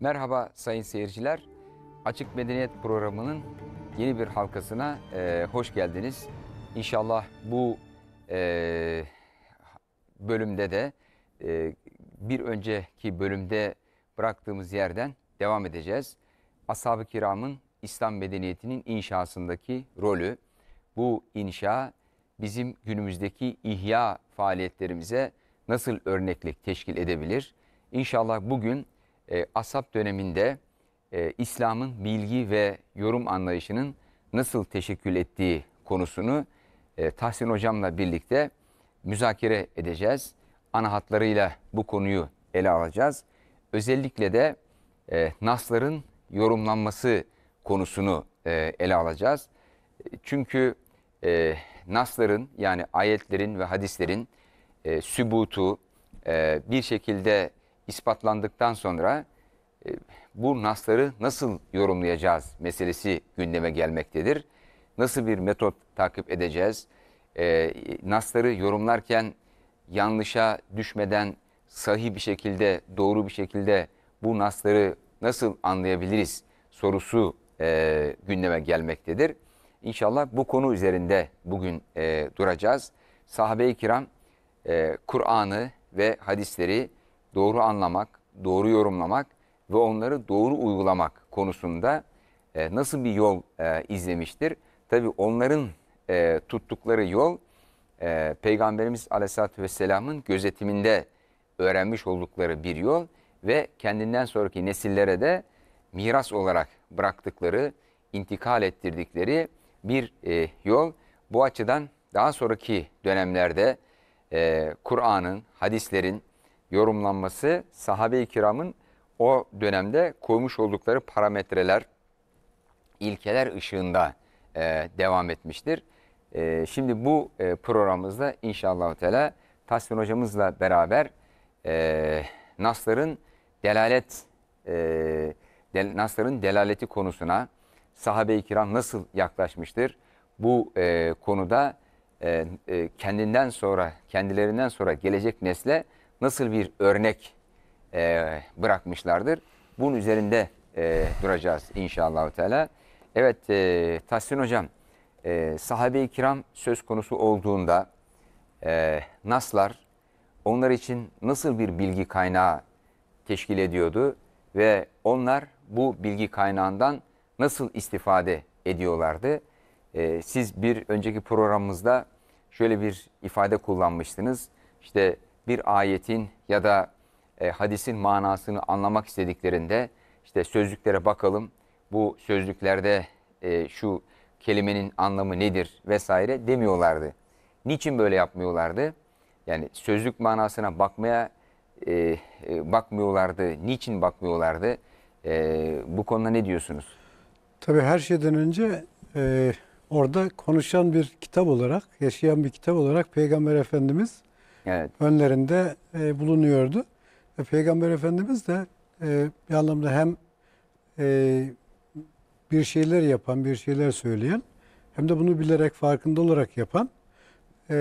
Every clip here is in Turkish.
Merhaba sayın seyirciler. Açık Medeniyet programının yeni bir halkasına e, hoş geldiniz. İnşallah bu e, bölümde de e, bir önceki bölümde bıraktığımız yerden devam edeceğiz. Ashab-ı kiramın İslam medeniyetinin inşasındaki rolü. Bu inşa bizim günümüzdeki ihya faaliyetlerimize nasıl örneklik teşkil edebilir? İnşallah bugün e, asap döneminde e, İslam'ın bilgi ve yorum anlayışının nasıl teşekkül ettiği konusunu e, Tahsin Hocam'la birlikte müzakere edeceğiz. Ana hatlarıyla bu konuyu ele alacağız. Özellikle de e, Nasların yorumlanması konusunu e, ele alacağız. Çünkü e, Nasların yani ayetlerin ve hadislerin e, sübutu e, bir şekilde ispatlandıktan sonra ee, bu nasları nasıl yorumlayacağız meselesi gündeme gelmektedir. Nasıl bir metot takip edeceğiz? E, nasları yorumlarken yanlışa düşmeden sahi bir şekilde, doğru bir şekilde bu nasları nasıl anlayabiliriz sorusu e, gündeme gelmektedir. İnşallah bu konu üzerinde bugün e, duracağız. Sahabe-i kiram e, Kur'an'ı ve hadisleri doğru anlamak, doğru yorumlamak ve onları doğru uygulamak konusunda e, nasıl bir yol e, izlemiştir? Tabi onların e, tuttukları yol e, Peygamberimiz Aleyhisselatü Vesselam'ın gözetiminde öğrenmiş oldukları bir yol ve kendinden sonraki nesillere de miras olarak bıraktıkları, intikal ettirdikleri bir e, yol. Bu açıdan daha sonraki dönemlerde e, Kur'an'ın, hadislerin yorumlanması sahabe-i kiramın o dönemde koymuş oldukları parametreler, ilkeler ışığında e, devam etmiştir. E, şimdi bu e, programımızda inşallah Teala Tasvir hocamızla beraber e, Nasların delalet e, del, Nasların delaleti konusuna sahabe-i kiram nasıl yaklaşmıştır? Bu e, konuda e, e, kendinden sonra, kendilerinden sonra gelecek nesle nasıl bir örnek e, bırakmışlardır. Bunun üzerinde e, duracağız inşallah. Teala. Evet e, Tahsin Hocam e, sahabe-i kiram söz konusu olduğunda e, naslar onlar için nasıl bir bilgi kaynağı teşkil ediyordu ve onlar bu bilgi kaynağından nasıl istifade ediyorlardı? E, siz bir önceki programımızda şöyle bir ifade kullanmıştınız. İşte bir ayetin ya da e, hadisin manasını anlamak istediklerinde işte sözlüklere bakalım. Bu sözlüklerde e, şu kelimenin anlamı nedir vesaire demiyorlardı. Niçin böyle yapmıyorlardı? Yani sözlük manasına bakmaya e, e, bakmıyorlardı. Niçin bakmıyorlardı? E, bu konuda ne diyorsunuz? Tabii her şeyden önce e, orada konuşan bir kitap olarak, yaşayan bir kitap olarak Peygamber Efendimiz evet. önlerinde e, bulunuyordu. Ve Peygamber Efendimiz de e, bir anlamda hem e, bir şeyler yapan, bir şeyler söyleyen hem de bunu bilerek, farkında olarak yapan e,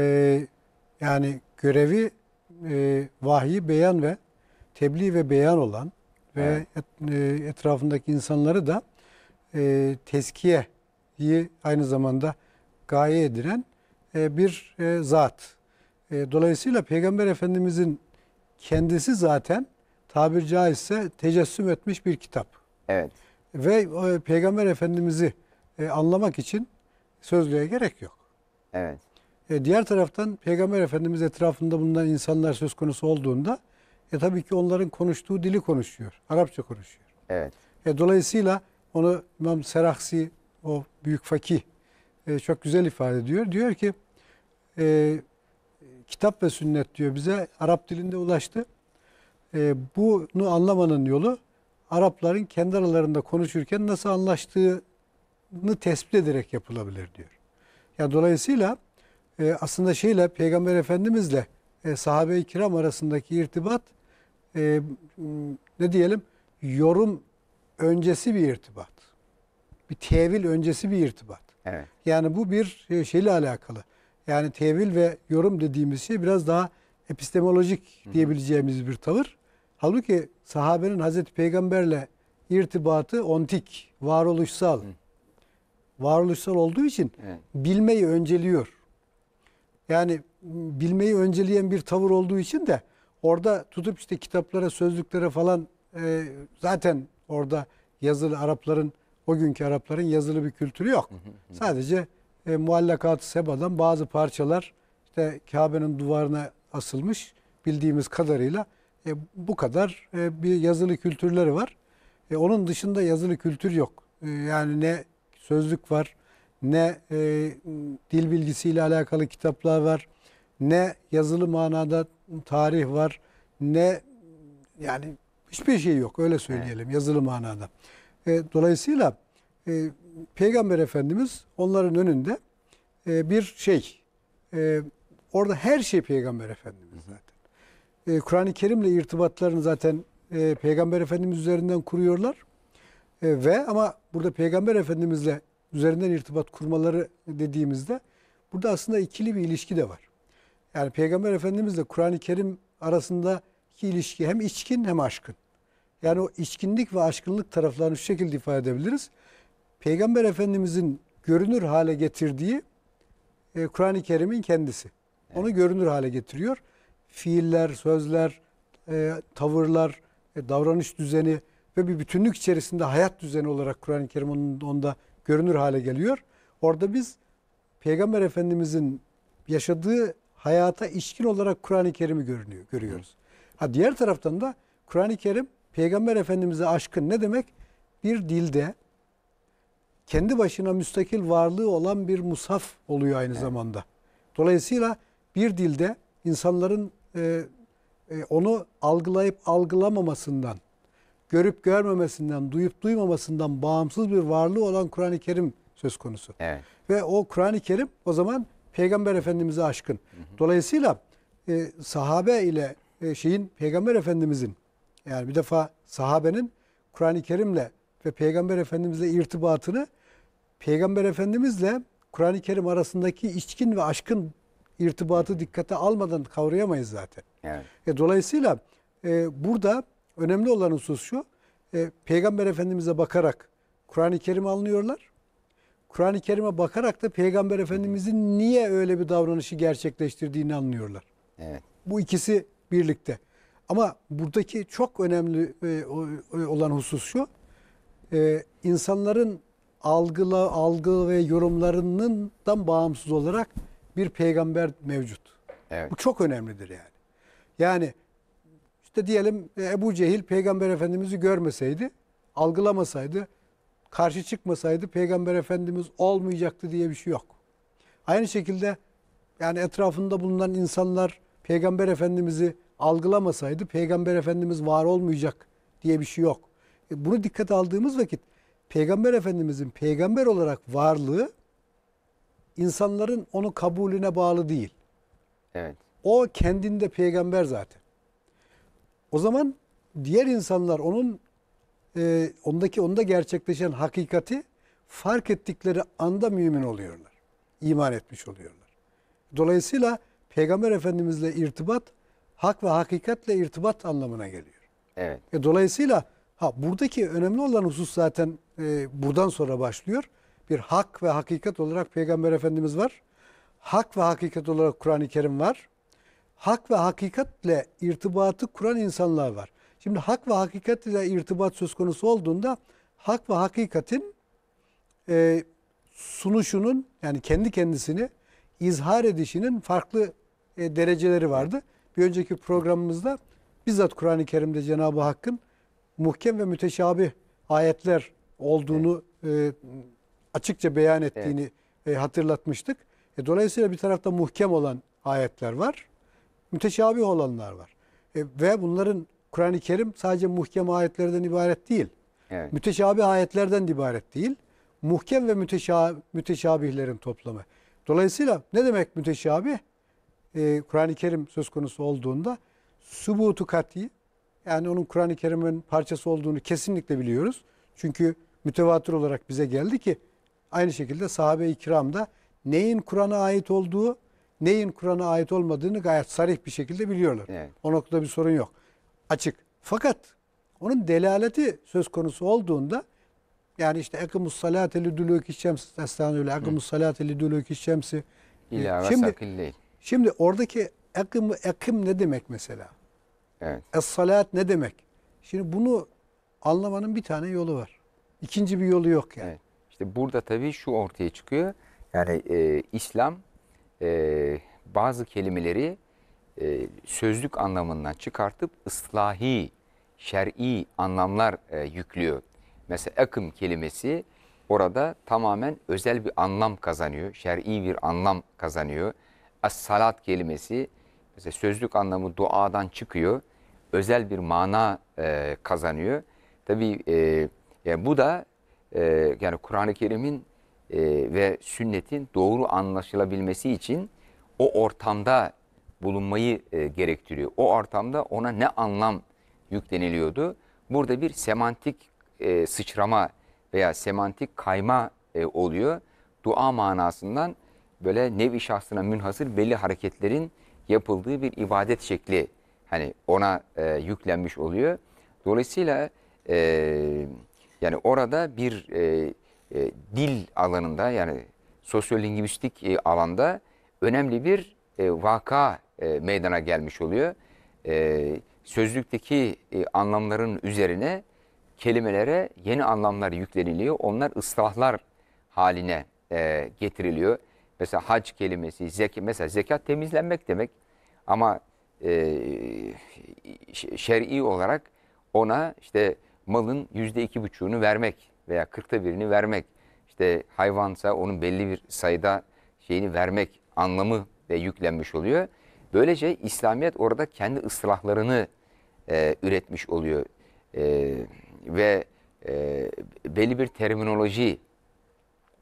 yani görevi e, vahyi beyan ve tebliğ ve beyan olan ve evet. et, e, etrafındaki insanları da e, teskiyeyi aynı zamanda gaye edilen e, bir e, zat. E, dolayısıyla Peygamber Efendimizin kendisi zaten tabir caizse tecessüm etmiş bir kitap. Evet. Ve e, Peygamber Efendimiz'i e, anlamak için sözlüğe gerek yok. Evet. E, diğer taraftan Peygamber Efendimiz etrafında bulunan insanlar söz konusu olduğunda e tabii ki onların konuştuğu dili konuşuyor. Arapça konuşuyor. Evet. E, dolayısıyla onu İmam Serahsi o büyük fakih e, çok güzel ifade ediyor. Diyor ki e, kitap ve sünnet diyor bize Arap dilinde ulaştı. E, bunu anlamanın yolu Arapların kendi aralarında konuşurken nasıl anlaştığını tespit ederek yapılabilir diyor. Yani dolayısıyla e, aslında şeyle Peygamber Efendimizle e, sahabe-i kiram arasındaki irtibat e, ne diyelim yorum öncesi bir irtibat. Bir tevil öncesi bir irtibat. Evet. Yani bu bir e, şeyle alakalı. Yani tevil ve yorum dediğimiz şey biraz daha epistemolojik diyebileceğimiz bir tavır. Halbuki sahabenin Hazreti Peygamberle irtibatı ontik, varoluşsal. Varoluşsal olduğu için bilmeyi önceliyor. Yani bilmeyi önceleyen bir tavır olduğu için de orada tutup işte kitaplara, sözlüklere falan e, zaten orada yazılı Arapların, o günkü Arapların yazılı bir kültürü yok. Sadece e, muallakat sebadan bazı parçalar işte Kabe'nin duvarına asılmış bildiğimiz kadarıyla e, bu kadar e, bir yazılı kültürleri var. E, onun dışında yazılı kültür yok. E, yani ne sözlük var, ne e, dil bilgisiyle alakalı kitaplar var, ne yazılı manada tarih var, ne yani hiçbir şey yok öyle söyleyelim evet. yazılı manada. E, dolayısıyla e, Peygamber Efendimiz onların önünde e, bir şey. E, orada her şey Peygamber Efendimiz zaten. E, Kur'an-ı Kerim'le irtibatlarını zaten e, Peygamber Efendimiz üzerinden kuruyorlar. E, ve ama burada Peygamber Efendimiz'le üzerinden irtibat kurmaları dediğimizde burada aslında ikili bir ilişki de var. Yani Peygamber Efendimizle Kur'an-ı Kerim arasındaki ilişki hem içkin hem aşkın. Yani o içkinlik ve aşkınlık taraflarını şu şekilde ifade edebiliriz. Peygamber Efendimizin görünür hale getirdiği e, Kur'an-ı Kerim'in kendisi. Evet. Onu görünür hale getiriyor. Fiiller, sözler, e, tavırlar, e, davranış düzeni ve bir bütünlük içerisinde hayat düzeni olarak Kur'an-ı Kerim onun, onda görünür hale geliyor. Orada biz Peygamber Efendimizin yaşadığı hayata işkin olarak Kur'an-ı Kerim'i görünüyor, görüyoruz. Ha diğer taraftan da Kur'an-ı Kerim Peygamber Efendimiz'e aşkın ne demek? Bir dilde, kendi başına müstakil varlığı olan bir musaf oluyor aynı evet. zamanda. Dolayısıyla bir dilde insanların e, e, onu algılayıp algılamamasından, görüp görmemesinden, duyup duymamasından bağımsız bir varlığı olan Kur'an-ı Kerim söz konusu. Evet. Ve o Kur'an-ı Kerim o zaman Peygamber Efendimiz'e aşkın. Hı hı. Dolayısıyla e, sahabe ile e, şeyin Peygamber Efendimiz'in yani bir defa sahabenin Kur'an-ı Kerim'le ve Peygamber Efendimiz'le irtibatını Peygamber Efendimizle Kur'an-ı Kerim arasındaki içkin ve aşkın irtibatı dikkate almadan kavrayamayız zaten. Evet. E, dolayısıyla e, burada önemli olan husus şu. E, Peygamber Efendimiz'e bakarak Kur'an-ı Kerim anlıyorlar. Kur'an-ı Kerim'e bakarak da Peygamber Efendimiz'in niye öyle bir davranışı gerçekleştirdiğini anlıyorlar. Evet. Bu ikisi birlikte. Ama buradaki çok önemli e, e, olan husus şu. E, insanların algıla, algı ve yorumlarından bağımsız olarak bir peygamber mevcut. Evet. Bu çok önemlidir yani. Yani işte diyelim e, Ebu Cehil peygamber efendimizi görmeseydi, algılamasaydı, karşı çıkmasaydı peygamber efendimiz olmayacaktı diye bir şey yok. Aynı şekilde yani etrafında bulunan insanlar peygamber efendimizi algılamasaydı peygamber efendimiz var olmayacak diye bir şey yok. E, bunu dikkate aldığımız vakit Peygamber Efendimizin peygamber olarak varlığı insanların onu kabulüne bağlı değil. Evet. O kendinde peygamber zaten. O zaman diğer insanlar onun e, ondaki onda gerçekleşen hakikati fark ettikleri anda mümin oluyorlar. İman etmiş oluyorlar. Dolayısıyla Peygamber Efendimizle irtibat hak ve hakikatle irtibat anlamına geliyor. Evet. E, dolayısıyla Ha buradaki önemli olan husus zaten e, buradan sonra başlıyor. Bir hak ve hakikat olarak Peygamber Efendimiz var. Hak ve hakikat olarak Kur'an-ı Kerim var. Hak ve hakikatle irtibatı kuran insanlar var. Şimdi hak ve hakikat ile irtibat söz konusu olduğunda hak ve hakikatin e, sunuşunun yani kendi kendisini izhar edişinin farklı e, dereceleri vardı. Bir önceki programımızda bizzat Kur'an-ı Kerim'de Cenab-ı Hakk'ın muhkem ve müteşabih ayetler olduğunu evet. e, açıkça beyan ettiğini evet. e, hatırlatmıştık. E, dolayısıyla bir tarafta muhkem olan ayetler var, müteşabih olanlar var. E, ve bunların Kur'an-ı Kerim sadece muhkem ayetlerden ibaret değil. Evet. Müteşabih ayetlerden de ibaret değil. Muhkem ve müteşabih, müteşabihlerin toplamı. Dolayısıyla ne demek müteşabih? Ee, Kur'an-ı Kerim söz konusu olduğunda subutu kat'i yani onun Kur'an-ı Kerim'in parçası olduğunu kesinlikle biliyoruz. Çünkü mütevatir olarak bize geldi ki aynı şekilde sahabe-i kiram da neyin Kur'an'a ait olduğu, neyin Kur'an'a ait olmadığını gayet sarih bir şekilde biliyorlar. Evet. O noktada bir sorun yok. Açık. Fakat onun delaleti söz konusu olduğunda yani işte ekımus salate lidulûki şemsi estanûle ekımus salate lidulûki şemsi ilâ şimdi, Şimdi oradaki ekim, ekim ne demek mesela? Evet. Es-salat ne demek? Şimdi bunu anlamanın bir tane yolu var. İkinci bir yolu yok yani. Evet. İşte burada tabii şu ortaya çıkıyor. Yani e, İslam e, bazı kelimeleri e, sözlük anlamından çıkartıp ıslahi, şer'i anlamlar e, yüklüyor. Mesela akım kelimesi orada tamamen özel bir anlam kazanıyor. Şer'i bir anlam kazanıyor. As-salat kelimesi mesela sözlük anlamı duadan çıkıyor özel bir mana e, kazanıyor. Tabii e, yani bu da e, yani Kur'an-ı Kerim'in e, ve sünnetin doğru anlaşılabilmesi için o ortamda bulunmayı e, gerektiriyor. O ortamda ona ne anlam yükleniliyordu? Burada bir semantik e, sıçrama veya semantik kayma e, oluyor. Dua manasından böyle nevi şahsına münhasır belli hareketlerin yapıldığı bir ibadet şekli Hani ona e, yüklenmiş oluyor. Dolayısıyla e, yani orada bir e, e, dil alanında yani sosyolingüistik e, alanda önemli bir e, vaka e, meydana gelmiş oluyor. E, sözlükteki e, anlamların üzerine kelimelere yeni anlamlar yükleniliyor. Onlar ıslahlar haline e, getiriliyor. Mesela hac kelimesi, zek mesela zekat temizlenmek demek. Ama e, şer'i olarak ona işte malın yüzde iki buçuğunu vermek veya kırkta birini vermek, işte hayvansa onun belli bir sayıda şeyini vermek anlamı ve yüklenmiş oluyor. Böylece İslamiyet orada kendi ıslahlarını e, üretmiş oluyor e, ve e, belli bir terminoloji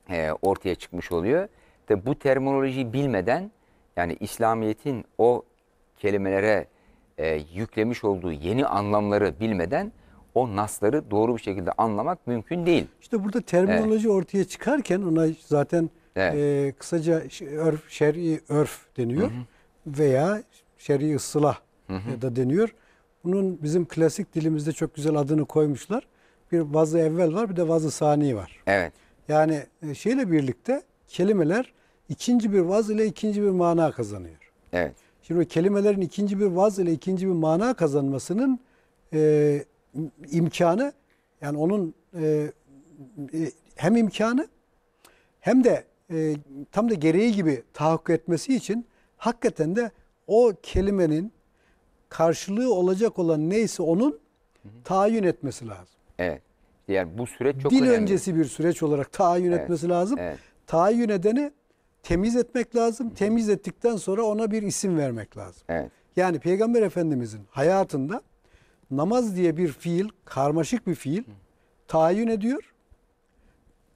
e, ortaya çıkmış oluyor. Tabi bu terminolojiyi bilmeden yani İslamiyet'in o kelimelere e, yüklemiş olduğu yeni anlamları bilmeden o nasları doğru bir şekilde anlamak mümkün değil. İşte burada terminoloji evet. ortaya çıkarken ona zaten evet. e, kısaca örf, şer'i örf deniyor hı hı. veya şer'i sılah hı hı. da deniyor. Bunun bizim klasik dilimizde çok güzel adını koymuşlar. Bir vazı evvel var bir de vazı sani var. Evet. Yani e, şeyle birlikte kelimeler ikinci bir vaz ile ikinci bir mana kazanıyor. Evet. Şimdi kelimelerin ikinci bir vaz ile ikinci bir mana kazanmasının e, imkanı yani onun e, e, hem imkanı hem de e, tam da gereği gibi tahakkuk etmesi için hakikaten de o kelimenin karşılığı olacak olan neyse onun tayin etmesi lazım. Evet. Yani bu süreç çok Dil önemli. öncesi bir süreç olarak tayin evet. etmesi lazım. Evet. Tayin edeni temiz etmek lazım. Temiz ettikten sonra ona bir isim vermek lazım. Evet. Yani Peygamber Efendimizin hayatında namaz diye bir fiil, karmaşık bir fiil tayin ediyor.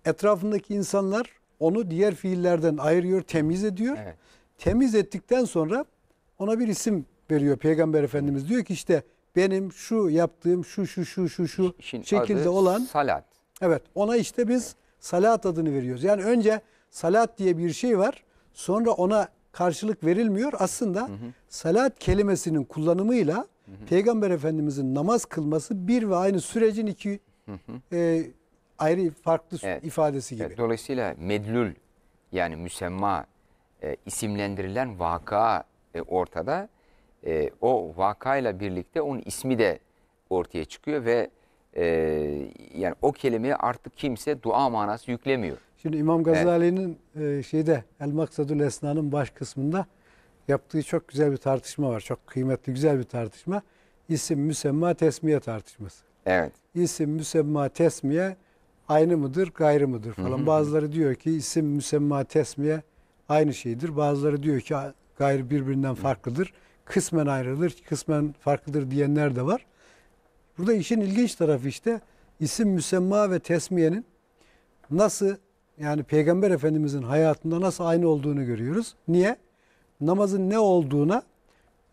Etrafındaki insanlar onu diğer fiillerden ayırıyor, temiz ediyor. Evet. Temiz ettikten sonra ona bir isim veriyor Peygamber Efendimiz. Diyor ki işte benim şu yaptığım şu şu şu şu şu İşin şekilde olan salat. Evet ona işte biz salat adını veriyoruz. Yani önce salat diye bir şey var. Sonra ona karşılık verilmiyor. Aslında hı hı. salat kelimesinin kullanımıyla hı hı. Peygamber Efendimizin namaz kılması bir ve aynı sürecin iki hı hı. E, ayrı farklı evet. ifadesi gibi. Evet, dolayısıyla medlül yani müsemma e, isimlendirilen vaka e, ortada. E, o vakayla birlikte onun ismi de ortaya çıkıyor ve e, yani o kelimeye artık kimse dua manası yüklemiyor. Şimdi İmam Gazali'nin evet. E, şeyde El Maksadül Esna'nın baş kısmında yaptığı çok güzel bir tartışma var. Çok kıymetli güzel bir tartışma. İsim müsemma tesmiye tartışması. Evet. İsim müsemma tesmiye aynı mıdır gayrı mıdır falan. Hı hı. Bazıları diyor ki isim müsemma tesmiye aynı şeydir. Bazıları diyor ki gayrı birbirinden farklıdır. Kısmen ayrılır, kısmen farklıdır diyenler de var. Burada işin ilginç tarafı işte isim müsemma ve tesmiyenin nasıl yani Peygamber Efendimizin hayatında nasıl aynı olduğunu görüyoruz. Niye? Namazın ne olduğuna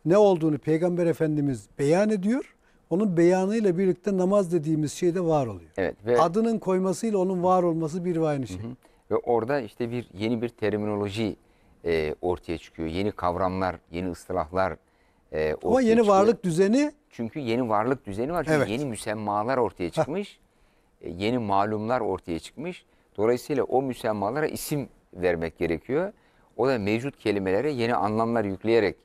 ne olduğunu Peygamber Efendimiz beyan ediyor. Onun beyanıyla birlikte namaz dediğimiz şey de var oluyor. Evet, ve Adının koymasıyla onun var olması bir ve aynı şey. Hı hı. Ve orada işte bir yeni bir terminoloji e, ortaya çıkıyor. Yeni kavramlar, yeni ıslahlar. e, ortaya Ama yeni çıkıyor. varlık düzeni... Çünkü yeni varlık düzeni var. Çünkü evet. yeni müsemmalar ortaya çıkmış. Ha. E, yeni malumlar ortaya çıkmış. Dolayısıyla o müsemmalara isim vermek gerekiyor. O da mevcut kelimelere yeni anlamlar yükleyerek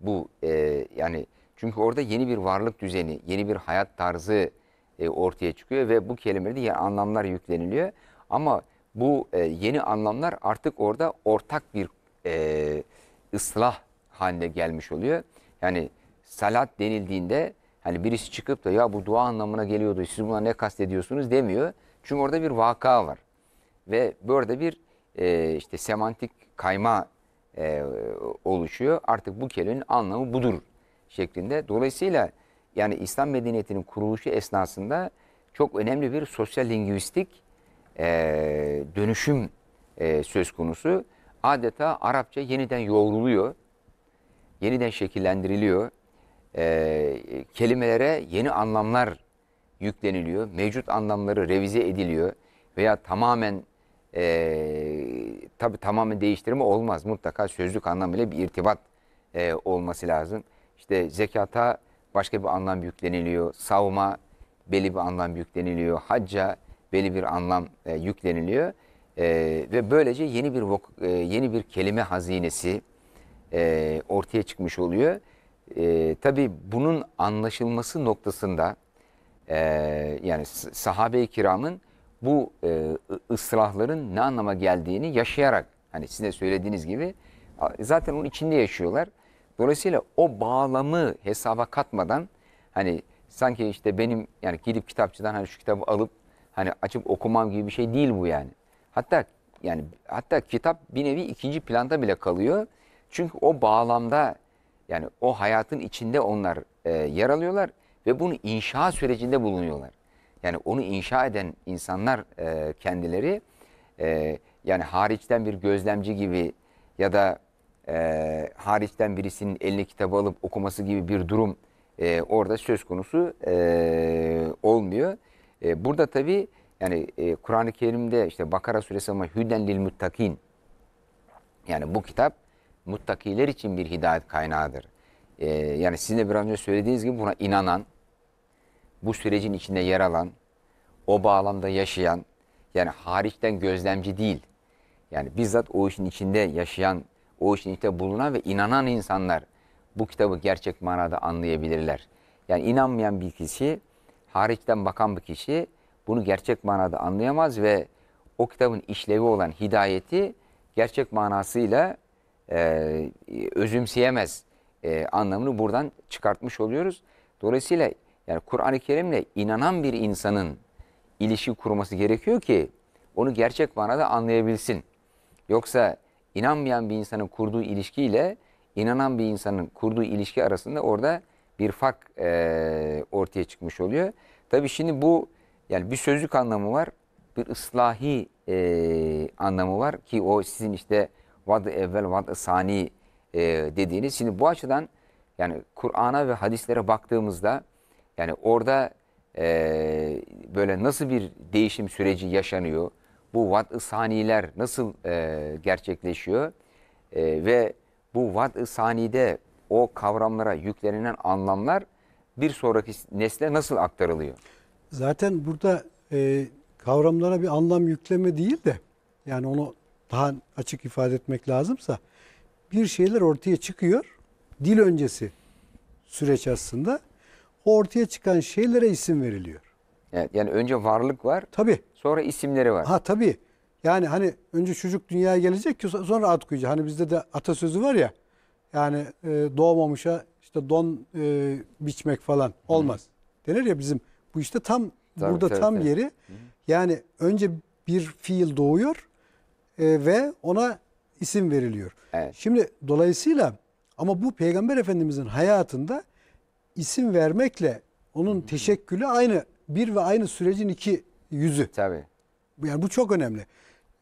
bu e, yani çünkü orada yeni bir varlık düzeni, yeni bir hayat tarzı e, ortaya çıkıyor ve bu kelimelerde yeni anlamlar yükleniliyor. Ama bu e, yeni anlamlar artık orada ortak bir e, ıslah haline gelmiş oluyor. Yani salat denildiğinde hani birisi çıkıp da ya bu dua anlamına geliyordu siz buna ne kastediyorsunuz demiyor. Çünkü orada bir vaka var. Ve burada bir e, işte semantik kayma e, oluşuyor. Artık bu kelimenin anlamı budur şeklinde. Dolayısıyla yani İslam medeniyetinin kuruluşu esnasında çok önemli bir sosyal lingüistik e, dönüşüm e, söz konusu. Adeta Arapça yeniden yoğruluyor, yeniden şekillendiriliyor, e, kelimelere yeni anlamlar yükleniliyor, mevcut anlamları revize ediliyor veya tamamen e, ee, tabi tamamen değiştirme olmaz. Mutlaka sözlük anlamıyla bir irtibat e, olması lazım. İşte zekata başka bir anlam yükleniliyor. Savma belli bir anlam yükleniliyor. Hacca belli bir anlam e, yükleniliyor. E, ve böylece yeni bir e, yeni bir kelime hazinesi e, ortaya çıkmış oluyor. E, tabii bunun anlaşılması noktasında e, yani sahabe-i kiramın bu e, ıslahların ne anlama geldiğini yaşayarak hani size söylediğiniz gibi zaten onun içinde yaşıyorlar. Dolayısıyla o bağlamı hesaba katmadan hani sanki işte benim yani gidip kitapçıdan hani şu kitabı alıp hani açıp okumam gibi bir şey değil bu yani. Hatta yani hatta kitap bir nevi ikinci planda bile kalıyor. Çünkü o bağlamda yani o hayatın içinde onlar e, yer alıyorlar ve bunu inşa sürecinde bulunuyorlar. Yani onu inşa eden insanlar e, kendileri e, yani hariçten bir gözlemci gibi ya da e, hariçten birisinin eline kitabı alıp okuması gibi bir durum e, orada söz konusu e, olmuyor. E, burada tabi yani e, Kur'an-ı Kerim'de işte Bakara suresi ama hüden lil muttakin yani bu kitap muttakiler için bir hidayet kaynağıdır. E, yani sizin de biraz önce söylediğiniz gibi buna inanan bu sürecin içinde yer alan, o bağlamda yaşayan, yani hariçten gözlemci değil, yani bizzat o işin içinde yaşayan, o işin içinde bulunan ve inanan insanlar bu kitabı gerçek manada anlayabilirler. Yani inanmayan bir kişi, hariçten bakan bir kişi bunu gerçek manada anlayamaz ve o kitabın işlevi olan hidayeti gerçek manasıyla e, özümseyemez e, anlamını buradan çıkartmış oluyoruz. Dolayısıyla yani Kur'an-ı Kerim'le inanan bir insanın ilişki kurması gerekiyor ki onu gerçek manada anlayabilsin. Yoksa inanmayan bir insanın kurduğu ilişkiyle inanan bir insanın kurduğu ilişki arasında orada bir fark e, ortaya çıkmış oluyor. Tabii şimdi bu yani bir sözlük anlamı var, bir ıslahi e, anlamı var ki o sizin işte vad evvel, vad sani e, dediğiniz. Şimdi bu açıdan yani Kur'an'a ve hadislere baktığımızda yani orada e, böyle nasıl bir değişim süreci yaşanıyor? Bu vat-ı saniler nasıl e, gerçekleşiyor? E, ve bu vat-ı sanide o kavramlara yüklenen anlamlar bir sonraki nesle nasıl aktarılıyor? Zaten burada e, kavramlara bir anlam yükleme değil de yani onu daha açık ifade etmek lazımsa bir şeyler ortaya çıkıyor. Dil öncesi süreç aslında o ortaya çıkan şeylere isim veriliyor. Evet, yani önce varlık var. Tabii. Sonra isimleri var. Ha tabii. Yani hani önce çocuk dünyaya gelecek ki sonra at koyacak. Hani bizde de atasözü var ya. Yani e, doğmamışa işte don e, biçmek falan olmaz. Hı. Denir ya bizim bu işte tam tabii, burada tabii, tam tabii. yeri. Hı. Yani önce bir fiil doğuyor e, ve ona isim veriliyor. Evet. Şimdi dolayısıyla ama bu Peygamber Efendimizin hayatında isim vermekle onun Hı-hı. teşekkülü aynı bir ve aynı sürecin iki yüzü. Tabii. Yani bu çok önemli.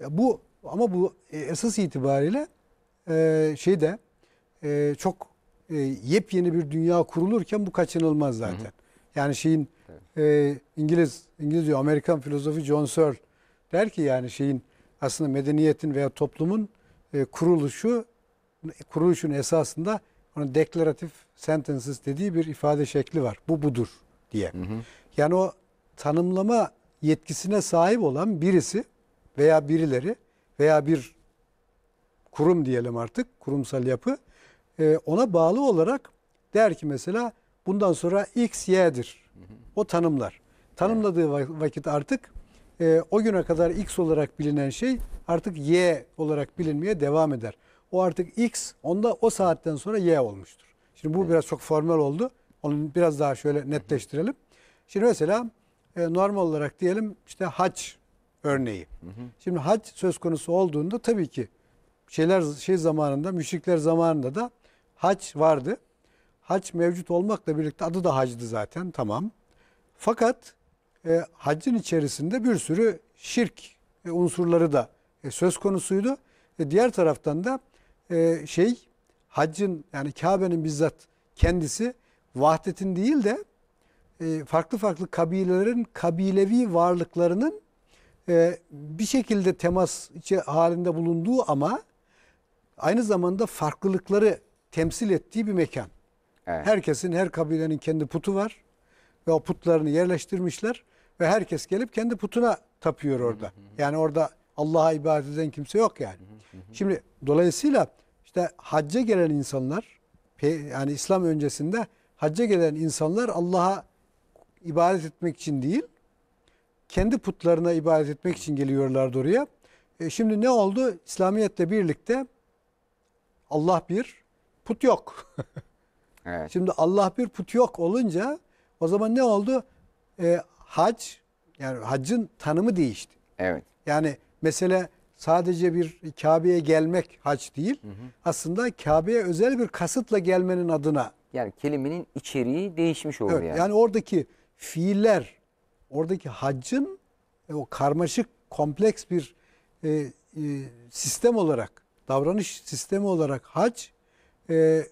Ya bu ama bu e, esas itibariyle e, şeyde e, çok e, yepyeni bir dünya kurulurken bu kaçınılmaz zaten. Hı-hı. Yani şeyin e, İngiliz İngiliz diyor Amerikan filozofu John Searle der ki yani şeyin aslında medeniyetin veya toplumun e, kuruluşu kuruluşun esasında onun deklaratif sentences dediği bir ifade şekli var. Bu budur diye. Hı hı. Yani o tanımlama yetkisine sahip olan birisi veya birileri veya bir kurum diyelim artık kurumsal yapı e, ona bağlı olarak der ki mesela bundan sonra X, Y'dir. O tanımlar. Tanımladığı vakit artık e, o güne kadar X olarak bilinen şey artık Y olarak bilinmeye devam eder. O artık X onda o saatten sonra Y olmuştur. Şimdi bu evet. biraz çok formal oldu. Onu biraz daha şöyle netleştirelim. Şimdi mesela e, normal olarak diyelim işte hac örneği. Hı hı. Şimdi hac söz konusu olduğunda tabii ki şeyler şey zamanında müşrikler zamanında da hac vardı. Hac mevcut olmakla birlikte adı da hacdı zaten tamam. Fakat e, hacın içerisinde bir sürü şirk e, unsurları da e, söz konusuydu. E, diğer taraftan da e, şey haccın yani Kabe'nin bizzat kendisi vahdetin değil de e, farklı farklı kabilelerin kabilevi varlıklarının e, bir şekilde temas halinde bulunduğu ama aynı zamanda farklılıkları temsil ettiği bir mekan. Evet. Herkesin, her kabilenin kendi putu var ve o putlarını yerleştirmişler ve herkes gelip kendi putuna tapıyor orada. Yani orada Allah'a ibadet eden kimse yok yani. Şimdi dolayısıyla işte hacca gelen insanlar yani İslam öncesinde hacca gelen insanlar Allah'a ibadet etmek için değil, kendi putlarına ibadet etmek için geliyorlardı oraya. E şimdi ne oldu? İslamiyetle birlikte Allah bir, put yok. evet. Şimdi Allah bir, put yok olunca o zaman ne oldu? E, hac, yani haccın tanımı değişti. Evet. Yani mesele sadece bir Kabe'ye gelmek hac değil. Hı hı. Aslında Kabe'ye özel bir kasıtla gelmenin adına. Yani kelimenin içeriği değişmiş oluyor evet, yani. Yani oradaki fiiller, oradaki haccın e, o karmaşık, kompleks bir e, e, sistem olarak, davranış sistemi olarak hac, e,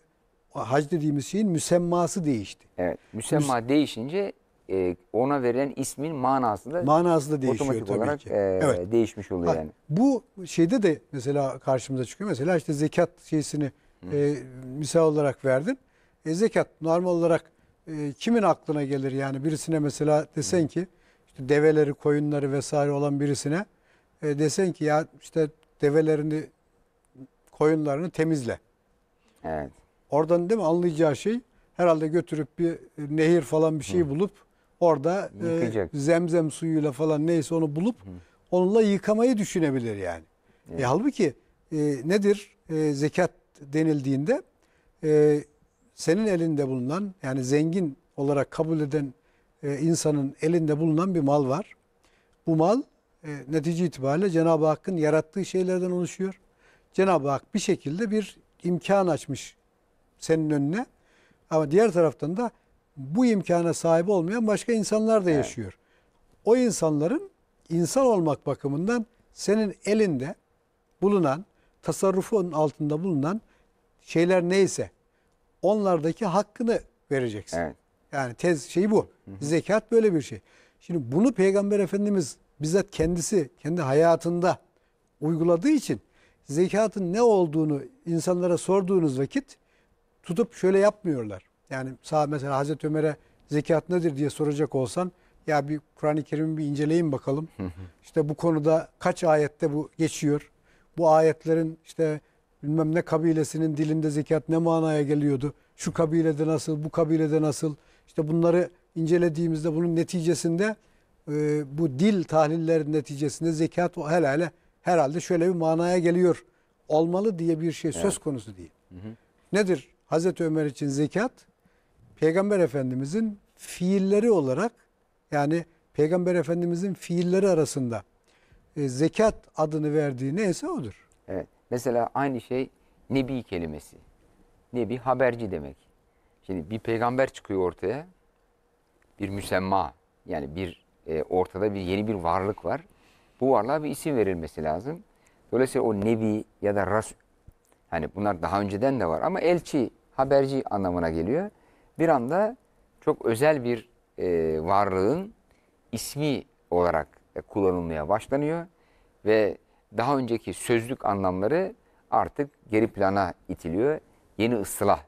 hac dediğimiz şeyin müsemması değişti. Evet, müsemma Müs değişince e, ona verilen ismin manasında da değişiyor otomatik tabii olarak ki. E, evet. değişmiş oluyor Bak, yani. Bu şeyde de mesela karşımıza çıkıyor. Mesela işte zekat şeysini e, misal olarak verdin. E, zekat normal olarak e, kimin aklına gelir yani birisine mesela desen Hı. ki işte develeri, koyunları vesaire olan birisine e, desen ki ya işte develerini, koyunlarını temizle. Evet. Oradan değil mi anlayacağı şey herhalde götürüp bir e, nehir falan bir şey bulup orada e, zemzem suyuyla falan neyse onu bulup Hı. onunla yıkamayı düşünebilir yani. E, evet. E, halbuki e, nedir e, zekat denildiğinde e, senin elinde bulunan yani zengin olarak kabul eden e, insanın elinde bulunan bir mal var. Bu mal e, netice itibariyle Cenab-ı Hakk'ın yarattığı şeylerden oluşuyor. Cenab-ı Hak bir şekilde bir imkan açmış senin önüne. Ama diğer taraftan da bu imkana sahip olmayan başka insanlar da yaşıyor. Evet. O insanların insan olmak bakımından senin elinde bulunan, tasarrufun altında bulunan şeyler neyse onlardaki hakkını vereceksin. Evet. Yani tez şey bu. Zekat böyle bir şey. Şimdi bunu Peygamber Efendimiz bizzat kendisi kendi hayatında uyguladığı için zekatın ne olduğunu insanlara sorduğunuz vakit tutup şöyle yapmıyorlar. Yani sağ mesela Hazreti Ömer'e zekat nedir diye soracak olsan ya bir Kur'an-ı Kerim'i bir inceleyin bakalım. işte bu konuda kaç ayette bu geçiyor? Bu ayetlerin işte bilmem ne kabilesinin dilinde zekat ne manaya geliyordu? Şu kabilede nasıl, bu kabilede nasıl? İşte bunları incelediğimizde bunun neticesinde e, bu dil tahlillerinin neticesinde zekat hele herhalde şöyle bir manaya geliyor olmalı diye bir şey söz konusu değil. Hı hı. Nedir Hazreti Ömer için zekat? Peygamber Efendimizin fiilleri olarak yani Peygamber Efendimizin fiilleri arasında e, zekat adını verdiği neyse odur. Evet. Mesela aynı şey nebi kelimesi. Nebi haberci demek. Şimdi bir peygamber çıkıyor ortaya. Bir müsemma yani bir e, ortada bir yeni bir varlık var. Bu varlığa bir isim verilmesi lazım. Dolayısıyla o nebi ya da ras hani bunlar daha önceden de var ama elçi, haberci anlamına geliyor bir anda çok özel bir e, varlığın ismi olarak e, kullanılmaya başlanıyor ve daha önceki sözlük anlamları artık geri plana itiliyor. Yeni ıslah,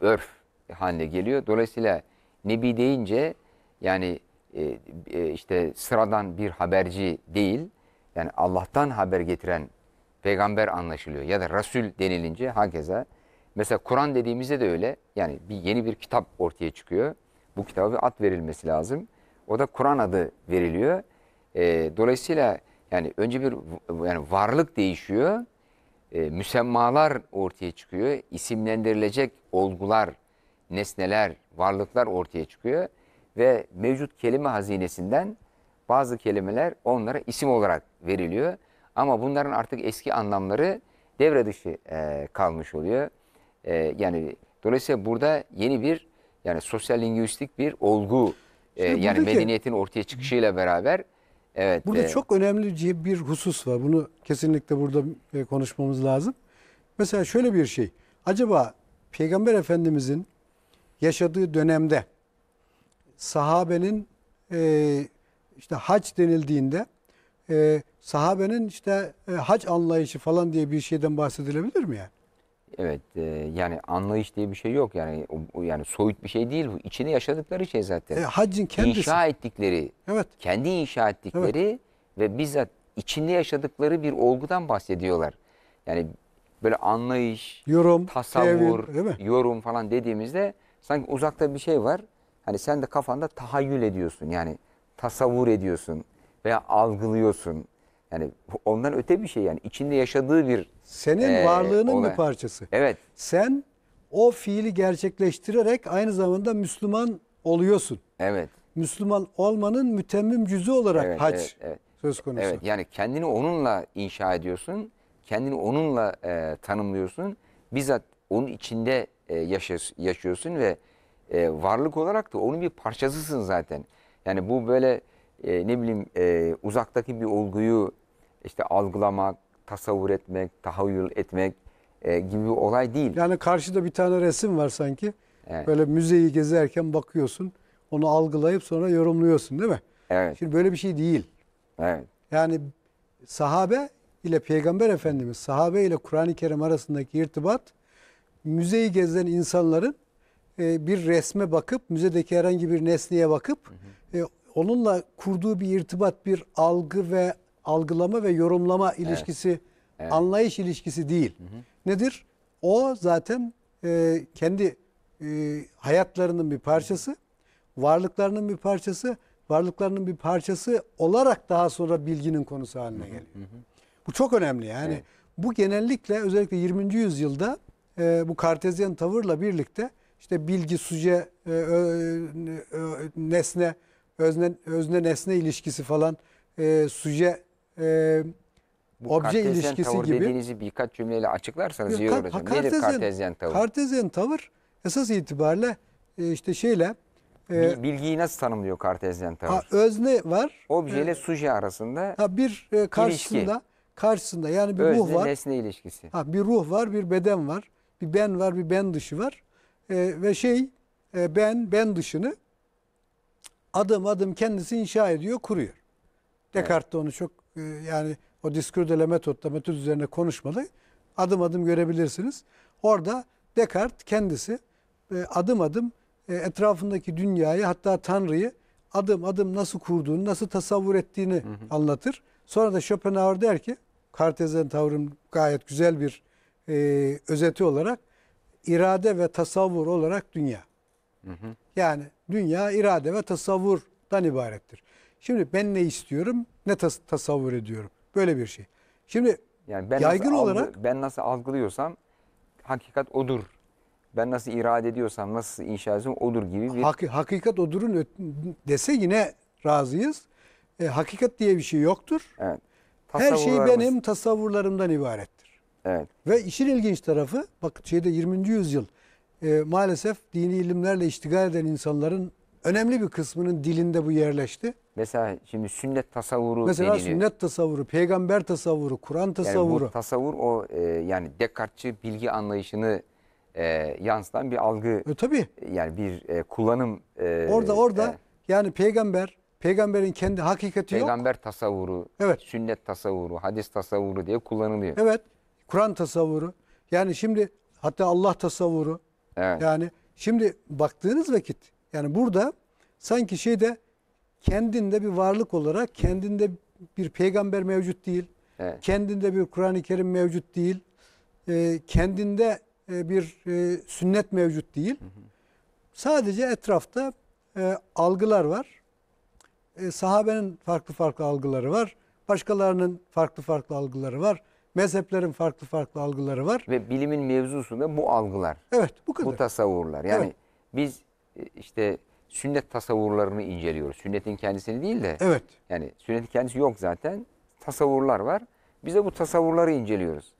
örf haline geliyor. Dolayısıyla nebi deyince yani e, e, işte sıradan bir haberci değil, yani Allah'tan haber getiren peygamber anlaşılıyor. Ya da Resul denilince hakeza Mesela Kur'an dediğimizde de öyle. Yani bir yeni bir kitap ortaya çıkıyor. Bu kitaba bir ad verilmesi lazım. O da Kur'an adı veriliyor. E, dolayısıyla yani önce bir yani varlık değişiyor. E, müsemmalar ortaya çıkıyor. İsimlendirilecek olgular, nesneler, varlıklar ortaya çıkıyor. Ve mevcut kelime hazinesinden bazı kelimeler onlara isim olarak veriliyor. Ama bunların artık eski anlamları devre dışı e, kalmış oluyor. E, yani dolayısıyla burada yeni bir yani sosyal lingüistik bir olgu e, yani medeniyetin ortaya çıkışıyla beraber evet. Burada e, çok önemli bir husus var. Bunu kesinlikle burada e, konuşmamız lazım. Mesela şöyle bir şey. Acaba Peygamber Efendimizin yaşadığı dönemde sahabenin e, işte hac denildiğinde e, sahabenin işte e, hac anlayışı falan diye bir şeyden bahsedilebilir mi yani? Evet e, yani anlayış diye bir şey yok yani o- o, yani soyut bir şey değil bu içini yaşadıkları şey zaten. E, haccın kendisi. İnşa ettikleri, Evet. kendi inşa ettikleri ve bizzat içinde yaşadıkları bir olgudan bahsediyorlar. Yani böyle anlayış, Yorum, tasavvur, tevil, yorum falan dediğimizde sanki uzakta bir şey var. Hani sen de kafanda tahayyül ediyorsun yani tasavvur ediyorsun veya algılıyorsun. Yani ondan öte bir şey yani içinde yaşadığı bir senin ee, varlığının bir parçası. Evet. Sen o fiili gerçekleştirerek aynı zamanda Müslüman oluyorsun. Evet. Müslüman olmanın mütemmim cüzü olarak evet, hac evet, evet. söz konusu. Evet yani kendini onunla inşa ediyorsun. Kendini onunla e, tanımlıyorsun. Bizzat onun içinde e, yaşas, yaşıyorsun ve e, varlık olarak da onun bir parçasısın zaten. Yani bu böyle e, ne bileyim e, uzaktaki bir olguyu işte algılamak, tasavvur etmek, tahayyül etmek e, gibi bir olay değil. Yani karşıda bir tane resim var sanki. Evet. Böyle müzeyi gezerken bakıyorsun, onu algılayıp sonra yorumluyorsun değil mi? Evet. Şimdi böyle bir şey değil. Evet. Yani sahabe ile Peygamber Efendimiz, sahabe ile Kur'an-ı Kerim arasındaki irtibat müzeyi gezen insanların e, bir resme bakıp, müzedeki herhangi bir nesneye bakıp hı hı. E, onunla kurduğu bir irtibat, bir algı ve algılama ve yorumlama ilişkisi, evet. Evet. anlayış ilişkisi değil. Hı hı. Nedir? O zaten e, kendi e, hayatlarının bir parçası, varlıklarının bir parçası, varlıklarının bir parçası olarak daha sonra bilginin konusu haline geliyor. Hı hı Bu çok önemli yani. Evet. Bu genellikle özellikle 20. yüzyılda e, bu kartezyen tavırla birlikte işte bilgi, süce, e, ö, nesne, özne, özne nesne ilişkisi falan e, süce e, Bu obje Kartezyen ilişkisi tavır gibi. dediğinizi birkaç cümleyle açıklarsanız iyi olur hocam. Nedir Kartezyen tavır? Kartezyen tavır esas itibariyle e, işte şeyle e, Bilgiyi nasıl tanımlıyor Kartezyen tavır? ha, özne var. Obje ile e, suje arasında Ha bir e, karşısında İlişki. karşısında yani bir ruh özne nesne ilişkisi. Ha bir ruh var, bir beden var, bir ben var, bir ben dışı var. Ee, ve şey e, ben ben dışını adım adım kendisi inşa ediyor, kuruyor. Descartes de onu çok ee, yani o diskürdele metotla metot üzerine konuşmalı. Adım adım görebilirsiniz. Orada Descartes kendisi e, adım adım e, etrafındaki dünyayı hatta Tanrı'yı adım adım nasıl kurduğunu, nasıl tasavvur ettiğini hı hı. anlatır. Sonra da Schopenhauer der ki, Kartezyen tavrın gayet güzel bir e, özeti olarak, irade ve tasavvur olarak dünya. Hı hı. Yani dünya irade ve tasavvurdan ibarettir. Şimdi ben ne istiyorum, ne tas tasavvur ediyorum. Böyle bir şey. Şimdi yani ben yaygın olarak ben nasıl algılıyorsam hakikat odur. Ben nasıl irade ediyorsam, nasıl inşa ediyorsam odur gibi bir... Hak, hakikat odurun dese yine razıyız. E, hakikat diye bir şey yoktur. Evet. Her şey benim tasavvurlarımdan ibarettir. Evet. Ve işin ilginç tarafı, bak şeyde 20. yüzyıl e, maalesef dini ilimlerle iştigal eden insanların önemli bir kısmının dilinde bu yerleşti. Mesela şimdi sünnet tasavvuru Mesela deniliyor. sünnet tasavvuru, peygamber tasavvuru, Kur'an tasavvuru. Yani bu tasavvur o e, yani Descartes'çi bilgi anlayışını e, yansıtan bir algı. E, tabii. Yani bir e, kullanım. E, orada orada e, yani peygamber, peygamberin kendi hakikati peygamber yok. Peygamber tasavvuru, evet. sünnet tasavvuru, hadis tasavvuru diye kullanılıyor. Evet. Kur'an tasavvuru. Yani şimdi hatta Allah tasavvuru. Evet. Yani şimdi baktığınız vakit yani burada sanki şeyde kendinde bir varlık olarak kendinde bir peygamber mevcut değil. Evet. Kendinde bir Kur'an-ı Kerim mevcut değil. E, kendinde e, bir e, sünnet mevcut değil. Hı hı. Sadece etrafta e, algılar var. E, sahabenin farklı farklı algıları var. Başkalarının farklı farklı algıları var. Mezheplerin farklı farklı algıları var. Ve bilimin mevzusu da bu algılar. Evet bu kadar. Bu tasavvurlar. Yani evet. biz e, işte sünnet tasavvurlarını inceliyoruz. Sünnetin kendisini değil de. Evet. Yani sünnetin kendisi yok zaten. Tasavvurlar var. Bize bu tasavvurları inceliyoruz.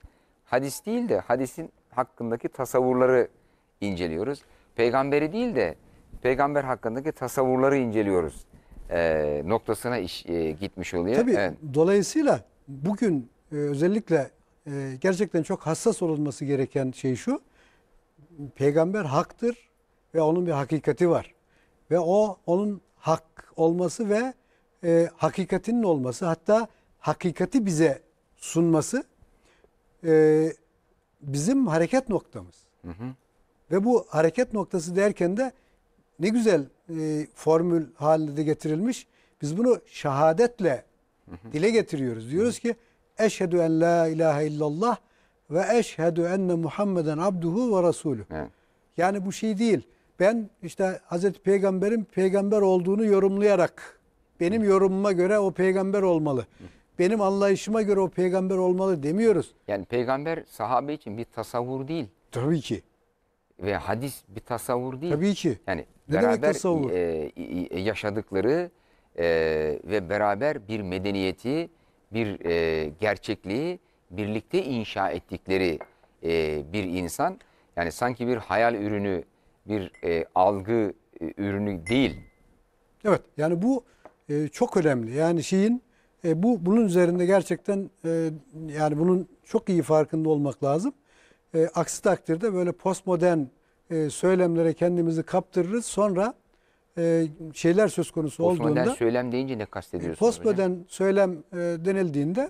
Hadis değil de hadisin hakkındaki tasavvurları inceliyoruz. Peygamberi değil de peygamber hakkındaki tasavvurları inceliyoruz. E, noktasına iş, e, gitmiş oluyor. Tabii evet. dolayısıyla bugün e, özellikle e, gerçekten çok hassas olunması gereken şey şu. Peygamber haktır ve onun bir hakikati var. Ve o onun hak olması ve e, hakikatinin olması hatta hakikati bize sunması e, bizim hareket noktamız. Hı hı. Ve bu hareket noktası derken de ne güzel e, formül halinde getirilmiş. Biz bunu şehadetle dile getiriyoruz. Diyoruz hı hı. ki eşhedü en la ilahe illallah ve eşhedü enne Muhammeden abduhu ve rasulü. Yani bu şey değil. Ben işte Hazreti Peygamber'in peygamber olduğunu yorumlayarak benim yorumuma göre o peygamber olmalı. Benim anlayışıma göre o peygamber olmalı demiyoruz. Yani peygamber sahabe için bir tasavvur değil. Tabii ki. Ve hadis bir tasavvur değil. Tabii ki. Yani ne beraber tasavvur? E, e, yaşadıkları e, ve beraber bir medeniyeti, bir e, gerçekliği birlikte inşa ettikleri e, bir insan. Yani sanki bir hayal ürünü bir e, algı e, ürünü değil. Evet yani bu e, çok önemli. Yani şeyin e, bu bunun üzerinde gerçekten e, yani bunun çok iyi farkında olmak lazım. E, aksi takdirde böyle postmodern e, söylemlere kendimizi kaptırırız. Sonra e, şeyler söz konusu postmodern olduğunda... Postmodern söylem deyince ne kastediyorsunuz? Postmodern hocam? söylem e, denildiğinde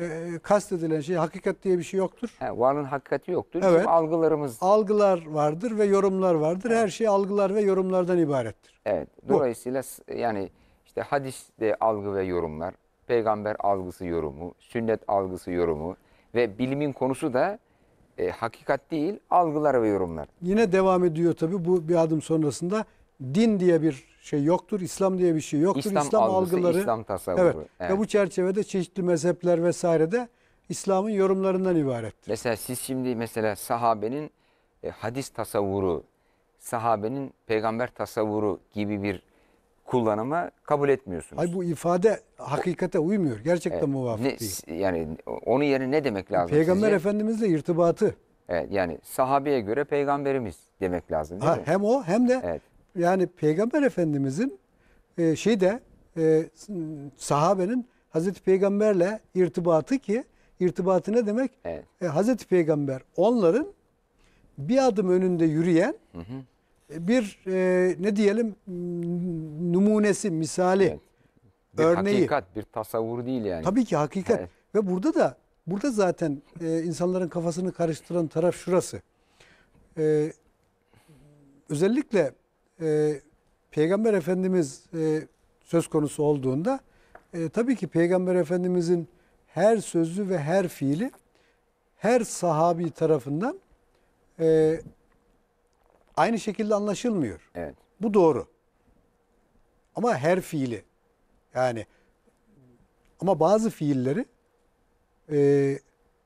e, e, kastedilen şey hakikat diye bir şey yoktur. Yani varlığın hakikati yoktur. Evet. Bizim algılarımız. Algılar vardır ve yorumlar vardır. Her şey algılar ve yorumlardan ibarettir. Evet. Dolayısıyla Bu. yani işte hadis de algı ve yorumlar, peygamber algısı yorumu, sünnet algısı yorumu ve bilimin konusu da e, hakikat değil, algılar ve yorumlar. Yine devam ediyor tabii bu bir adım sonrasında din diye bir şey yoktur, İslam diye bir şey yoktur. İslam, İslam algısı, algıları, İslam tasavvuru. Evet. evet. Ve bu çerçevede çeşitli mezhepler vesaire de İslam'ın yorumlarından ibarettir. Mesela siz şimdi mesela sahabenin e, hadis tasavvuru, sahabenin peygamber tasavvuru gibi bir kullanıma kabul etmiyorsunuz. Hayır bu ifade hakikate uymuyor. Gerçekten e, muvafık ne, değil. Yani onun yerine ne demek lazım Peygamber sizce? Efendimizle irtibatı. Evet yani sahabeye göre peygamberimiz demek lazım değil ha, mi? Hem o hem de evet yani Peygamber Efendimizin e, şeyde e, sahabenin Hazreti Peygamber'le irtibatı ki irtibatı ne demek? Evet. E, Hazreti Peygamber onların bir adım önünde yürüyen hı hı. E, bir e, ne diyelim numunesi, misali, evet. bir örneği. Hakikat, bir tasavvur değil yani. Tabii ki hakikat. Evet. Ve burada da burada zaten e, insanların kafasını karıştıran taraf şurası. E, özellikle e, Peygamber Efendimiz e, söz konusu olduğunda e, tabii ki Peygamber Efendimizin her sözü ve her fiili her sahabi tarafından e, aynı şekilde anlaşılmıyor. Evet. Bu doğru. Ama her fiili yani ama bazı fiilleri e,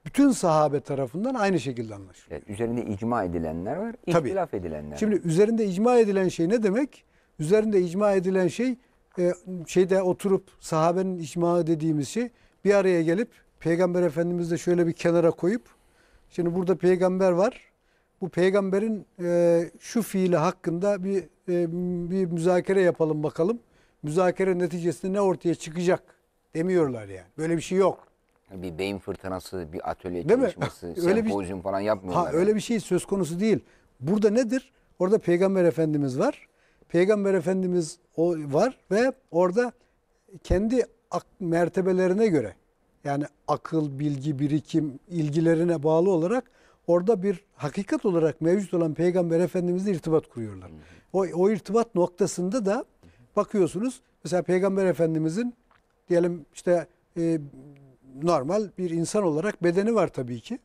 bütün sahabe tarafından aynı şekilde anlaşılıyor. Evet, üzerinde icma edilenler var, ihtilaf Tabii. edilenler var. Şimdi üzerinde icma edilen şey ne demek? Üzerinde icma edilen şey e, şeyde oturup sahabenin icma dediğimiz şey bir araya gelip Peygamber Efendimiz de şöyle bir kenara koyup şimdi burada peygamber var. Bu peygamberin e, şu fiili hakkında bir e, bir müzakere yapalım bakalım. Müzakere neticesinde ne ortaya çıkacak demiyorlar yani. Böyle bir şey yok. Hani bir beyin fırtınası, bir atölye değil çalışması, mi? öyle sempozyum bir, falan yapmıyorlar. Ha, yani. öyle bir şey söz konusu değil. Burada nedir? Orada Peygamber Efendimiz var. Peygamber Efendimiz o var ve orada kendi mertebelerine göre yani akıl, bilgi, birikim, ilgilerine bağlı olarak orada bir hakikat olarak mevcut olan Peygamber Efendimizle irtibat kuruyorlar. O, o irtibat noktasında da bakıyorsunuz mesela Peygamber Efendimizin diyelim işte e, normal bir insan olarak bedeni var tabii ki.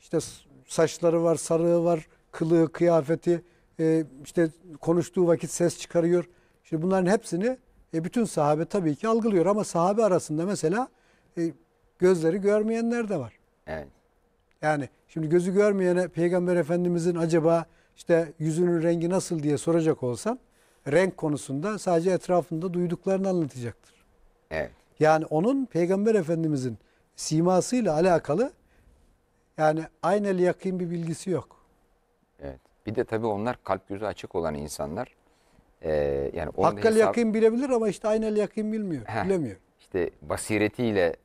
İşte saçları var, sarığı var, kılığı, kıyafeti, e, işte konuştuğu vakit ses çıkarıyor. Şimdi bunların hepsini e, bütün sahabe tabii ki algılıyor ama sahabe arasında mesela e, gözleri görmeyenler de var. Evet. Yani şimdi gözü görmeyene Peygamber Efendimizin acaba işte yüzünün rengi nasıl diye soracak olsam renk konusunda sadece etrafında duyduklarını anlatacaktır. Evet. Yani onun Peygamber Efendimizin simasıyla alakalı yani aynel yakın bir bilgisi yok. Evet. Bir de tabii onlar kalp gözü açık olan insanlar. Ee, yani Hakkal hesap... yakın bilebilir ama işte aynel yakın bilmiyor. Heh, bilemiyor. İşte basiretiyle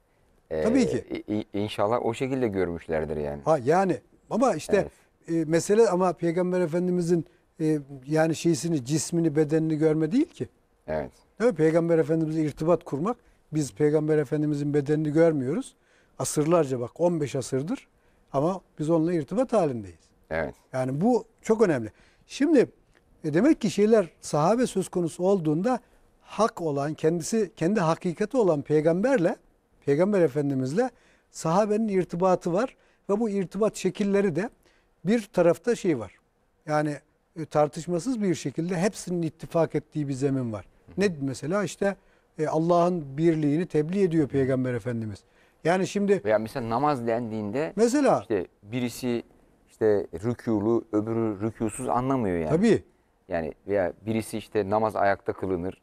e, tabii ki. inşallah o şekilde görmüşlerdir yani. Ha yani ama işte evet. e, mesele ama Peygamber Efendimizin e, yani şeysini, cismini, bedenini görme değil ki. Evet. Değil mi? Peygamber Efendimizle irtibat kurmak biz Peygamber Efendimizin bedenini görmüyoruz. Asırlarca bak 15 asırdır ama biz onunla irtibat halindeyiz. Evet. Yani bu çok önemli. Şimdi e demek ki şeyler sahabe söz konusu olduğunda hak olan kendisi kendi hakikati olan peygamberle peygamber efendimizle sahabenin irtibatı var ve bu irtibat şekilleri de bir tarafta şey var. Yani e, tartışmasız bir şekilde hepsinin ittifak ettiği bir zemin var. Ne mesela işte e, Allah'ın birliğini tebliğ ediyor Peygamber Efendimiz. Yani şimdi veya mesela namaz dendiğinde mesela işte birisi işte rükûlu öbürü rükûsuz anlamıyor yani. Tabii. Yani veya birisi işte namaz ayakta kılınır,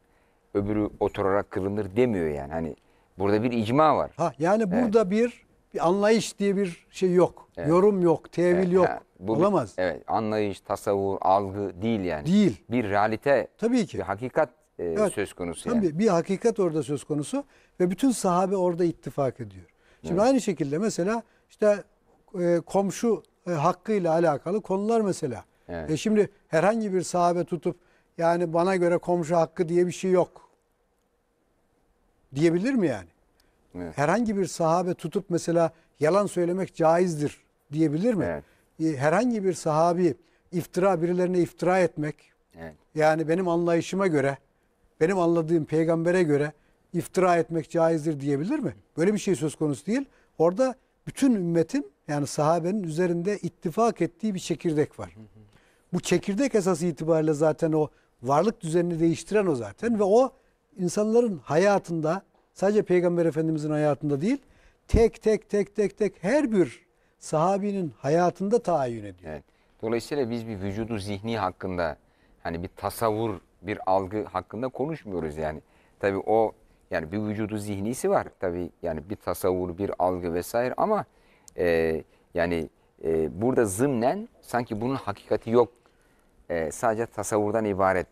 öbürü oturarak kılınır demiyor yani. Hani burada bir icma var. Ha yani burada evet. bir, bir anlayış diye bir şey yok. Evet. Yorum yok, tevil evet. yok. Ha, bu Olamaz. Bir, evet, anlayış, tasavvur, algı değil yani. Değil. Bir realite. Tabii ki. Bir hakikat e, evet, söz konusu. Yani. Tabii bir hakikat orada söz konusu ve bütün sahabe orada ittifak ediyor. Şimdi evet. aynı şekilde mesela işte e, komşu e, hakkıyla alakalı konular mesela. Evet. E şimdi herhangi bir sahabe tutup yani bana göre komşu hakkı diye bir şey yok diyebilir mi yani? Evet. Herhangi bir sahabe tutup mesela yalan söylemek caizdir diyebilir mi? Evet. E, herhangi bir sahabi iftira birilerine iftira etmek evet. yani benim anlayışıma göre benim anladığım peygambere göre iftira etmek caizdir diyebilir mi? Böyle bir şey söz konusu değil. Orada bütün ümmetin yani sahabenin üzerinde ittifak ettiği bir çekirdek var. Bu çekirdek esası itibariyle zaten o varlık düzenini değiştiren o zaten ve o insanların hayatında sadece Peygamber Efendimizin hayatında değil tek tek tek tek tek her bir sahabinin hayatında tahayyün ediyor. Evet. Dolayısıyla biz bir vücudu zihni hakkında hani bir tasavvur bir algı hakkında konuşmuyoruz yani. tabi o yani bir vücudu zihnisi var tabi yani bir tasavvur, bir algı vesaire ama e, yani e, burada zımnen sanki bunun hakikati yok e, sadece tasavvurdan ibaret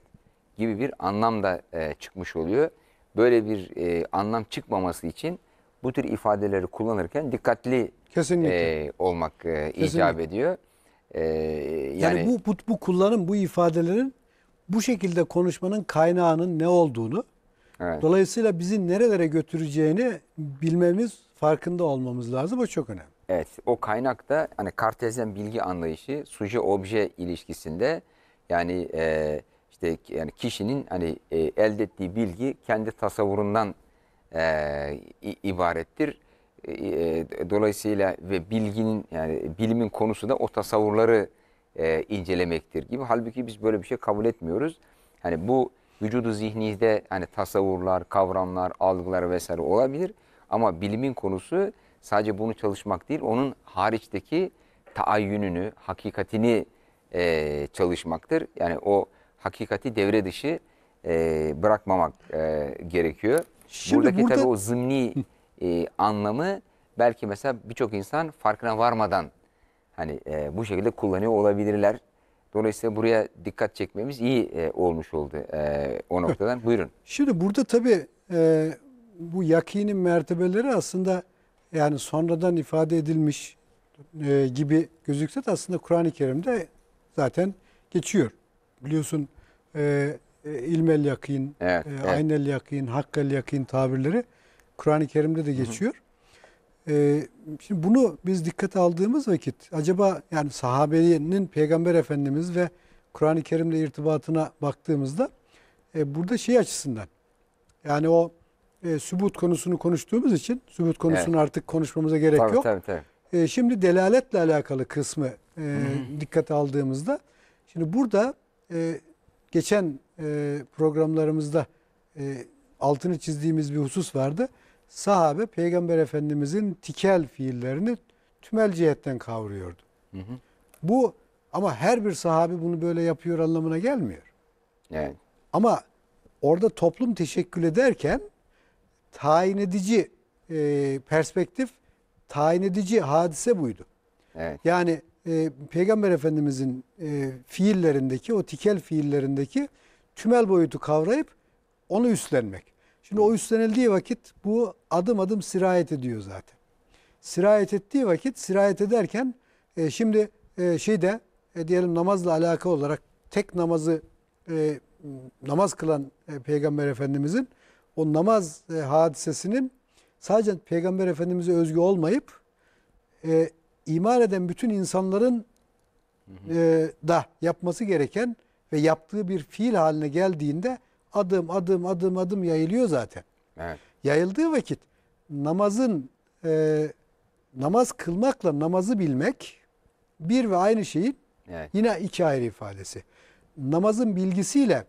gibi bir anlam da e, çıkmış oluyor. Böyle bir e, anlam çıkmaması için bu tür ifadeleri kullanırken dikkatli E, olmak e, icap ediyor. E, yani yani bu, bu, bu kullanım, bu ifadelerin bu şekilde konuşmanın kaynağının ne olduğunu evet. dolayısıyla bizi nerelere götüreceğini bilmemiz, farkında olmamız lazım. Bu çok önemli. Evet, o kaynakta hani kartezyen bilgi anlayışı suje-obje ilişkisinde yani e, işte yani kişinin hani e, elde ettiği bilgi kendi tasavvurundan e, ibarettir. E, e, dolayısıyla ve bilginin yani bilimin konusu da o tasavvurları e, incelemektir gibi. Halbuki biz böyle bir şey kabul etmiyoruz. Hani bu vücudu zihninizde hani tasavvurlar, kavramlar, algılar vesaire olabilir. Ama bilimin konusu sadece bunu çalışmak değil, onun hariçteki taayyününü, hakikatini e, çalışmaktır. Yani o hakikati devre dışı e, bırakmamak e, gerekiyor. Şimdi Buradaki burada... tabii o zımni e, anlamı belki mesela birçok insan farkına varmadan Hani e, bu şekilde kullanıyor olabilirler. Dolayısıyla buraya dikkat çekmemiz iyi e, olmuş oldu e, o noktadan. Buyurun. Şimdi burada tabii e, bu yakinin mertebeleri aslında yani sonradan ifade edilmiş e, gibi gözükse de aslında Kur'an-ı Kerim'de zaten geçiyor. Biliyorsun e, e ilmel yakin, evet, e, evet. aynel yakin, hakkel yakin tabirleri Kur'an-ı Kerim'de de geçiyor. Ee, şimdi bunu biz dikkate aldığımız vakit acaba yani sahabenin Peygamber Efendimiz ve Kur'an-ı Kerim'le irtibatına baktığımızda e, burada şey açısından yani o e, sübut konusunu konuştuğumuz için sübut konusunu evet. artık konuşmamıza gerek tabii, yok. Tabii, tabii. E, şimdi delaletle alakalı kısmı e, dikkate aldığımızda şimdi burada e, geçen e, programlarımızda e, altını çizdiğimiz bir husus vardı sahabe Peygamber Efendimizin tikel fiillerini tümel cihetten kavruyordu. Hı hı. Bu ama her bir sahabi bunu böyle yapıyor anlamına gelmiyor. Evet. Ama orada toplum teşekkül ederken tayin edici e, perspektif, tayin edici hadise buydu. Evet. Yani e, Peygamber Efendimizin e, fiillerindeki, o tikel fiillerindeki tümel boyutu kavrayıp onu üstlenmek. Şimdi o üstlenildiği vakit bu adım adım sirayet ediyor zaten. Sirayet ettiği vakit sirayet ederken e, şimdi e, şeyde e, diyelim namazla alakalı olarak tek namazı e, namaz kılan e, Peygamber Efendimizin o namaz e, hadisesinin sadece Peygamber Efendimiz'e özgü olmayıp e, iman eden bütün insanların e, da yapması gereken ve yaptığı bir fiil haline geldiğinde adım adım adım adım yayılıyor zaten. Evet. Yayıldığı vakit namazın e, namaz kılmakla namazı bilmek bir ve aynı şeyin evet. yine iki ayrı ifadesi. Namazın bilgisiyle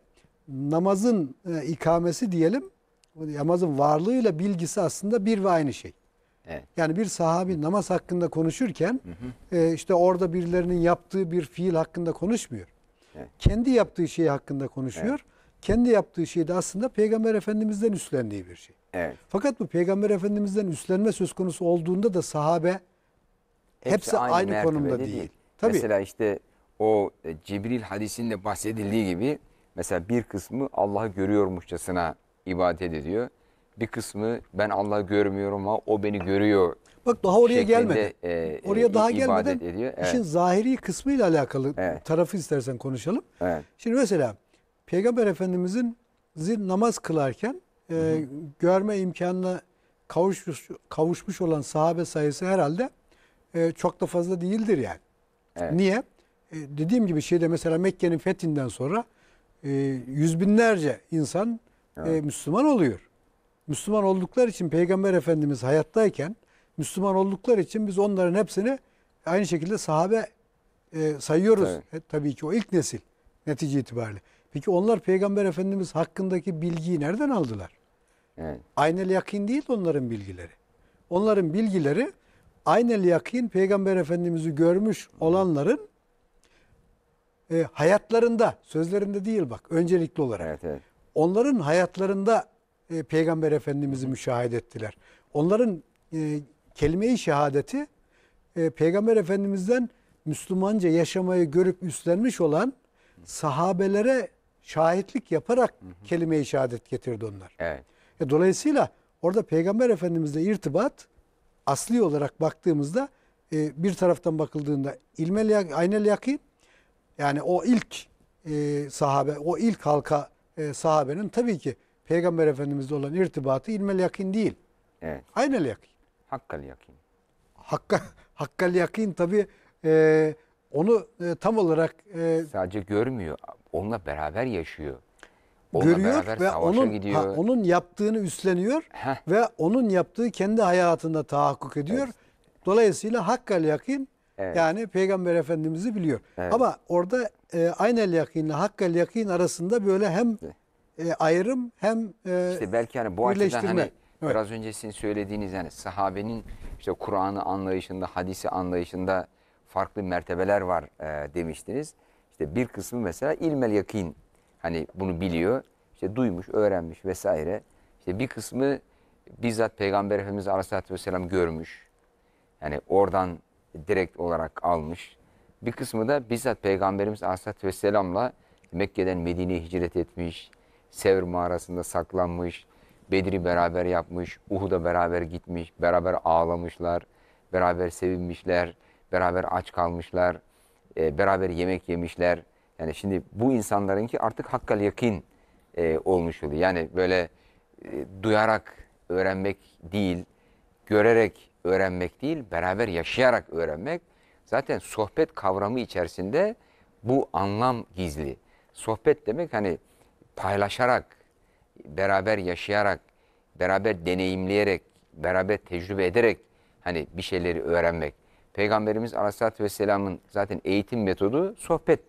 namazın e, ikamesi diyelim namazın varlığıyla bilgisi aslında bir ve aynı şey. Evet. Yani bir sahabi namaz hakkında konuşurken hı hı. E, işte orada birilerinin yaptığı bir fiil hakkında konuşmuyor. Evet. Kendi yaptığı şey hakkında konuşuyor. Evet kendi yaptığı şey de aslında Peygamber Efendimiz'den üstlendiği bir şey. Evet. Fakat bu Peygamber Efendimiz'den üstlenme söz konusu olduğunda da sahabe hepsi, hepsi aynı, aynı konumda değil. değil. Tabii. Mesela işte o e, Cibril hadisinde bahsedildiği gibi mesela bir kısmı Allah'ı görüyormuşçasına ibadet ediyor. Bir kısmı ben Allah'ı görmüyorum ama o beni görüyor. Bak daha oraya gelmedi. E, oraya daha gelmeden ediyor. Evet. işin zahiri kısmıyla alakalı evet. tarafı istersen konuşalım. Evet. Şimdi mesela Peygamber Efendimizin namaz kılarken e, görme imkanına kavuşmuş, kavuşmuş olan sahabe sayısı herhalde e, çok da fazla değildir yani. Evet. Niye? E, dediğim gibi şeyde mesela Mekke'nin fethinden sonra e, yüz binlerce insan e, evet. e, Müslüman oluyor. Müslüman oldukları için Peygamber Efendimiz hayattayken Müslüman oldukları için biz onların hepsini aynı şekilde sahabe e, sayıyoruz. Evet. E, tabii ki o ilk nesil netice itibariyle. Peki onlar Peygamber Efendimiz hakkındaki bilgiyi nereden aldılar? Evet. Aynel yakin değil onların bilgileri. Onların bilgileri aynel yakin Peygamber Efendimiz'i görmüş olanların e, hayatlarında, sözlerinde değil bak öncelikli olarak. Evet, evet. Onların hayatlarında e, Peygamber Efendimiz'i müşahede ettiler. Onların e, kelime-i şehadeti e, Peygamber Efendimiz'den Müslümanca yaşamayı görüp üstlenmiş olan sahabelere şahitlik yaparak kelime-i şehadet getirdi onlar. Evet. E, dolayısıyla orada Peygamber Efendimizle irtibat asli olarak baktığımızda e, bir taraftan bakıldığında ilmel aynel yakin yani o ilk e, sahabe, o ilk halka sahabenin tabii ki Peygamber Efendimizle olan irtibatı ilmel yakin değil. Evet. Aynel yakin. Hakkal yakin. Hakka, hakkal yakin tabii e, onu e, tam olarak e, Sadece görmüyor. Onunla beraber yaşıyor. Onunla görüyor beraber ve onun gidiyor. ha, onun yaptığını üstleniyor Heh. ve onun yaptığı kendi hayatında tahakkuk ediyor. Evet. Dolayısıyla hakkal yakin Evet. Yani Peygamber Efendimiz'i biliyor. Evet. Ama orada e, aynel yakin hakkal yakin arasında böyle hem e, ayrım hem e, İşte belki hani bu açıdan hani evet. önce sizin söylediğiniz yani sahabenin işte Kur'an'ı anlayışında, hadisi anlayışında farklı mertebeler var e, demiştiniz. İşte bir kısmı mesela ilmel yakin hani bunu biliyor. İşte duymuş, öğrenmiş vesaire. İşte bir kısmı bizzat Peygamber Efendimiz Aleyhisselatü Vesselam görmüş. Yani oradan direkt olarak almış. Bir kısmı da bizzat Peygamberimiz Aleyhisselatü Vesselam'la Mekke'den Medine'ye hicret etmiş. Sevr mağarasında saklanmış. Bedir'i beraber yapmış. Uhud'a beraber gitmiş. Beraber ağlamışlar. Beraber sevinmişler beraber aç kalmışlar, e, beraber yemek yemişler. Yani şimdi bu insanlarınki artık hakkal yakin e, olmuş oluyor. Yani böyle e, duyarak öğrenmek değil, görerek öğrenmek değil, beraber yaşayarak öğrenmek. Zaten sohbet kavramı içerisinde bu anlam gizli. Sohbet demek hani paylaşarak, beraber yaşayarak, beraber deneyimleyerek, beraber tecrübe ederek hani bir şeyleri öğrenmek. Peygamberimiz Aleyhisselatü Vesselam'ın zaten eğitim metodu sohbet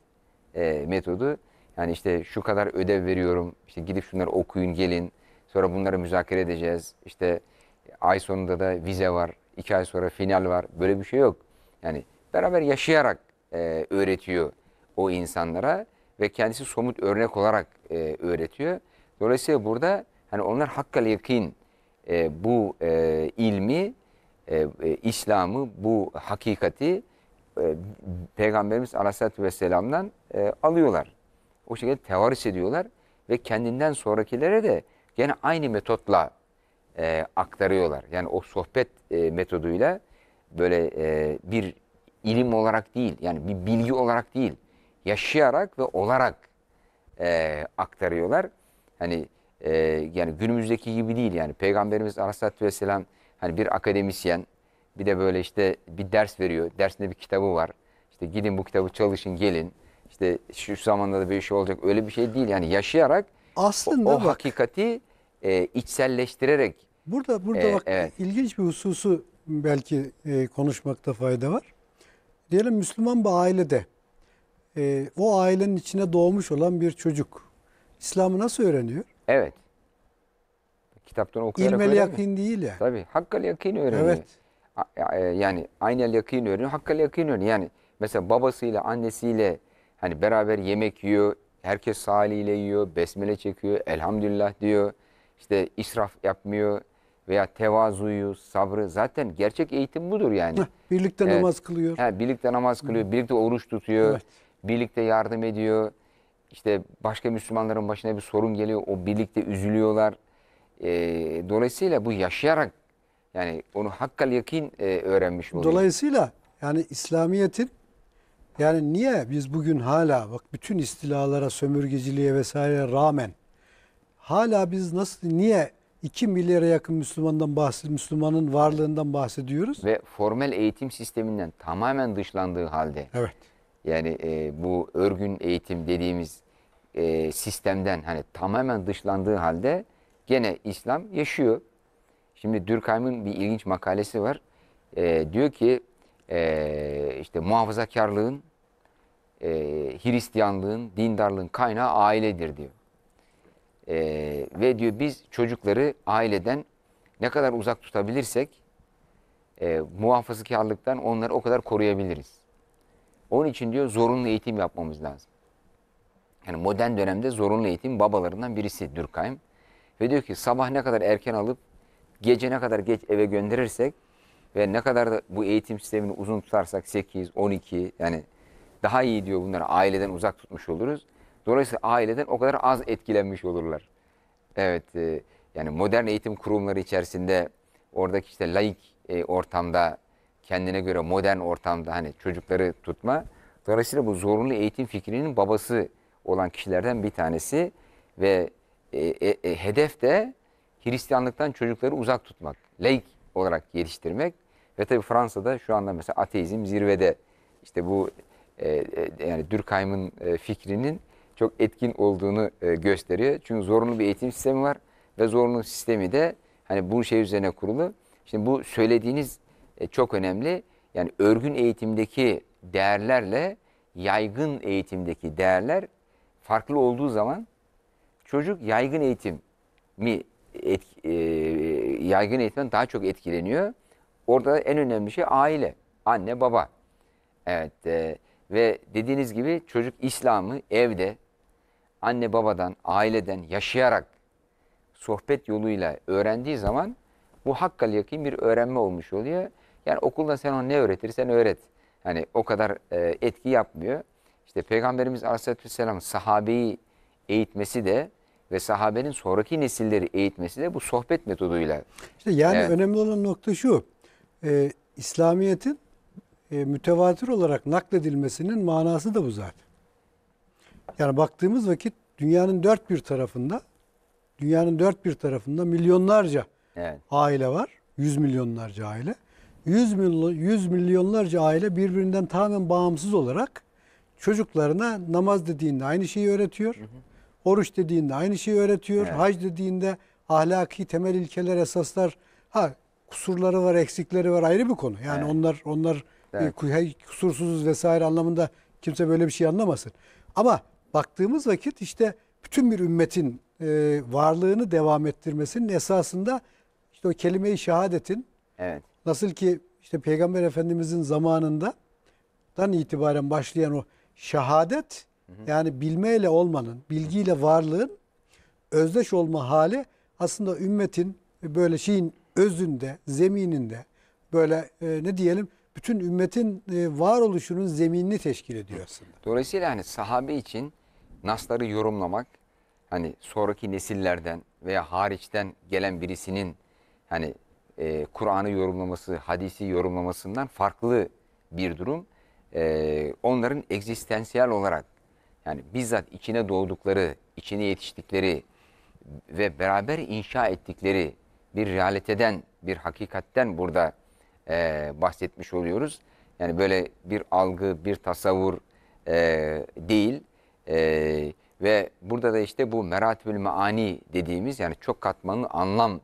e, metodu. Yani işte şu kadar ödev veriyorum, işte gidip şunları okuyun gelin, sonra bunları müzakere edeceğiz. İşte ay sonunda da vize var, iki ay sonra final var. Böyle bir şey yok. Yani beraber yaşayarak e, öğretiyor o insanlara ve kendisi somut örnek olarak e, öğretiyor. Dolayısıyla burada hani onlar hakkal yakin e, bu e, ilmi e, e, İslam'ı, bu hakikati e, Peygamberimiz Aleyhisselatü Vesselam'dan e, alıyorlar. O şekilde tevaris ediyorlar ve kendinden sonrakilere de gene aynı metotla e, aktarıyorlar. Yani o sohbet e, metoduyla böyle e, bir ilim olarak değil, yani bir bilgi olarak değil, yaşayarak ve olarak e, aktarıyorlar. Hani e, yani günümüzdeki gibi değil yani Peygamberimiz Aleyhisselatü Vesselam Hani bir akademisyen bir de böyle işte bir ders veriyor. Dersinde bir kitabı var. İşte gidin bu kitabı çalışın gelin. İşte şu zamanda da bir şey olacak. Öyle bir şey değil. Yani yaşayarak aslında o, o bak, hakikati e, içselleştirerek. Burada burada e, bak evet. ilginç bir hususu belki e, konuşmakta fayda var. Diyelim Müslüman bir ailede e, o ailenin içine doğmuş olan bir çocuk İslam'ı nasıl öğreniyor? Evet kitaptan okuyarak İlmel yakin değil ya. Tabii. Hakkal yakin öğreniyor. Evet. E, yani aynel yakin öğreniyor. Hakkal yakin öğreniyor. Yani mesela babasıyla annesiyle hani beraber yemek yiyor. Herkes saliyle yiyor. Besmele çekiyor. Elhamdülillah diyor. İşte israf yapmıyor veya tevazuyu, sabrı zaten gerçek eğitim budur yani. Heh, birlikte evet. namaz kılıyor. He, birlikte namaz kılıyor, birlikte oruç tutuyor, evet. birlikte yardım ediyor. İşte başka Müslümanların başına bir sorun geliyor, o birlikte üzülüyorlar. E, dolayısıyla bu yaşayarak yani onu hakkal yakin e, öğrenmiş oluyor. Dolayısıyla yani İslamiyet'in yani niye biz bugün hala bak bütün istilalara, sömürgeciliğe vesaire rağmen hala biz nasıl niye 2 milyara yakın Müslümandan bahsediyoruz, Müslümanın varlığından bahsediyoruz? Ve formal eğitim sisteminden tamamen dışlandığı halde. Evet. Yani e, bu örgün eğitim dediğimiz e, sistemden hani tamamen dışlandığı halde gene İslam yaşıyor. Şimdi Dürkheim'in bir ilginç makalesi var. E, diyor ki e, işte muhafazakarlığın, e, Hristiyanlığın, dindarlığın kaynağı ailedir diyor. E, ve diyor biz çocukları aileden ne kadar uzak tutabilirsek e, muhafazakarlıktan onları o kadar koruyabiliriz. Onun için diyor zorunlu eğitim yapmamız lazım. Yani modern dönemde zorunlu eğitim babalarından birisi Dürkheim. Ve diyor ki sabah ne kadar erken alıp gece ne kadar geç eve gönderirsek ve ne kadar da bu eğitim sistemini uzun tutarsak 8, 12 yani daha iyi diyor bunları aileden uzak tutmuş oluruz. Dolayısıyla aileden o kadar az etkilenmiş olurlar. Evet e, yani modern eğitim kurumları içerisinde oradaki işte laik e, ortamda kendine göre modern ortamda hani çocukları tutma. Dolayısıyla bu zorunlu eğitim fikrinin babası olan kişilerden bir tanesi ve e, e, e, hedef de Hristiyanlıktan çocukları uzak tutmak, laik olarak geliştirmek ve tabii Fransa'da şu anda mesela ateizm zirvede. İşte bu e, e, yani Dürkheim'in e, fikrinin çok etkin olduğunu e, gösteriyor. Çünkü zorunlu bir eğitim sistemi var ve zorunlu sistemi de hani bu şey üzerine kurulu. Şimdi bu söylediğiniz e, çok önemli. Yani örgün eğitimdeki değerlerle yaygın eğitimdeki değerler farklı olduğu zaman çocuk yaygın eğitim mi et, e, yaygın eğitimden daha çok etkileniyor. Orada en önemli şey aile, anne, baba. Evet e, ve dediğiniz gibi çocuk İslam'ı evde anne babadan, aileden yaşayarak sohbet yoluyla öğrendiği zaman bu hakkal yakın bir öğrenme olmuş oluyor. Yani okulda sen ona ne öğretirsen öğret. Yani o kadar e, etki yapmıyor. İşte Peygamberimiz Aleyhisselatü Vesselam sahabeyi eğitmesi de ve sahabenin sonraki nesilleri eğitmesi de bu sohbet metoduyla. İşte yani evet. önemli olan nokta şu. E, İslamiyet'in e, mütevatir olarak nakledilmesinin manası da bu zaten. Yani baktığımız vakit dünyanın dört bir tarafında dünyanın dört bir tarafında milyonlarca evet. aile var. Yüz milyonlarca aile. Yüz, milyon, yüz milyonlarca aile birbirinden tamamen bağımsız olarak çocuklarına namaz dediğinde aynı şeyi öğretiyor. Hı hı Oruç dediğinde aynı şeyi öğretiyor. Evet. Hac dediğinde ahlaki temel ilkeler, esaslar. Ha kusurları var, eksikleri var ayrı bir konu. Yani evet. onlar onlar evet. kusursuzuz vesaire anlamında kimse böyle bir şey anlamasın. Ama baktığımız vakit işte bütün bir ümmetin e, varlığını devam ettirmesinin esasında işte o kelime-i şehadetin evet. nasıl ki işte Peygamber Efendimizin zamanında dan itibaren başlayan o şehadet yani bilmeyle olmanın, bilgiyle varlığın özdeş olma hali aslında ümmetin böyle şeyin özünde, zemininde böyle e, ne diyelim bütün ümmetin e, varoluşunun zeminini teşkil ediyor aslında. Dolayısıyla hani sahabe için nasları yorumlamak hani sonraki nesillerden veya hariçten gelen birisinin hani e, Kur'an'ı yorumlaması, hadisi yorumlamasından farklı bir durum. E, onların egzistansiyel olarak yani bizzat içine doğdukları, içine yetiştikleri ve beraber inşa ettikleri bir realiteden, bir hakikatten burada e, bahsetmiş oluyoruz. Yani böyle bir algı, bir tasavvur e, değil. E, ve burada da işte bu meratibül meani dediğimiz yani çok katmanlı anlam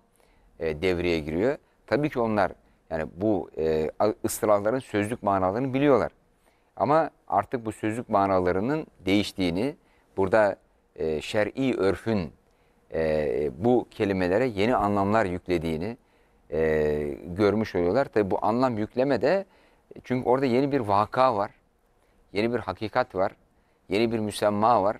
e, devreye giriyor. Tabii ki onlar yani bu e, ıstılahların sözlük manalarını biliyorlar. Ama artık bu sözlük manalarının değiştiğini, burada e, şer'i örfün e, bu kelimelere yeni anlamlar yüklediğini e, görmüş oluyorlar. Tabi bu anlam yükleme de çünkü orada yeni bir vaka var, yeni bir hakikat var, yeni bir müsemma var.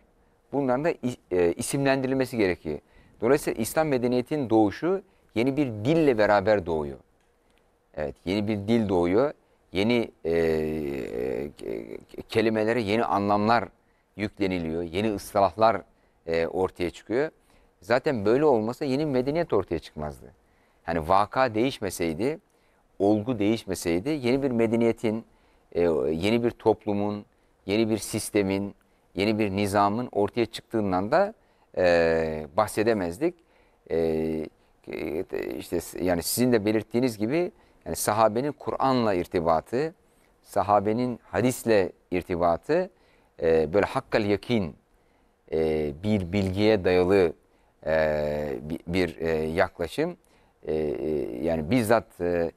Bunların da e, isimlendirilmesi gerekiyor. Dolayısıyla İslam medeniyetinin doğuşu yeni bir dille beraber doğuyor. Evet, yeni bir dil doğuyor yeni e, kelimelere yeni anlamlar yükleniliyor, yeni ıslahlar e, ortaya çıkıyor. Zaten böyle olmasa yeni medeniyet ortaya çıkmazdı. Yani vaka değişmeseydi, olgu değişmeseydi yeni bir medeniyetin, e, yeni bir toplumun, yeni bir sistemin, yeni bir nizamın ortaya çıktığından da e, bahsedemezdik. E, işte yani sizin de belirttiğiniz gibi yani sahabenin Kur'an'la irtibatı, sahabenin hadisle irtibatı e, böyle hakkal yakin e, bir bilgiye dayalı e, bir e, yaklaşım. E, e, yani bizzat e,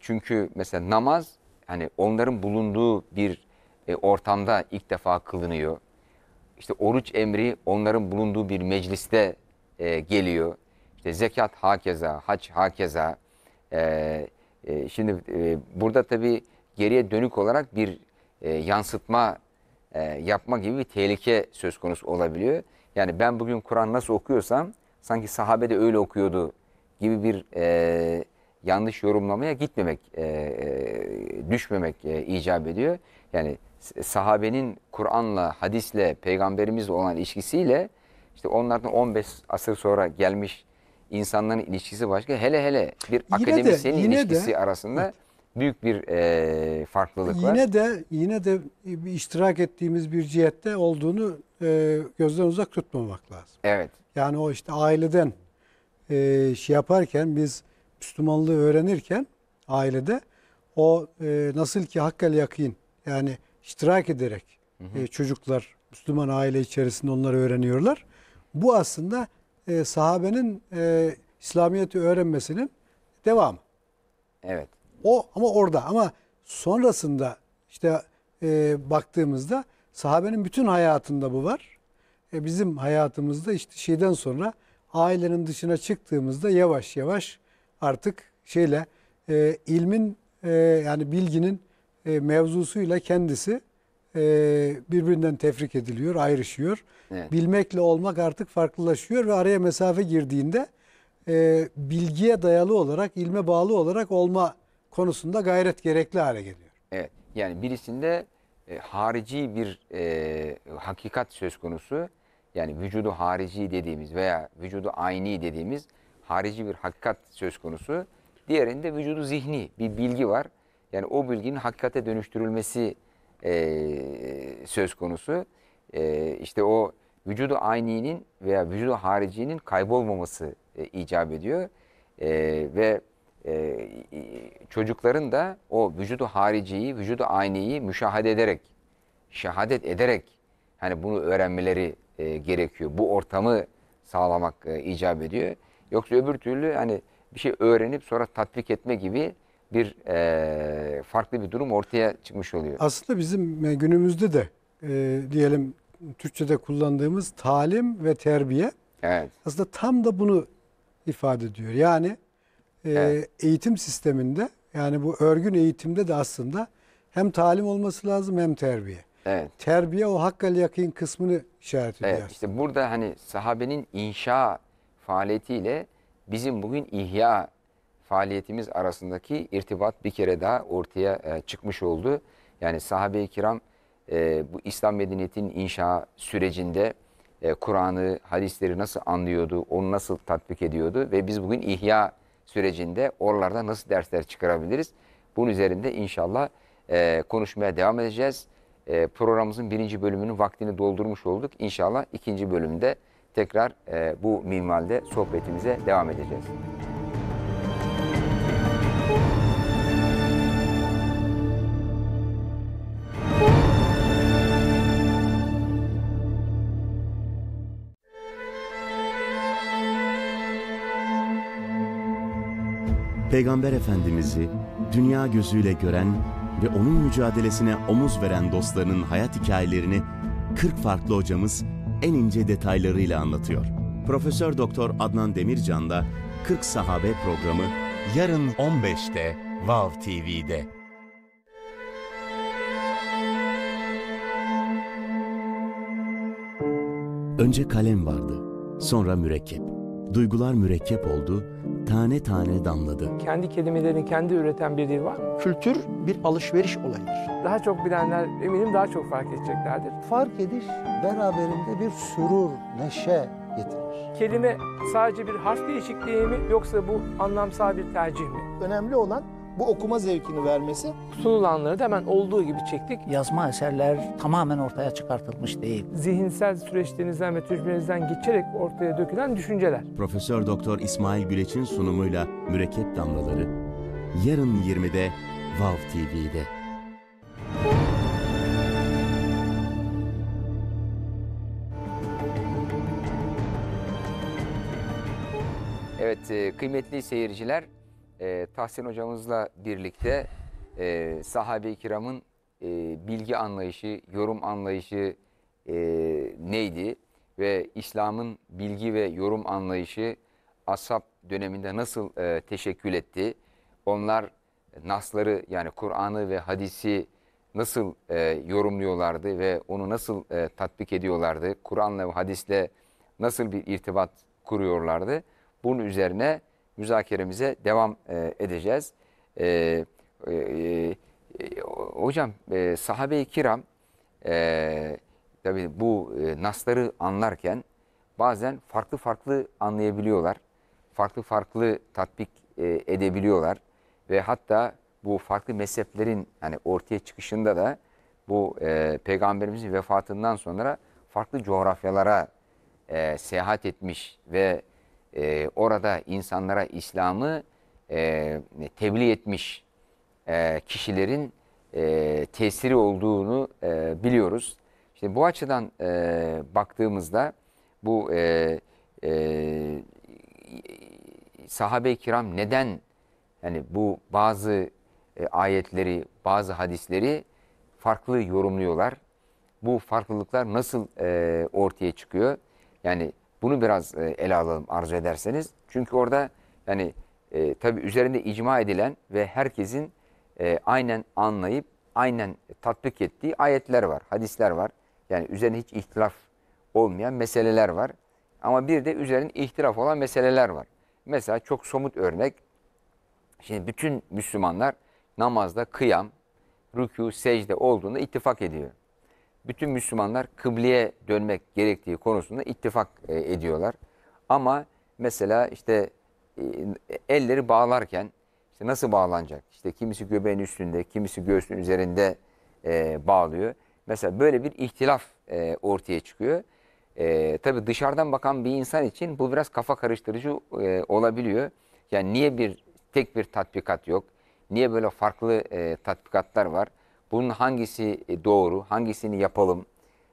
çünkü mesela namaz hani onların bulunduğu bir e, ortamda ilk defa kılınıyor. İşte oruç emri onların bulunduğu bir mecliste e, geliyor. İşte zekat hakeza, hac hakeza. E, ee, şimdi e, burada tabii geriye dönük olarak bir e, yansıtma e, yapma gibi bir tehlike söz konusu olabiliyor. Yani ben bugün Kur'an nasıl okuyorsam sanki sahabe de öyle okuyordu gibi bir e, yanlış yorumlamaya gitmemek, düşmemek icap ediyor. Yani sahabenin Kur'an'la, hadisle, peygamberimizle olan ilişkisiyle işte onlardan 15 asır sonra gelmiş insanların ilişkisi başka. Hele hele bir akademisyenin yine ilişkisi de, arasında büyük bir e, farklılık yine var. Yine de yine de iştirak ettiğimiz bir cihette olduğunu e, gözden uzak tutmamak lazım. Evet. Yani o işte aileden e, şey yaparken biz Müslümanlığı öğrenirken ailede o e, nasıl ki hakkel yakin yani iştirak ederek hı hı. E, çocuklar Müslüman aile içerisinde onları öğreniyorlar. Bu aslında e, sahabenin e, İslamiyet'i öğrenmesinin devamı. Evet. O ama orada ama sonrasında işte e, baktığımızda sahabenin bütün hayatında bu var. E, bizim hayatımızda işte şeyden sonra ailenin dışına çıktığımızda yavaş yavaş artık şeyle e, ilmin e, yani bilginin e, mevzusuyla kendisi e, birbirinden tefrik ediliyor, ayrışıyor. Evet. Bilmekle olmak artık farklılaşıyor ve araya mesafe girdiğinde e, bilgiye dayalı olarak, ilme bağlı olarak olma konusunda gayret gerekli hale geliyor. Evet, yani birisinde e, harici bir hakikat söz konusu. Yani vücudu harici dediğimiz veya vücudu ayni dediğimiz harici bir hakikat söz konusu. Diğerinde vücudu zihni bir bilgi var. Yani o bilginin hakikate dönüştürülmesi e, söz konusu. E, işte o vücudu ayninin veya vücudu haricinin kaybolmaması e, icap ediyor. E, ve e, çocukların da o vücudu hariciyi, vücudu ayniyi müşahede ederek, şehadet ederek hani bunu öğrenmeleri e, gerekiyor. Bu ortamı sağlamak e, icap ediyor. Yoksa öbür türlü hani bir şey öğrenip sonra tatbik etme gibi bir e, farklı bir durum ortaya çıkmış oluyor. Aslında bizim e, günümüzde de e, diyelim Türkçe'de kullandığımız talim ve terbiye evet. aslında tam da bunu ifade ediyor. Yani e, evet. eğitim sisteminde yani bu örgün eğitimde de aslında hem talim olması lazım hem terbiye. Evet. Terbiye o hakkal yakın kısmını işaret ediyor. Evet, işte burada hani sahabenin inşa faaliyetiyle bizim bugün ihya faaliyetimiz arasındaki irtibat bir kere daha ortaya e, çıkmış oldu. Yani sahabe-i kiram e, bu İslam medeniyetinin inşa sürecinde e, Kur'an'ı, hadisleri nasıl anlıyordu, onu nasıl tatbik ediyordu ve biz bugün ihya sürecinde oralarda nasıl dersler çıkarabiliriz? Bunun üzerinde inşallah e, konuşmaya devam edeceğiz. E, programımızın birinci bölümünün vaktini doldurmuş olduk. İnşallah ikinci bölümde tekrar e, bu minvalde sohbetimize devam edeceğiz. Peygamber Efendimiz'i dünya gözüyle gören ve onun mücadelesine omuz veren dostlarının hayat hikayelerini 40 farklı hocamız en ince detaylarıyla anlatıyor. Profesör Doktor Adnan Demircan da 40 Sahabe programı yarın 15'te Vav wow TV'de. Önce kalem vardı, sonra mürekkep. Duygular mürekkep oldu, tane tane damladı. Kendi kelimelerini kendi üreten bir dil var. Kültür bir alışveriş olayıdır. Daha çok bilenler eminim daha çok fark edeceklerdir. Fark ediş beraberinde bir sürur, neşe getirir. Kelime sadece bir harf değişikliği mi yoksa bu anlamsal bir tercih mi? Önemli olan bu okuma zevkini vermesi. Sunulanları da hemen olduğu gibi çektik. Yazma eserler tamamen ortaya çıkartılmış değil. Zihinsel süreçlerinizden ve tecrübenizden geçerek ortaya dökülen düşünceler. Profesör Doktor İsmail Güleç'in sunumuyla Mürekkep Damlaları. Yarın 20'de Vav TV'de. Evet e, kıymetli seyirciler e, Tahsin hocamızla birlikte e, sahabe-i kiramın e, bilgi anlayışı, yorum anlayışı e, neydi ve İslam'ın bilgi ve yorum anlayışı ashab döneminde nasıl e, teşekkül etti? Onlar nasları yani Kur'an'ı ve hadisi nasıl e, yorumluyorlardı ve onu nasıl e, tatbik ediyorlardı? Kur'an'la ve hadisle nasıl bir irtibat kuruyorlardı? Bunun üzerine müzakeremize devam e, edeceğiz. E, e, e, hocam e, sahabe-i kiram e, tabii bu e, nasları anlarken bazen farklı farklı anlayabiliyorlar. Farklı farklı tatbik e, edebiliyorlar ve hatta bu farklı mezheplerin yani ortaya çıkışında da bu e, peygamberimizin vefatından sonra farklı coğrafyalara e, seyahat etmiş ve e, orada insanlara İslam'ı e, tebliğ etmiş e, kişilerin e, tesiri olduğunu e, biliyoruz. İşte bu açıdan e, baktığımızda bu e, e, sahabe-i kiram neden yani bu bazı e, ayetleri, bazı hadisleri farklı yorumluyorlar? Bu farklılıklar nasıl e, ortaya çıkıyor? Yani bunu biraz e, ele alalım arzu ederseniz. Çünkü orada yani e, tabii üzerinde icma edilen ve herkesin e, aynen anlayıp aynen tatbik ettiği ayetler var, hadisler var. Yani üzerine hiç ihtilaf olmayan meseleler var. Ama bir de üzerinde ihtilaf olan meseleler var. Mesela çok somut örnek. Şimdi bütün Müslümanlar namazda kıyam, rükû, secde olduğunda ittifak ediyor bütün Müslümanlar kıbleye dönmek gerektiği konusunda ittifak e, ediyorlar. Ama mesela işte e, elleri bağlarken işte nasıl bağlanacak? İşte kimisi göbeğin üstünde, kimisi göğsün üzerinde e, bağlıyor. Mesela böyle bir ihtilaf e, ortaya çıkıyor. E, tabii dışarıdan bakan bir insan için bu biraz kafa karıştırıcı e, olabiliyor. Yani niye bir tek bir tatbikat yok? Niye böyle farklı e, tatbikatlar var? Bunun hangisi e, doğru, hangisini yapalım?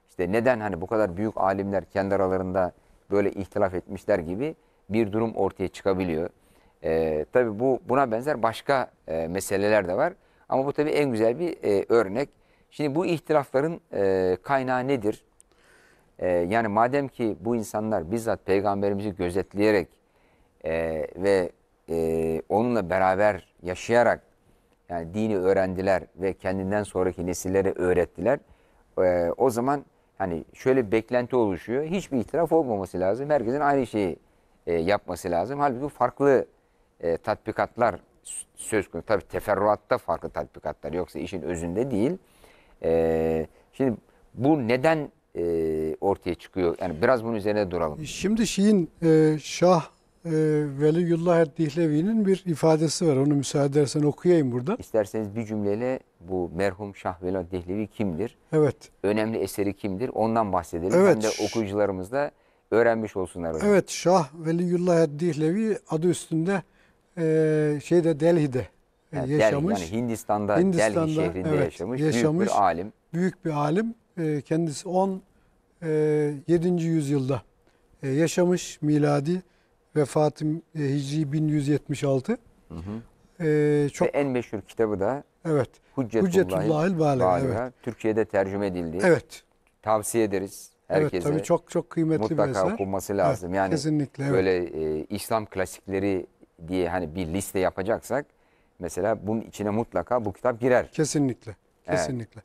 İşte neden hani bu kadar büyük alimler kendi aralarında böyle ihtilaf etmişler gibi bir durum ortaya çıkabiliyor. Ee, tabii bu buna benzer başka e, meseleler de var. Ama bu tabii en güzel bir e, örnek. Şimdi bu ihtilafların e, kaynağı nedir? E, yani madem ki bu insanlar bizzat peygamberimizi gözetleyerek e, ve e, onunla beraber yaşayarak yani dini öğrendiler ve kendinden sonraki nesillere öğrettiler. Ee, o zaman hani şöyle bir beklenti oluşuyor. Hiçbir itiraf olmaması lazım. Herkesin aynı şeyi e, yapması lazım. Halbuki farklı e, tatbikatlar söz konusu. Tabi teferruatta farklı tatbikatlar yoksa işin özünde değil. E, şimdi bu neden e, ortaya çıkıyor? Yani biraz bunun üzerine duralım. Şimdi şeyin e, Şah e, Veliyullah Dihlevi'nin bir ifadesi var. Onu müsaade edersen okuyayım burada. İsterseniz bir cümleyle bu merhum Şah Veliyullah Dihlevi kimdir? Evet. Önemli eseri kimdir? Ondan bahsedelim. Evet. Hem de okuyucularımız da öğrenmiş olsunlar. Hocam. Evet Şah Veliyullah Dihlevi adı üstünde e, şeyde Delhi'de e, yani yaşamış. Delhi, yani Hindistan'da, Hindistan'da Delhi şehrinde evet, yaşamış, yaşamış. Büyük bir alim. Büyük bir alim. E, kendisi 10 e, 7. yüzyılda e, yaşamış miladi Vefatı e, Hicri 1176. Hı hı. E, çok... Ve en meşhur kitabı da evet. Hüccetullahil Bale. Evet. Türkiye'de tercüme edildi. Evet. Tavsiye ederiz herkese. Evet, tabii çok çok kıymetli mutlaka bir eser. Mutlaka okunması lazım. Evet, yani kesinlikle, evet. böyle e, İslam klasikleri diye hani bir liste yapacaksak mesela bunun içine mutlaka bu kitap girer. Kesinlikle. Kesinlikle.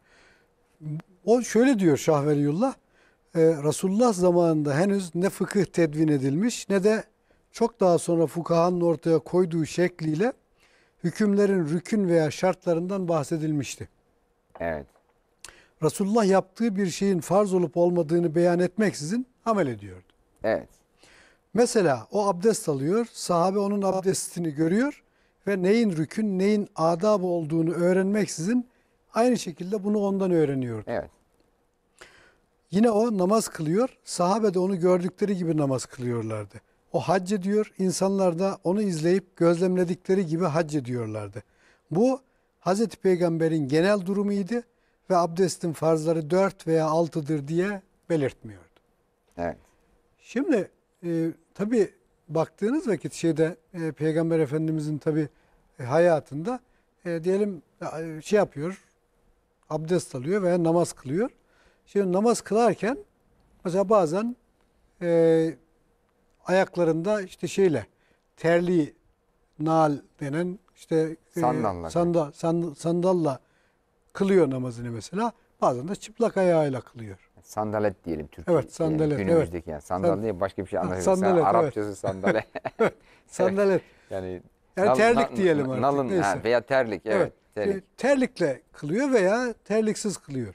Evet. O şöyle diyor Şah Veliyullah. E, Resulullah zamanında henüz ne fıkıh tedvin edilmiş ne de çok daha sonra fukahanın ortaya koyduğu şekliyle hükümlerin rükün veya şartlarından bahsedilmişti. Evet. Resulullah yaptığı bir şeyin farz olup olmadığını beyan etmeksizin amel ediyordu. Evet. Mesela o abdest alıyor, sahabe onun abdestini görüyor ve neyin rükün, neyin adab olduğunu öğrenmeksizin aynı şekilde bunu ondan öğreniyordu. Evet. Yine o namaz kılıyor, sahabe de onu gördükleri gibi namaz kılıyorlardı. O hac ediyor, insanlar da onu izleyip gözlemledikleri gibi hac ediyorlardı. Bu Hz. Peygamber'in genel durumuydu ve abdestin farzları dört veya altıdır diye belirtmiyordu. Evet. Şimdi e, tabi baktığınız vakit şeyde e, Peygamber Efendimizin tabi hayatında e, diyelim e, şey yapıyor, abdest alıyor veya namaz kılıyor. Şimdi namaz kılarken mesela bazen e, ayaklarında işte şeyle terli nal denen işte e, sandalla, e, sanda, sand, sandalla kılıyor namazını mesela. Bazen de çıplak ayağıyla kılıyor. Sandalet diyelim Türkiye. Evet sandalet. Yani günümüzdeki evet. yani sandal Sand başka bir şey anlaşılır. Sandalet, Sen Arapçası evet. sandalet. sandalet. yani, yani nal, terlik nal, diyelim artık. Nalın Ha, veya terlik evet. evet. E, terlik. Terlikle kılıyor veya terliksiz kılıyor.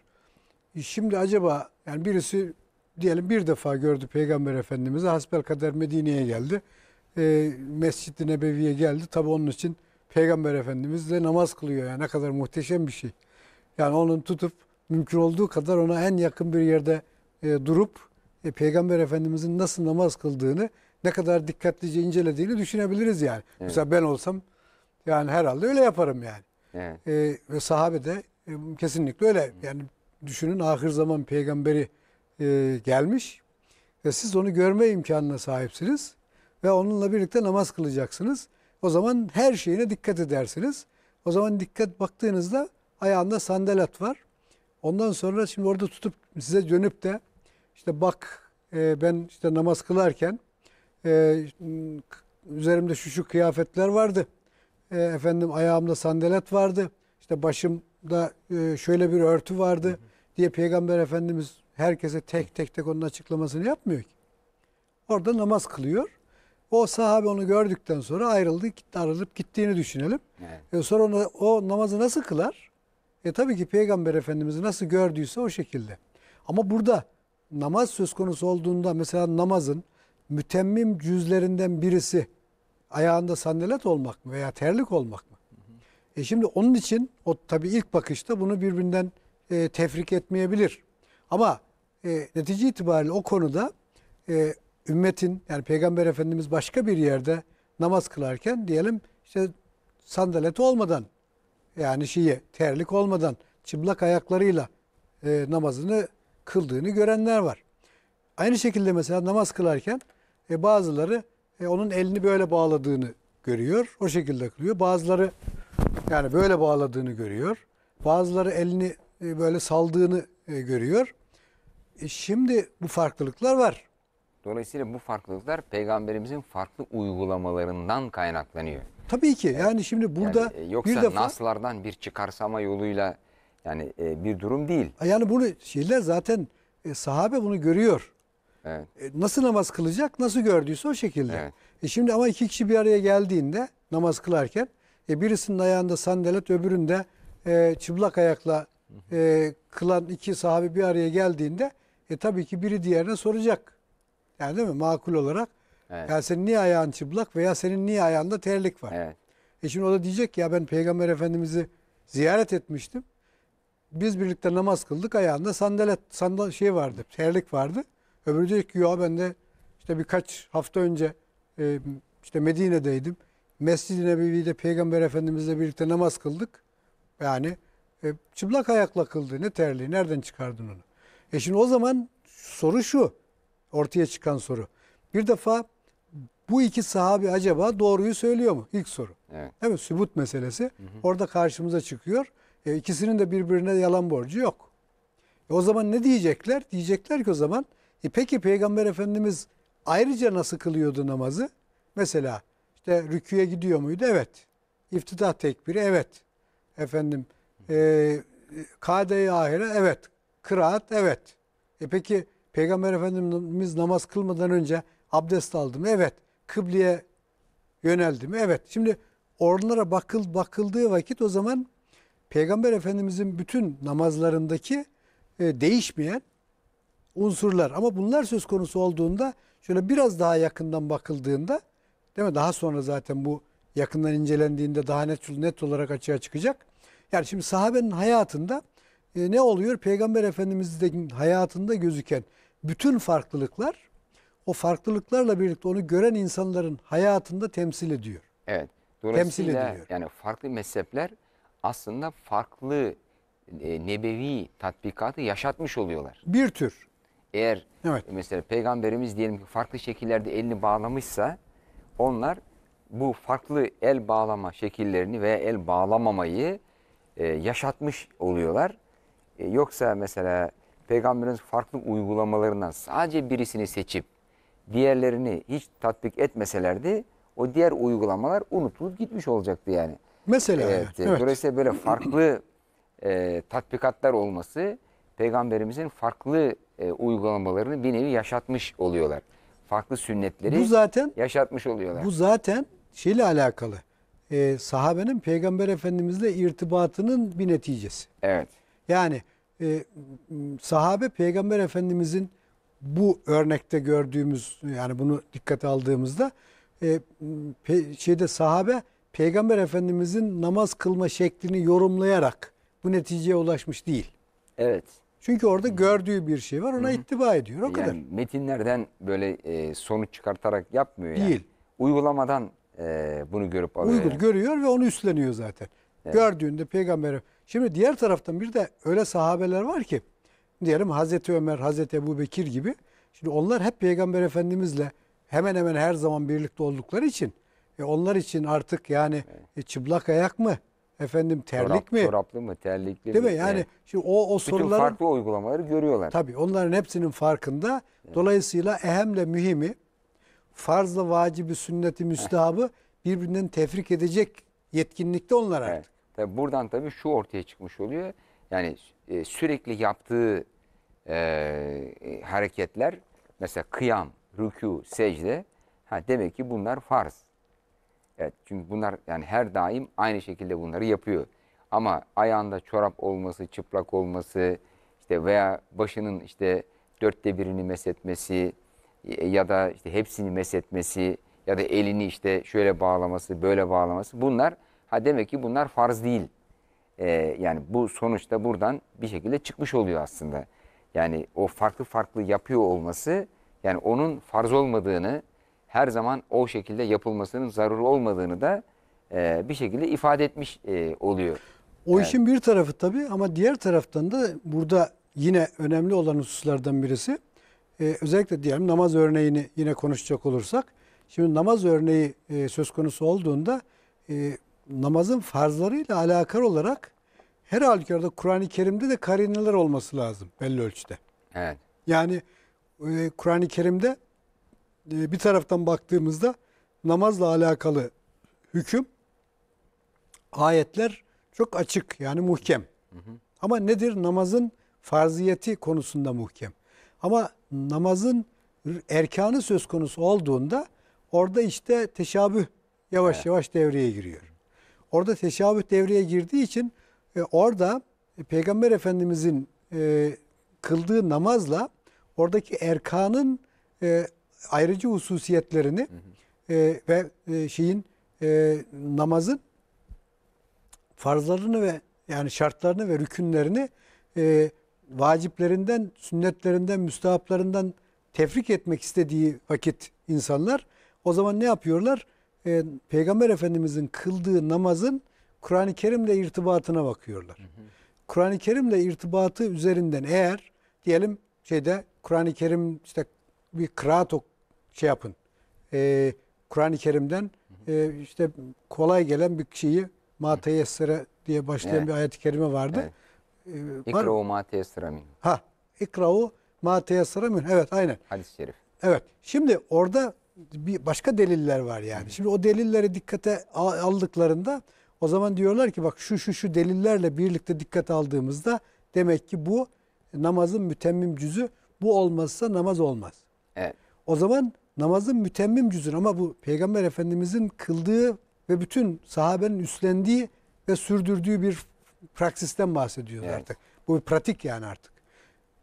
Şimdi acaba yani birisi diyelim bir defa gördü Peygamber Efendimiz'i hasbel kader Medine'ye geldi. E, Mescid-i Nebevi'ye geldi. Tabi onun için Peygamber Efendimiz de namaz kılıyor. Yani ne kadar muhteşem bir şey. Yani onun tutup mümkün olduğu kadar ona en yakın bir yerde e, durup e, Peygamber Efendimiz'in nasıl namaz kıldığını ne kadar dikkatlice incelediğini düşünebiliriz yani. Evet. Mesela ben olsam yani herhalde öyle yaparım yani. Evet. E, ve sahabe de e, kesinlikle öyle. Yani düşünün ahir zaman peygamberi e, gelmiş ve siz onu görme imkanına sahipsiniz ve onunla birlikte namaz kılacaksınız. O zaman her şeyine dikkat edersiniz. O zaman dikkat baktığınızda ayağında sandalat var. Ondan sonra şimdi orada tutup size dönüp de işte bak e, ben işte namaz kılarken e, üzerimde şu şu kıyafetler vardı. E, efendim ayağımda sandalet vardı. İşte başımda şöyle bir örtü vardı diye Peygamber Efendimiz herkese tek tek tek onun açıklamasını yapmıyor ki. Orada namaz kılıyor. O sahabe onu gördükten sonra ayrıldı, gitti, ayrılıp gittiğini düşünelim. Evet. E sonra ona, o namazı nasıl kılar? E tabii ki Peygamber Efendimiz'i nasıl gördüyse o şekilde. Ama burada namaz söz konusu olduğunda mesela namazın mütemmim cüzlerinden birisi ayağında sandalet olmak mı veya terlik olmak mı? E şimdi onun için o tabii ilk bakışta bunu birbirinden e, tefrik etmeyebilir. Ama e, netice itibariyle o konuda e, ümmetin yani Peygamber Efendimiz başka bir yerde namaz kılarken diyelim işte sandalet olmadan yani şiye terlik olmadan çıplak ayaklarıyla e, namazını kıldığını görenler var. Aynı şekilde mesela namaz kılarken e, bazıları e, onun elini böyle bağladığını görüyor. O şekilde kılıyor. Bazıları yani böyle bağladığını görüyor. Bazıları elini e, böyle saldığını e, görüyor. E şimdi bu farklılıklar var. Dolayısıyla bu farklılıklar peygamberimizin farklı uygulamalarından kaynaklanıyor. Tabii ki. Yani şimdi burada yani, e, yoksa bir defa naslardan bir çıkarsama yoluyla yani e, bir durum değil. Yani bunu şeyler zaten e, sahabe bunu görüyor. Evet. nasıl namaz kılacak? Nasıl gördüyse o şekilde. Evet. E şimdi ama iki kişi bir araya geldiğinde namaz kılarken e, birisinin ayağında sandalet öbüründe e, çıplak ayakla e, kılan iki sahabe bir araya geldiğinde e tabii ki biri diğerine soracak. Yani değil mi? Makul olarak. Evet. Yani senin niye ayağın çıplak veya senin niye ayağında terlik var? Evet. E şimdi o da diyecek ki ya ben Peygamber Efendimiz'i ziyaret etmiştim. Biz birlikte namaz kıldık. Ayağında sandalet, sandal şey vardı, terlik vardı. Öbürü diyecek ki ya ben de işte birkaç hafta önce e, işte Medine'deydim. Mescid-i Nebevi'de Peygamber Efendimiz'le birlikte namaz kıldık. Yani e, çıplak ayakla kıldı. Ne terliği? Nereden çıkardın onu? E şimdi o zaman soru şu ortaya çıkan soru. Bir defa bu iki sahabi acaba doğruyu söylüyor mu? İlk soru. Evet. Evet sübut meselesi. Hı hı. Orada karşımıza çıkıyor. E, ikisinin de birbirine yalan borcu yok. E, o zaman ne diyecekler? Diyecekler ki o zaman e, peki Peygamber Efendimiz ayrıca nasıl kılıyordu namazı? Mesela işte rüküye gidiyor muydu? Evet. İftitah tekbiri evet. Efendim e, e kade-i ahire evet. Kıraat evet. E peki Peygamber Efendimiz namaz kılmadan önce abdest aldı mı? Evet. Kıbleye yöneldi mi? Evet. Şimdi oralara bakıl, bakıldığı vakit o zaman Peygamber Efendimizin bütün namazlarındaki e, değişmeyen unsurlar ama bunlar söz konusu olduğunda şöyle biraz daha yakından bakıldığında değil mi? Daha sonra zaten bu yakından incelendiğinde daha net net olarak açığa çıkacak. Yani şimdi sahabenin hayatında e, ne oluyor? Peygamber Efendimiz'in hayatında gözüken bütün farklılıklar o farklılıklarla birlikte onu gören insanların hayatında temsil ediyor. Evet. temsil ediyor. yani farklı mezhepler aslında farklı e, nebevi tatbikatı yaşatmış oluyorlar. Bir tür. Eğer evet. mesela peygamberimiz diyelim ki farklı şekillerde elini bağlamışsa onlar bu farklı el bağlama şekillerini veya el bağlamamayı e, yaşatmış oluyorlar. E, yoksa mesela peygamberin farklı uygulamalarından sadece birisini seçip diğerlerini hiç tatbik etmeselerdi o diğer uygulamalar unutulup gitmiş olacaktı yani. Mesela. Evet, evet. Dolayısıyla böyle farklı e, tatbikatlar olması peygamberimizin farklı e, uygulamalarını bir nevi yaşatmış oluyorlar. Farklı sünnetleri bu zaten, yaşatmış oluyorlar. Bu zaten şeyle alakalı. E, sahabenin peygamber efendimizle irtibatının bir neticesi. Evet. Yani e, sahabe peygamber efendimizin bu örnekte gördüğümüz yani bunu dikkate aldığımızda e, pe, şeyde sahabe peygamber efendimizin namaz kılma şeklini yorumlayarak bu neticeye ulaşmış değil. Evet. Çünkü orada gördüğü bir şey var ona Hı -hı. ittiba ediyor o yani kadar. Metinlerden böyle e, sonuç çıkartarak yapmıyor yani. Değil. Uygulamadan e, bunu görüp alıyor. Uygul, yani. Görüyor ve onu üstleniyor zaten. Evet. Gördüğünde peygamber Şimdi diğer taraftan bir de öyle sahabeler var ki diyelim Hazreti Ömer, Hazreti Ebu Bekir gibi. Şimdi onlar hep Peygamber Efendimizle hemen hemen her zaman birlikte oldukları için e onlar için artık yani e, çıplak ayak mı? Efendim terlik Çorap, mi? Çoraplı mı? Terlikli Değil mi? mi? Yani şimdi o, o soruların... Bütün farklı uygulamaları görüyorlar. Tabii onların hepsinin farkında. Evet. Dolayısıyla ehemle mühimi farzla vacibi sünneti müstahabı birbirinden tefrik edecek yetkinlikte onlar artık. Evet. Tabii buradan tabii şu ortaya çıkmış oluyor. Yani e, sürekli yaptığı e, e, hareketler mesela kıyam, rükû, secde ha demek ki bunlar farz. Evet çünkü bunlar yani her daim aynı şekilde bunları yapıyor. Ama ayağında çorap olması, çıplak olması işte veya başının işte dörtte birini mesetmesi e, ya da işte hepsini mesetmesi ya da elini işte şöyle bağlaması, böyle bağlaması bunlar Ha demek ki bunlar farz değil. Ee, yani bu sonuçta buradan bir şekilde çıkmış oluyor aslında. Yani o farklı farklı yapıyor olması yani onun farz olmadığını her zaman o şekilde yapılmasının zaruri olmadığını da e, bir şekilde ifade etmiş e, oluyor. O yani. işin bir tarafı tabii ama diğer taraftan da burada yine önemli olan hususlardan birisi e, özellikle diyelim namaz örneğini yine konuşacak olursak şimdi namaz örneği e, söz konusu olduğunda e, namazın farzlarıyla alakalı olarak her halükarda Kur'an-ı Kerim'de de karineler olması lazım belli ölçüde. Evet. Yani e, Kur'an-ı Kerim'de e, bir taraftan baktığımızda namazla alakalı hüküm ayetler çok açık yani muhkem. Hı hı. Ama nedir namazın farziyeti konusunda muhkem. Ama namazın erkanı söz konusu olduğunda orada işte teşabüh yavaş evet. yavaş devreye giriyor. Orada teşabüh devreye girdiği için e, orada e, Peygamber Efendimizin e, kıldığı namazla oradaki erkanın e, ayrıcı hususiyetlerini E, ve e, şeyin e, namazın farzlarını ve yani şartlarını ve rükünlerini e, vaciplerinden, sünnetlerinden, müstahaplarından tefrik etmek istediği vakit insanlar o zaman ne yapıyorlar? e, Peygamber Efendimizin kıldığı namazın Kur'an-ı Kerim'le irtibatına bakıyorlar. Kur'an-ı Kerim'le irtibatı üzerinden eğer diyelim şeyde Kur'an-ı Kerim işte bir kıraat şey yapın. E, Kur'an-ı Kerim'den e, işte kolay gelen bir şeyi mateyessere diye başlayan evet. bir ayet-i kerime vardı. E, ikra'u mateyessere min. Ha, ikra'u mateyessere min. Evet aynen. Hadis-i şerif. Evet. Şimdi orada bir başka deliller var yani. Şimdi o delilleri dikkate aldıklarında o zaman diyorlar ki bak şu şu şu delillerle birlikte dikkat aldığımızda demek ki bu namazın mütemmim cüzü bu olmazsa namaz olmaz. Evet. O zaman namazın mütemmim cüzün ama bu Peygamber Efendimizin kıldığı ve bütün sahabenin üstlendiği ve sürdürdüğü bir praksisten bahsediyoruz evet. artık. Bu bir pratik yani artık.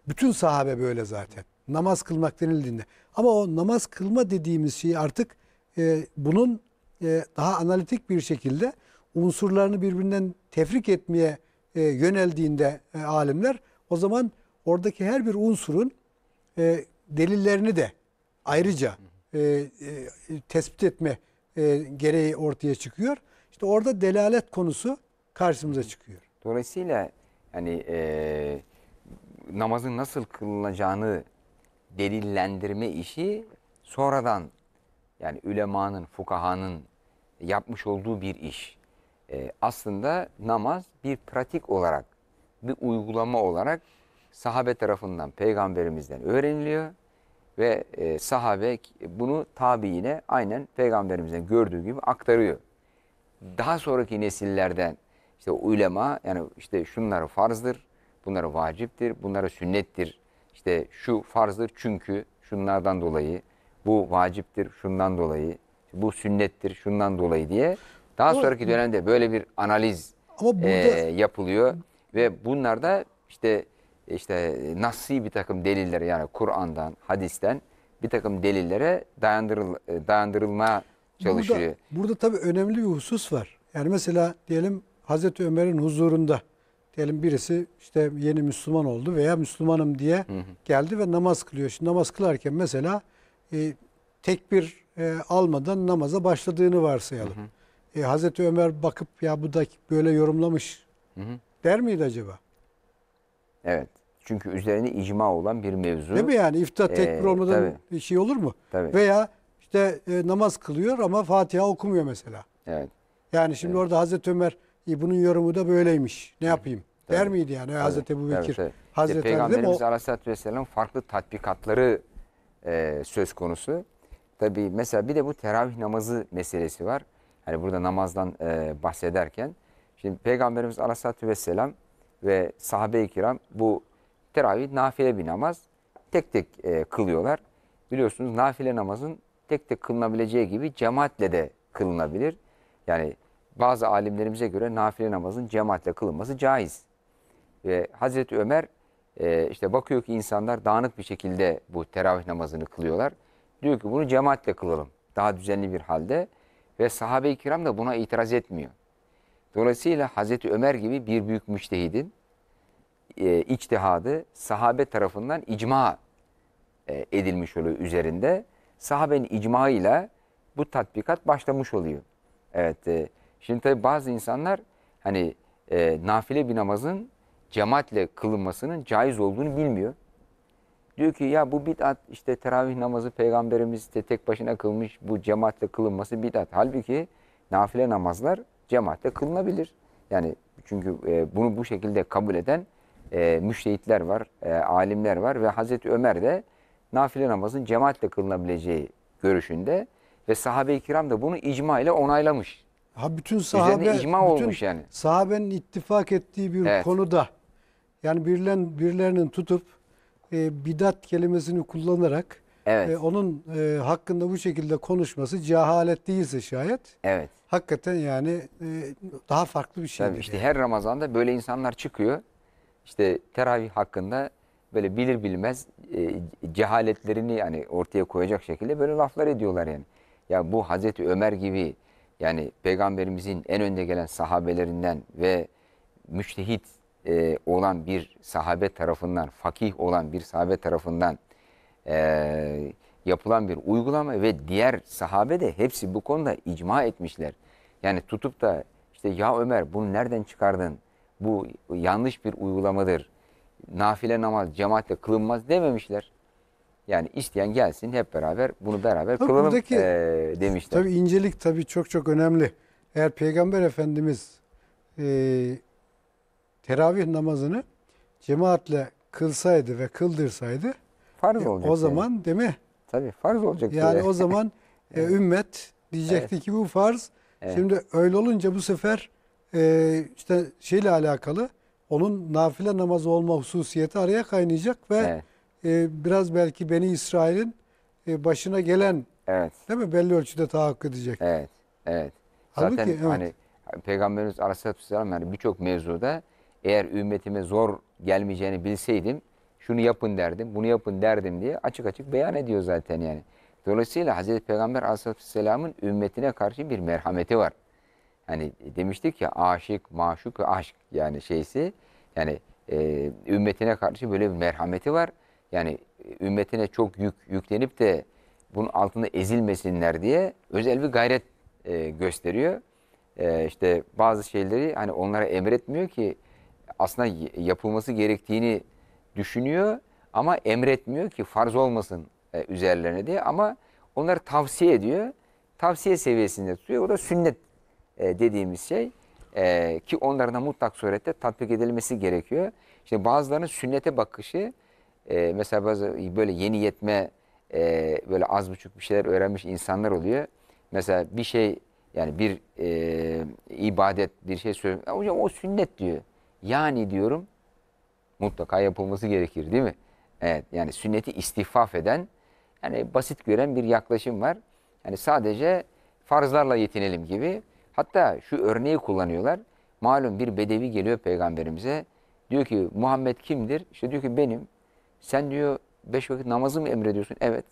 Bütün sahabe böyle zaten namaz kılmak denildiğinde. Ama o namaz kılma dediğimiz şey artık e, bunun e, daha analitik bir şekilde unsurlarını birbirinden tefrik etmeye e, yöneldiğinde e, alimler o zaman oradaki her bir unsurun e, delillerini de ayrıca e, e, tespit etme e, gereği ortaya çıkıyor. İşte orada delalet konusu karşımıza çıkıyor. Dolayısıyla hani e, namazın nasıl kılınacağını delillendirme işi sonradan yani ülemanın, fukahanın yapmış olduğu bir iş. E, aslında namaz bir pratik olarak, bir uygulama olarak sahabe tarafından, peygamberimizden öğreniliyor. Ve e, sahabe bunu tabiine aynen peygamberimizden gördüğü gibi aktarıyor. Daha sonraki nesillerden işte ulema yani işte şunları farzdır, bunları vaciptir, bunları sünnettir işte şu farzdır çünkü şunlardan dolayı, bu vaciptir şundan dolayı, bu sünnettir şundan dolayı diye daha ama, sonraki dönemde böyle bir analiz ama e, burada, e, yapılıyor ve bunlar da işte işte nasıl bir takım deliller yani Kur'an'dan, hadisten bir takım delillere dayandırıl, e, dayandırılma çalışıyor. Burada, burada tabii önemli bir husus var. Yani mesela diyelim Hazreti Ömer'in huzurunda diyelim birisi işte yeni Müslüman oldu veya Müslümanım diye hı hı. geldi ve namaz kılıyor. Şimdi namaz kılarken mesela e, tekbir e, almadan namaza başladığını varsayalım. Hı hı. E, Hazreti Ömer bakıp ya bu da böyle yorumlamış hı hı. der miydi acaba? Evet. Çünkü üzerine icma olan bir mevzu. Değil mi yani? İftar ee, tekbir ee, olmadan tabii. bir şey olur mu? Tabii. Veya işte e, namaz kılıyor ama Fatiha okumuyor mesela. Evet. Yani şimdi evet. orada Hazreti Ömer e, bunun yorumu da böyleymiş. Ne yapayım? Tabii. Der miydi yani tabii. Hazreti Ebu Bekir? Evet, evet. Hazreti işte Peygamberimiz o... Aleyhisselatü Vesselam farklı tatbikatları e, söz konusu. Tabii mesela bir de bu teravih namazı meselesi var. Hani burada namazdan e, bahsederken. Şimdi Peygamberimiz Aleyhisselatü Vesselam ve sahabe-i kiram bu teravih nafile bir namaz. Tek tek e, kılıyorlar. Biliyorsunuz nafile namazın tek tek kılınabileceği gibi cemaatle de kılınabilir. Yani bazı alimlerimize göre nafile namazın cemaatle kılınması caiz. Ve Hazreti Ömer e, işte bakıyor ki insanlar dağınık bir şekilde bu teravih namazını kılıyorlar. Diyor ki bunu cemaatle kılalım. Daha düzenli bir halde. Ve sahabe-i kiram da buna itiraz etmiyor. Dolayısıyla Hazreti Ömer gibi bir büyük müştehidin e, içtihadı sahabe tarafından icma e, edilmiş oluyor üzerinde. Sahabenin icma ile bu tatbikat başlamış oluyor. Evet. E, Şimdi tabii bazı insanlar hani e, nafile bir namazın cemaatle kılınmasının caiz olduğunu bilmiyor. Diyor ki ya bu bid'at işte teravih namazı peygamberimiz de tek başına kılmış bu cemaatle kılınması bid'at. Halbuki nafile namazlar cemaatle kılınabilir. Yani çünkü e, bunu bu şekilde kabul eden e, müştehitler var, e, alimler var ve Hazreti Ömer de nafile namazın cemaatle kılınabileceği görüşünde ve sahabe-i kiram da bunu icma ile onaylamış. Ha bütün sahabe icma bütün olmuş yani. Sahabenin ittifak ettiği bir Evet. konuda yani birilen birilerinin tutup e, bidat kelimesini kullanarak Evet. e, onun e, hakkında bu şekilde konuşması cehalet değilse şayet Evet. hakikaten yani e, daha farklı bir şey. Tabii işte her Ramazan'da böyle insanlar çıkıyor. İşte teravih hakkında böyle bilir bilmez e, cehaletlerini yani ortaya koyacak şekilde böyle laflar ediyorlar yani. Ya bu Hazreti Ömer gibi yani peygamberimizin en önde gelen sahabelerinden ve müçtehit e, olan bir sahabe tarafından, fakih olan bir sahabe tarafından e, yapılan bir uygulama ve diğer sahabe de hepsi bu konuda icma etmişler. Yani tutup da işte ya Ömer bunu nereden çıkardın? Bu yanlış bir uygulamadır. Nafile namaz cemaatle kılınmaz dememişler. Yani isteyen gelsin hep beraber bunu beraber tabii kılalım buradaki, e, demişler. Tabii incelik tabii çok çok önemli. Eğer Peygamber Efendimiz e, teravih namazını cemaatle kılsaydı ve kıldırsaydı farz e, O zaman yani. değil mi? Tabii farz olacak. Yani o zaman e, ümmet diyecekti evet. ki bu farz. Evet. Şimdi öyle olunca bu sefer e, işte şeyle alakalı onun nafile namazı olma hususiyeti araya kaynayacak ve evet ee, biraz belki Beni İsrail'in e, başına gelen evet. değil mi? Belli ölçüde tahakkuk edecek. Evet. Evet. Halbuki, Zaten evet. hani Peygamberimiz Aleyhisselam yani birçok mevzuda eğer ümmetime zor gelmeyeceğini bilseydim şunu yapın derdim, bunu yapın derdim diye açık açık beyan ediyor zaten yani. Dolayısıyla Hazreti Peygamber Aleyhisselam'ın ümmetine karşı bir merhameti var. Hani demiştik ya aşık, maşuk ve aşk yani şeysi yani e, ümmetine karşı böyle bir merhameti var. Yani e, ümmetine çok yük yüklenip de bunun altında ezilmesinler diye özel bir gayret e, gösteriyor. E, işte bazı şeyleri hani onlara emretmiyor ki aslında yapılması gerektiğini düşünüyor ama emretmiyor ki farz olmasın e, üzerlerine diye ama onları tavsiye ediyor. Tavsiye seviyesinde tutuyor. O da sünnet e, dediğimiz şey e, ki onların da mutlak surette tatbik edilmesi gerekiyor. İşte bazılarının sünnete bakışı e, mesela bazı böyle yeni yetme e, böyle az buçuk bir şeyler öğrenmiş insanlar oluyor. Mesela bir şey yani bir e, ibadet bir şey söylüyor. Hocam o sünnet diyor. Yani diyorum mutlaka yapılması gerekir değil mi? Evet yani sünneti istifaf eden yani basit gören bir yaklaşım var. Yani sadece farzlarla yetinelim gibi. Hatta şu örneği kullanıyorlar. Malum bir bedevi geliyor peygamberimize. Diyor ki Muhammed kimdir? İşte diyor ki benim. Sen diyor beş vakit namazı mı emrediyorsun? Evet.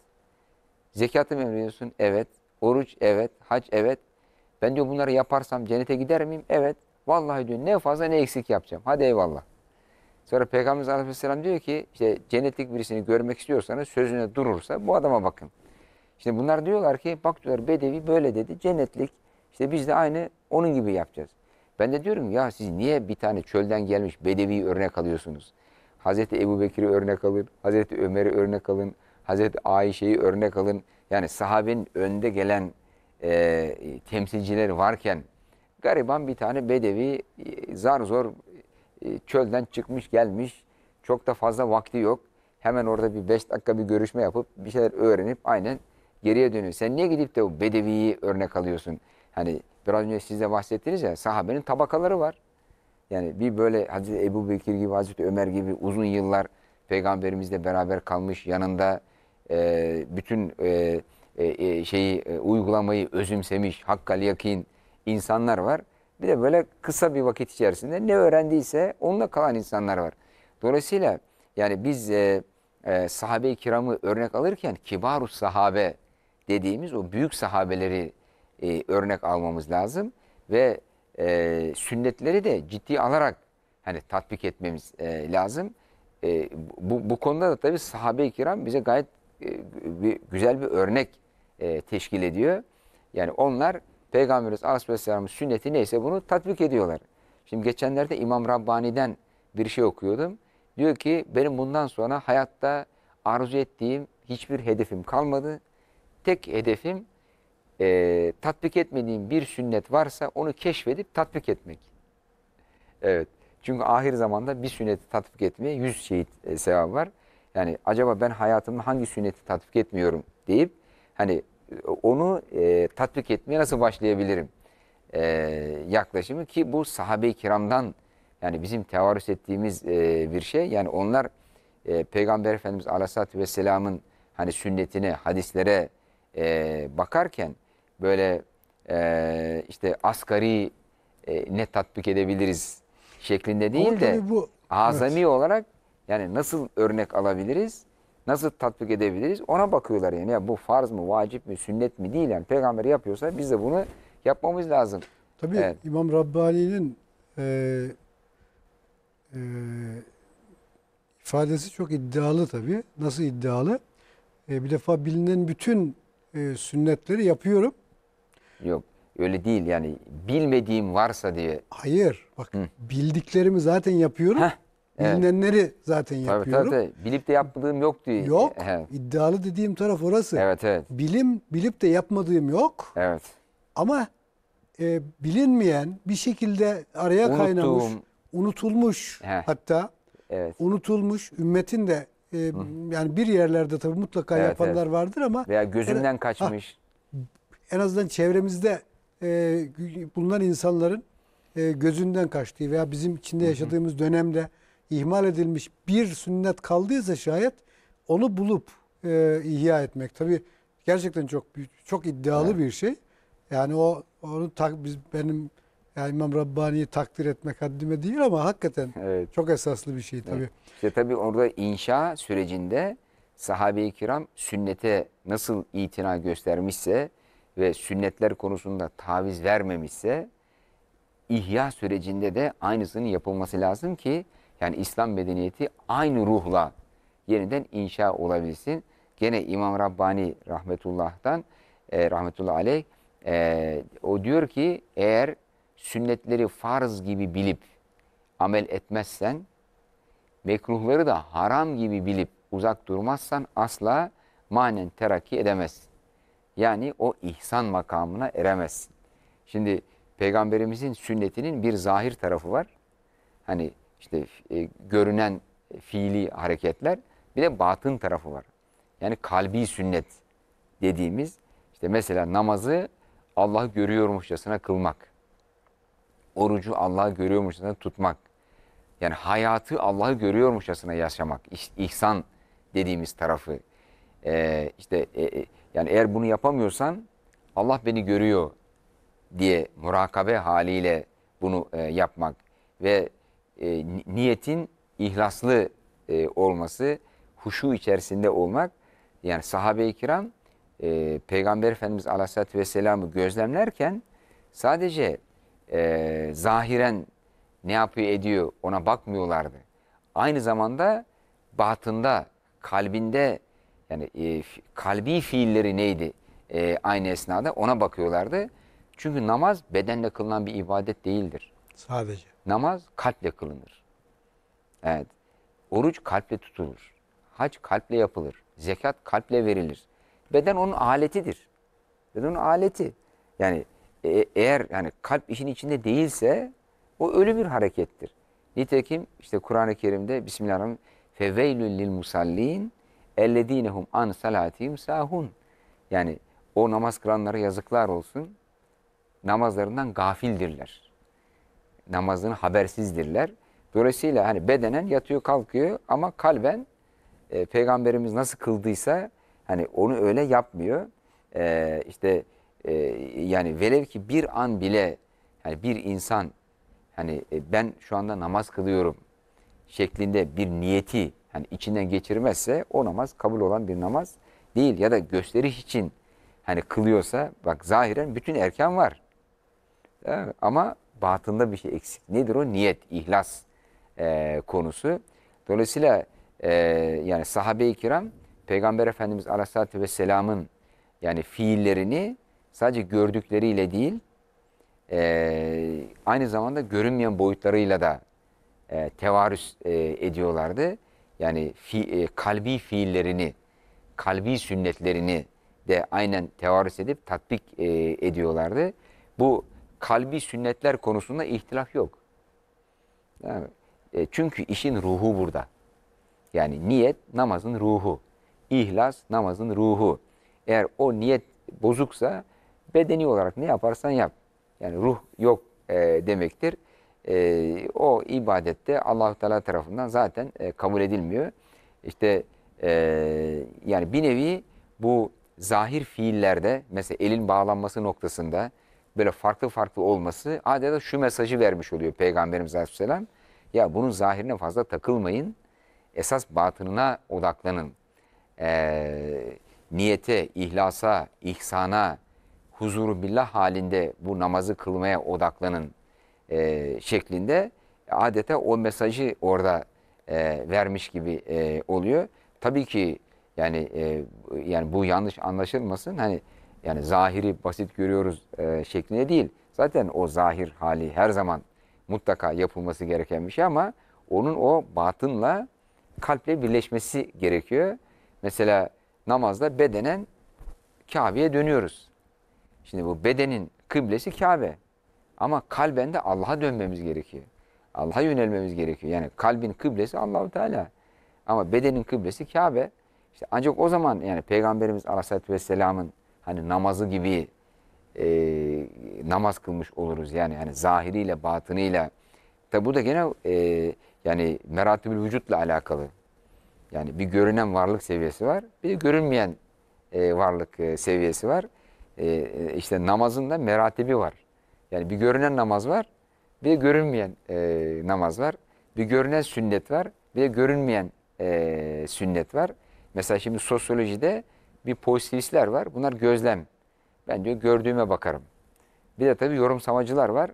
Zekatı mı emrediyorsun? Evet. Oruç? Evet. Hac? Evet. Ben diyor bunları yaparsam cennete gider miyim? Evet. Vallahi diyor ne fazla ne eksik yapacağım. Hadi eyvallah. Sonra Peygamberimiz Aleyhisselam diyor ki işte cennetlik birisini görmek istiyorsanız sözüne durursa bu adama bakın. Şimdi bunlar diyorlar ki bak diyorlar Bedevi böyle dedi cennetlik işte biz de aynı onun gibi yapacağız. Ben de diyorum ya siz niye bir tane çölden gelmiş Bedevi örnek alıyorsunuz? Hazreti Ebu Bekir'i örnek alın, Hazreti Ömer'i örnek alın, Hazreti Ayşe'yi örnek alın. Yani sahabenin önde gelen e, temsilcileri varken gariban bir tane bedevi e, zar zor e, çölden çıkmış gelmiş. Çok da fazla vakti yok. Hemen orada bir beş dakika bir görüşme yapıp bir şeyler öğrenip aynen geriye dönüyor. Sen niye gidip de o bedeviyi örnek alıyorsun? Hani biraz önce siz de bahsettiniz ya sahabenin tabakaları var. Yani bir böyle Hazreti Ebu Bekir gibi, Hazreti Ömer gibi uzun yıllar peygamberimizle beraber kalmış, yanında e, bütün e, e, e, şeyi e, uygulamayı özümsemiş, hakkal yakin insanlar var. Bir de böyle kısa bir vakit içerisinde ne öğrendiyse onunla kalan insanlar var. Dolayısıyla yani biz e, e, sahabe-i kiramı örnek alırken kibaru sahabe dediğimiz o büyük sahabeleri e, örnek almamız lazım. Ve e, sünnetleri de ciddi alarak hani tatbik etmemiz e, lazım. E, bu, bu konuda da tabii sahabe-i kiram bize gayet e, bir, güzel bir örnek e, teşkil ediyor. Yani onlar Peygamberimiz Aleyhisselam'ın sünneti neyse bunu tatbik ediyorlar. Şimdi geçenlerde İmam Rabbani'den bir şey okuyordum. Diyor ki benim bundan sonra hayatta arzu ettiğim hiçbir hedefim kalmadı. Tek hedefim e, tatbik etmediğin bir sünnet varsa onu keşfedip tatbik etmek. Evet. Çünkü ahir zamanda bir sünneti tatbik etmeye yüz şehit e, sevabı var. Yani acaba ben hayatımda hangi sünneti tatbik etmiyorum deyip hani e, onu e, tatbik etmeye nasıl başlayabilirim e, yaklaşımı ki bu sahabe-i kiramdan yani bizim tevarüs ettiğimiz e, bir şey. Yani onlar e, Peygamber Efendimiz Aleyhisselatü Vesselam'ın hani sünnetine, hadislere e, bakarken böyle e, işte asgari e, ne tatbik edebiliriz şeklinde değil de bu, azami evet. olarak yani nasıl örnek alabiliriz, nasıl tatbik edebiliriz ona bakıyorlar yani. Ya bu farz mı, vacip mi, sünnet mi değil yani peygamber yapıyorsa biz de bunu yapmamız lazım. Tabii evet. İmam Rabbani'nin e, e, ifadesi çok iddialı tabii. Nasıl iddialı? E, bir defa bilinen bütün e, sünnetleri yapıyorum Yok öyle değil yani bilmediğim varsa diye. Hayır bak Hı. bildiklerimi zaten yapıyorum. Heh, Bilinenleri evet. zaten yapıyorum. Tabii tabii bilip de yapmadığım yok diye. Yok He. iddialı dediğim taraf orası. Evet evet. Bilim bilip de yapmadığım yok. Evet. Ama e, bilinmeyen bir şekilde araya Unuttuğum... kaynamış, unutulmuş Heh. hatta. Evet. Unutulmuş ümmetin de e, yani bir yerlerde tabii mutlaka evet, yapanlar evet. vardır ama veya gözümden yani, kaçmış. Ha, ah, en azından çevremizde e, bulunan insanların e, gözünden kaçtığı veya bizim içinde yaşadığımız dönemde ihmal edilmiş bir sünnet kaldıysa şayet onu bulup e, ihya etmek. Tabi gerçekten çok çok iddialı evet. bir şey. Yani o onu tak biz benim yani İmam Rabbani'yi takdir etmek haddime değil ama hakikaten evet. çok esaslı bir şey tabi Evet. İşte tabii orada inşa sürecinde sahabe-i kiram sünnete nasıl itina göstermişse ve sünnetler konusunda taviz vermemişse ihya sürecinde de aynısının yapılması lazım ki yani İslam medeniyeti aynı ruhla yeniden inşa olabilsin. Gene İmam Rabbani rahmetullah'tan e, rahmetullahi aleyh e, o diyor ki eğer sünnetleri farz gibi bilip amel etmezsen mekruhları da haram gibi bilip uzak durmazsan asla manen terakki edemezsin. Yani o ihsan makamına eremezsin. Şimdi peygamberimizin sünnetinin bir zahir tarafı var. Hani işte e, görünen fiili hareketler bir de batın tarafı var. Yani kalbi sünnet dediğimiz işte mesela namazı Allah görüyormuşçasına kılmak. Orucu Allah görüyormuşçasına tutmak. Yani hayatı Allahı görüyormuşçasına yaşamak. İhsan dediğimiz tarafı. Ee, işte e, e yani eğer bunu yapamıyorsan Allah beni görüyor diye murakabe haliyle bunu e, yapmak ve e, niyetin ihlaslı e, olması, huşu içerisinde olmak. Yani sahabe-i kiram e, Peygamber Efendimiz Aleyhisselatü Vesselam'ı gözlemlerken sadece e, zahiren ne yapıyor ediyor ona bakmıyorlardı. Aynı zamanda batında, kalbinde yani e, kalbi fiilleri neydi e, aynı esnada ona bakıyorlardı. Çünkü namaz bedenle kılınan bir ibadet değildir. Sadece. Namaz kalple kılınır. Evet. Oruç kalple tutulur. Hac kalple yapılır. Zekat kalple verilir. Beden onun aletidir. Beden onun aleti. Yani e, eğer yani kalp işin içinde değilse o ölü bir harekettir. Nitekim işte Kur'an-ı Kerim'de Bismillahirrahmanirrahim feveylül lil musallin elledinehum an salatihim sahun. Yani o namaz kılanlara yazıklar olsun. Namazlarından gafildirler. Namazdan habersizdirler. Dolayısıyla hani bedenen yatıyor kalkıyor ama kalben e, peygamberimiz nasıl kıldıysa hani onu öyle yapmıyor. E, işte e, yani velev ki bir an bile yani bir insan hani e, ben şu anda namaz kılıyorum şeklinde bir niyeti yani içinden geçirmezse o namaz kabul olan bir namaz değil. Ya da gösteriş için hani kılıyorsa bak zahiren bütün erken var. ama batında bir şey eksik. Nedir o? Niyet, ihlas e, konusu. Dolayısıyla e, yani sahabe-i kiram Peygamber Efendimiz Aleyhisselatü Vesselam'ın yani fiillerini sadece gördükleriyle değil e, aynı zamanda görünmeyen boyutlarıyla da e, tevarüs e, ediyorlardı yani fi, e, kalbi fiillerini, kalbi sünnetlerini de aynen tevarüs edip tatbik e, ediyorlardı. Bu kalbi sünnetler konusunda ihtilaf yok. Yani, e, çünkü işin ruhu burada. Yani niyet namazın ruhu. İhlas namazın ruhu. Eğer o niyet bozuksa bedeni olarak ne yaparsan yap. Yani ruh yok e, demektir e, o ibadette allah Teala tarafından zaten e, kabul edilmiyor. İşte e, yani bir nevi bu zahir fiillerde mesela elin bağlanması noktasında böyle farklı farklı olması adeta şu mesajı vermiş oluyor Peygamberimiz Aleyhisselam. Ya bunun zahirine fazla takılmayın. Esas batınına odaklanın. E, niyete, ihlasa, ihsana, huzuru billah halinde bu namazı kılmaya odaklanın e, şeklinde adeta o mesajı orada e, vermiş gibi e, oluyor. Tabii ki yani e, yani bu yanlış anlaşılmasın hani yani zahiri basit görüyoruz e, şeklinde değil. Zaten o zahir hali her zaman mutlaka yapılması gereken bir şey ama onun o batınla kalple birleşmesi gerekiyor. Mesela namazda bedenen Kabe'ye dönüyoruz. Şimdi bu bedenin kıblesi Kabe. Ama kalben de Allah'a dönmemiz gerekiyor. Allah'a yönelmemiz gerekiyor. Yani kalbin kıblesi Allahu Teala. Ama bedenin kıblesi Kabe. İşte ancak o zaman yani Peygamberimiz Aleyhisselatü Vesselam'ın hani namazı gibi e, namaz kılmış oluruz. Yani hani zahiriyle, batınıyla. Tabi bu da gene e, yani meratibül vücutla alakalı. Yani bir görünen varlık seviyesi var. Bir de görünmeyen e, varlık e, seviyesi var. E, e işte namazın da meratibi var. Yani bir görünen namaz var, bir görünmeyen e, namaz var. Bir görünen sünnet var, bir görünmeyen e, sünnet var. Mesela şimdi sosyolojide bir pozitivistler var. Bunlar gözlem. Ben diyor gördüğüme bakarım. Bir de tabii yorumsamacılar var.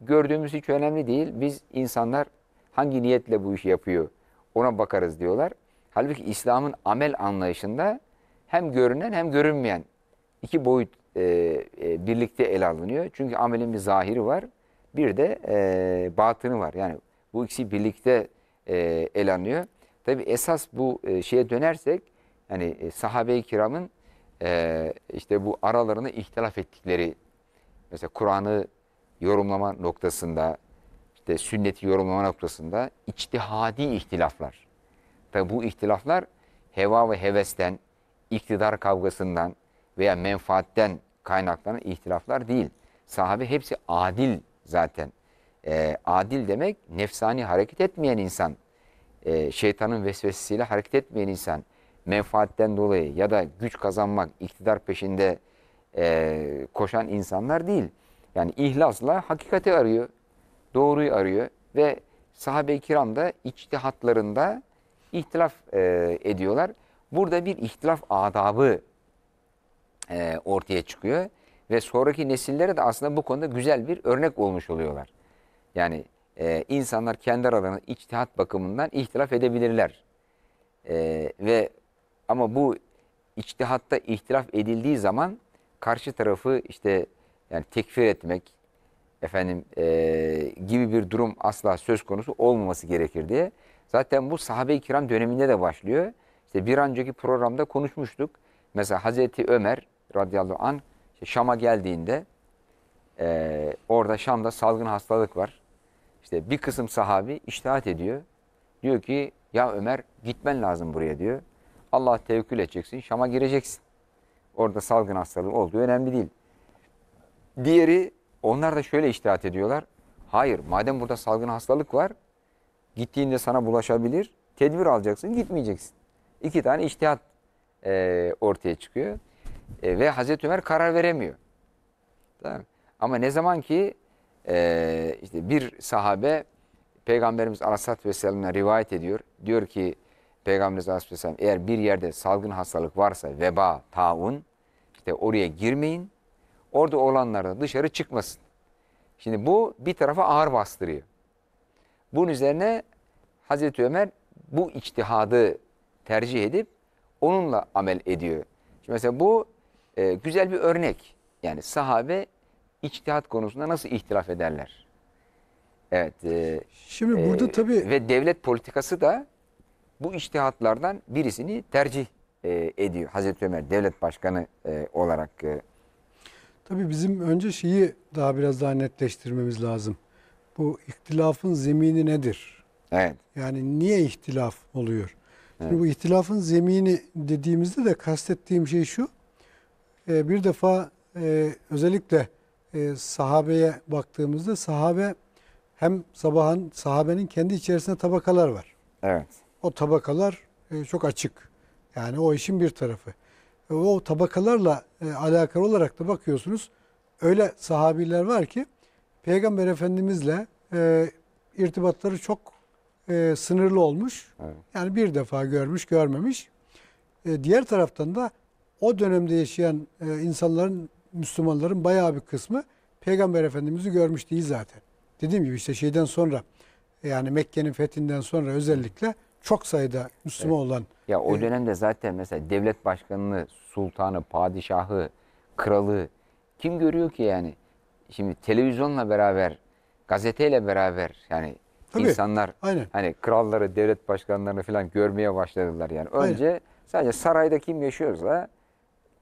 Gördüğümüz hiç önemli değil. Biz insanlar hangi niyetle bu işi yapıyor ona bakarız diyorlar. Halbuki İslam'ın amel anlayışında hem görünen hem görünmeyen iki boyut e, e, birlikte ele alınıyor. Çünkü amelin bir zahiri var, bir de e, batını var. Yani bu ikisi birlikte e, ele alınıyor. Tabi esas bu e, şeye dönersek, yani e, sahabe-i kiramın e, işte bu aralarını ihtilaf ettikleri, mesela Kur'an'ı yorumlama noktasında, işte sünneti yorumlama noktasında içtihadi ihtilaflar. Tabi bu ihtilaflar heva ve hevesten, iktidar kavgasından veya menfaatten kaynaklarına ihtilaflar değil. Sahabe hepsi adil zaten. E, adil demek nefsani hareket etmeyen insan. E, şeytanın vesvesesiyle hareket etmeyen insan. Menfaatten dolayı ya da güç kazanmak, iktidar peşinde e, koşan insanlar değil. Yani ihlasla hakikati arıyor, doğruyu arıyor ve sahabe-i kiram da içtihatlarında ihtilaf e, ediyorlar. Burada bir ihtilaf adabı e, ortaya çıkıyor. Ve sonraki nesillere de aslında bu konuda güzel bir örnek olmuş oluyorlar. Yani e, insanlar kendi aralarında içtihat bakımından ihtilaf edebilirler. E, ve ama bu içtihatta ihtilaf edildiği zaman karşı tarafı işte yani tekfir etmek efendim e, gibi bir durum asla söz konusu olmaması gerekir diye. Zaten bu sahabe-i kiram döneminde de başlıyor. İşte bir önceki programda konuşmuştuk. Mesela Hazreti Ömer radıyallahu an işte Şam'a geldiğinde e, orada Şam'da salgın hastalık var. İşte bir kısım sahabi iştihat ediyor. Diyor ki ya Ömer gitmen lazım buraya diyor. Allah tevekkül edeceksin Şam'a gireceksin. Orada salgın hastalığı olduğu önemli değil. Diğeri onlar da şöyle iştihat ediyorlar. Hayır madem burada salgın hastalık var gittiğinde sana bulaşabilir. Tedbir alacaksın gitmeyeceksin. İki tane iştihat e, ortaya çıkıyor. E, ve Hazreti Ömer karar veremiyor. Tamam. Ama ne zaman ki e, işte bir sahabe Peygamberimiz Aleyhisselatü Vesselam'dan rivayet ediyor. Diyor ki Peygamberimiz Aleyhisselatü Vesselam eğer bir yerde salgın hastalık varsa veba, taun işte oraya girmeyin. Orada olanlar da dışarı çıkmasın. Şimdi bu bir tarafa ağır bastırıyor. Bunun üzerine Hazreti Ömer bu içtihadı tercih edip onunla amel ediyor. Şimdi mesela bu e, güzel bir örnek. Yani sahabe içtihat konusunda nasıl ihtilaf ederler? Evet. E, Şimdi burada e, tabii... Ve devlet politikası da bu içtihatlardan birisini tercih e, ediyor. Hazreti Ömer devlet başkanı e, olarak. E... Tabii bizim önce şeyi daha biraz daha netleştirmemiz lazım. Bu ihtilafın zemini nedir? Evet. Yani niye ihtilaf oluyor? Şimdi bu ihtilafın zemini dediğimizde de kastettiğim şey şu. Ee, bir defa e, özellikle e, sahabeye baktığımızda sahabe hem sabahın sahabenin kendi içerisinde tabakalar var. Evet. O tabakalar e, çok açık. Yani o işin bir tarafı. o tabakalarla alakalı olarak da bakıyorsunuz öyle sahabiler var ki Peygamber Efendimizle irtibatları çok sınırlı olmuş. Evet. Yani bir defa görmüş görmemiş. diğer taraftan da o dönemde yaşayan e, insanların, Müslümanların bayağı bir kısmı Peygamber Efendimiz'i görmüş değil zaten. Dediğim gibi işte şeyden sonra yani Mekke'nin fethinden sonra özellikle çok sayıda Müslüman evet. olan. Ya o e, dönemde zaten mesela devlet başkanını, sultanı, padişahı, kralı kim görüyor ki yani? Şimdi televizyonla beraber, gazeteyle beraber yani Tabii, insanlar aynen. hani kralları, devlet başkanlarını falan görmeye başladılar yani. Önce aynen. sadece sarayda kim yaşıyorsa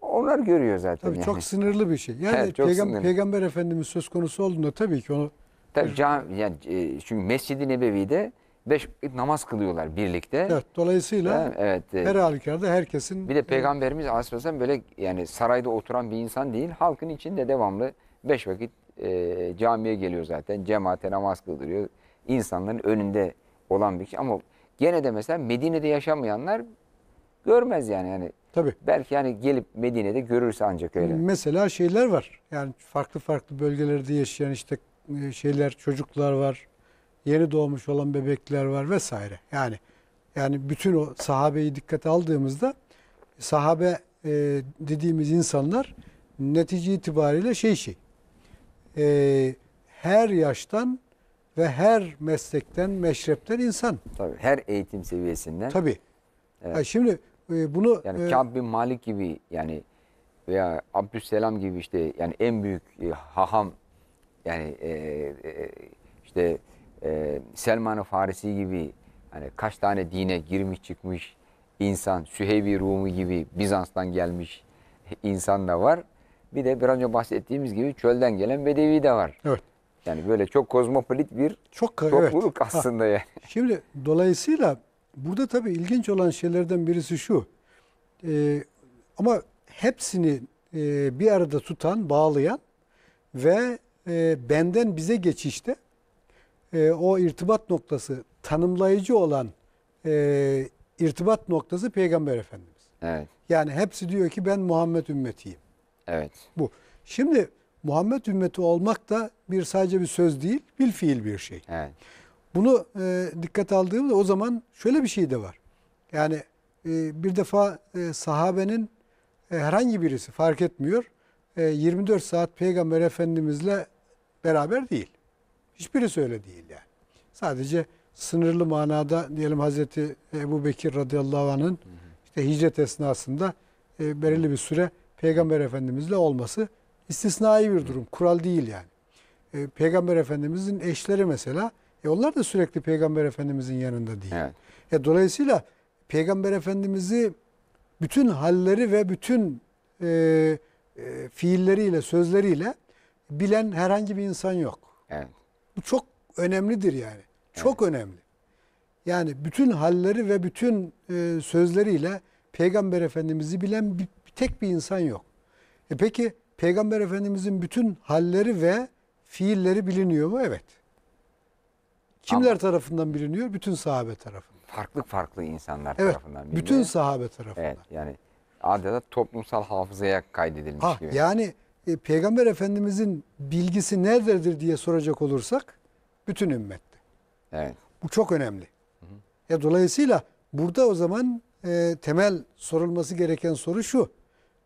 onlar görüyor zaten. Tabii yani. çok sınırlı bir şey. Yani evet, peygam sınırlı. Peygamber Efendimiz söz konusu olduğunda tabii ki onu... Tabii cam, yani, e, çünkü Mescid-i Nebevi'de beş namaz kılıyorlar birlikte. Evet, dolayısıyla evet, e, her halükarda herkesin... Bir de e, Peygamberimiz Aleyhisselam böyle yani sarayda oturan bir insan değil. Halkın içinde devamlı beş vakit e, camiye geliyor zaten. Cemaate namaz kıldırıyor. İnsanların önünde olan bir şey. Ama gene de mesela Medine'de yaşamayanlar görmez yani. yani Tabii. Belki yani gelip Medine'de görürse ancak öyle. Mesela şeyler var. Yani farklı farklı bölgelerde yaşayan işte e, şeyler, çocuklar var. Yeni doğmuş olan bebekler var vesaire. Yani yani bütün o sahabeyi dikkate aldığımızda sahabe e, dediğimiz insanlar netice itibariyle şey şey. E, her yaştan ve her meslekten, meşrepten insan. Tabii her eğitim seviyesinden. Tabii. Evet. Yani şimdi e, bunu yani e, Kâb bin Malik gibi yani veya Abdüsselam gibi işte yani en büyük e, haham yani e, e, işte e, Selman-ı Farisi gibi yani kaç tane dine girmiş çıkmış insan Süheybi Rumi gibi Bizans'tan gelmiş insan da var. Bir de bir önce bahsettiğimiz gibi çölden gelen Bedevi de var. Evet. Yani böyle çok kozmopolit bir çok, topluluk evet. aslında ha. yani. Şimdi dolayısıyla Burada tabii ilginç olan şeylerden birisi şu. E, ama hepsini e, bir arada tutan, bağlayan ve e, benden bize geçişte e, o irtibat noktası tanımlayıcı olan e, irtibat noktası Peygamber Efendimiz. Evet. Yani hepsi diyor ki ben Muhammed ümmetiyim. Evet. Bu. Şimdi Muhammed ümmeti olmak da bir sadece bir söz değil, bir fiil bir şey. Evet. Bunu e, dikkat aldığımda o zaman şöyle bir şey de var. Yani e, bir defa e, sahabenin e, herhangi birisi fark etmiyor. E, 24 saat Peygamber Efendimizle beraber değil. Hiçbirisi öyle değil yani. Sadece sınırlı manada diyelim Hazreti Ebu Bekir radıyallahu anh'ın işte hicret esnasında e, belirli bir süre Peygamber Efendimizle olması istisnai bir durum. Kural değil yani. E, Peygamber Efendimizin eşleri mesela e onlar da sürekli Peygamber Efendimizin yanında değil. Evet. E dolayısıyla Peygamber Efendimiz'i bütün halleri ve bütün e, e, fiilleriyle, sözleriyle bilen herhangi bir insan yok. Evet. Bu çok önemlidir yani. Çok evet. önemli. Yani bütün halleri ve bütün e, sözleriyle Peygamber Efendimiz'i bilen bir, tek bir insan yok. E peki Peygamber Efendimiz'in bütün halleri ve fiilleri biliniyor mu? Evet. Kimler Ama tarafından biliniyor? Bütün sahabe tarafından. Farklı farklı insanlar evet, tarafından biliniyor. Bütün sahabe tarafından. Evet, yani adeta toplumsal hafızaya kaydedilmiş ha, gibi. Yani e, Peygamber Efendimizin bilgisi nerededir diye soracak olursak bütün ümmetti. Evet. Bu çok önemli. Hı hı. E, dolayısıyla burada o zaman e, temel sorulması gereken soru şu.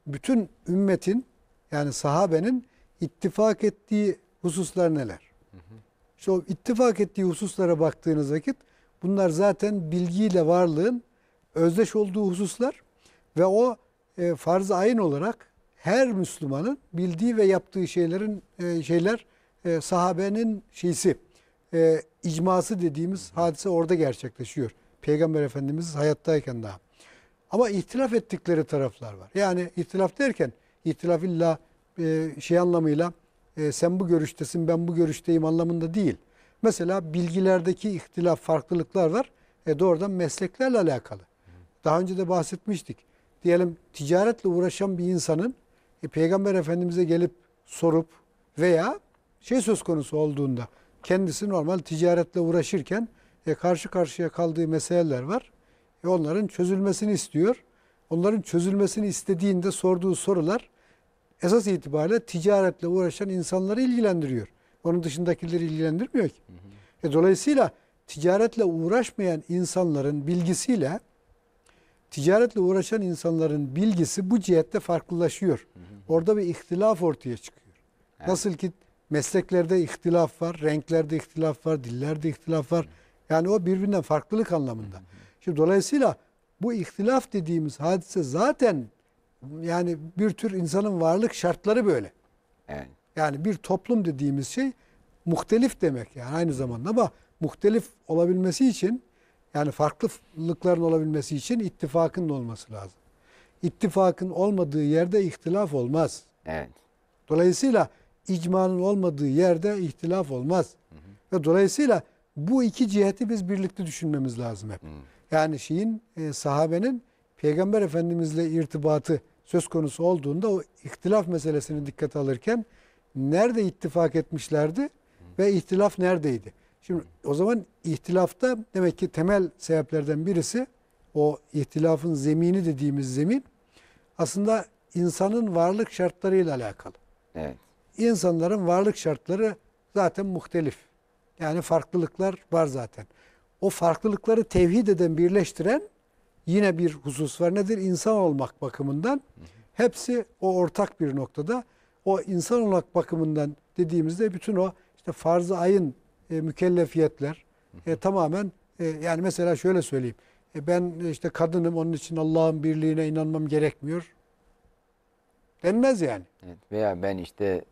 Bütün ümmetin yani sahabenin ittifak ettiği hususlar neler? Hı hı. İşte ittifak ettiği hususlara baktığınız vakit bunlar zaten bilgiyle varlığın özdeş olduğu hususlar ve o e, farz ayın olarak her Müslümanın bildiği ve yaptığı şeylerin e, şeyler e, sahabenin şeysi e, icması dediğimiz hadise orada gerçekleşiyor. Peygamber Efendimiz hayattayken daha. Ama ihtilaf ettikleri taraflar var. Yani ihtilaf derken ihtilaf illa e, şey anlamıyla e, sen bu görüştesin ben bu görüşteyim anlamında değil. Mesela bilgilerdeki ihtilaf, farklılıklar var. E doğrudan mesleklerle alakalı. Daha önce de bahsetmiştik. Diyelim ticaretle uğraşan bir insanın e, Peygamber Efendimiz'e gelip sorup veya şey söz konusu olduğunda kendisi normal ticaretle uğraşırken e, karşı karşıya kaldığı meseleler var. E, onların çözülmesini istiyor. Onların çözülmesini istediğinde sorduğu sorular esas itibariyle ticaretle uğraşan insanları ilgilendiriyor. Onun dışındakileri ilgilendirmiyor ki. Hı hı. E, dolayısıyla ticaretle uğraşmayan insanların bilgisiyle ticaretle uğraşan insanların bilgisi bu cihette farklılaşıyor. Hı hı. Orada bir ihtilaf ortaya çıkıyor. Evet. Nasıl ki mesleklerde ihtilaf var, renklerde ihtilaf var, dillerde ihtilaf var. Hı Yani o birbirinden farklılık anlamında. Hı hı. Şimdi dolayısıyla bu ihtilaf dediğimiz hadise zaten yani bir tür insanın varlık şartları böyle. Evet. Yani bir toplum dediğimiz şey muhtelif demek yani aynı zamanda ama muhtelif olabilmesi için yani farklılıkların olabilmesi için ittifakın olması lazım. İttifakın olmadığı yerde ihtilaf olmaz. Evet. Dolayısıyla icmanın olmadığı yerde ihtilaf olmaz. Hı hı. Ve dolayısıyla bu iki ciheti biz birlikte düşünmemiz lazım hep. Hı. Yani şeyin e, sahabenin Peygamber Efendimizle irtibatı söz konusu olduğunda o ihtilaf meselesini dikkate alırken nerede ittifak etmişlerdi ve ihtilaf neredeydi? Şimdi o zaman ihtilafta demek ki temel sebeplerden birisi o ihtilafın zemini dediğimiz zemin aslında insanın varlık şartlarıyla alakalı. Evet. İnsanların varlık şartları zaten muhtelif. Yani farklılıklar var zaten. O farklılıkları tevhid eden, birleştiren yine bir husus var. Nedir? İnsan olmak bakımından hepsi o ortak bir noktada. O insan olmak bakımından dediğimizde bütün o işte farz-ı ayın e, mükellefiyetler e, tamamen e, yani mesela şöyle söyleyeyim. E, ben e, işte kadınım onun için Allah'ın birliğine inanmam gerekmiyor. Denmez yani. Evet, veya ben işte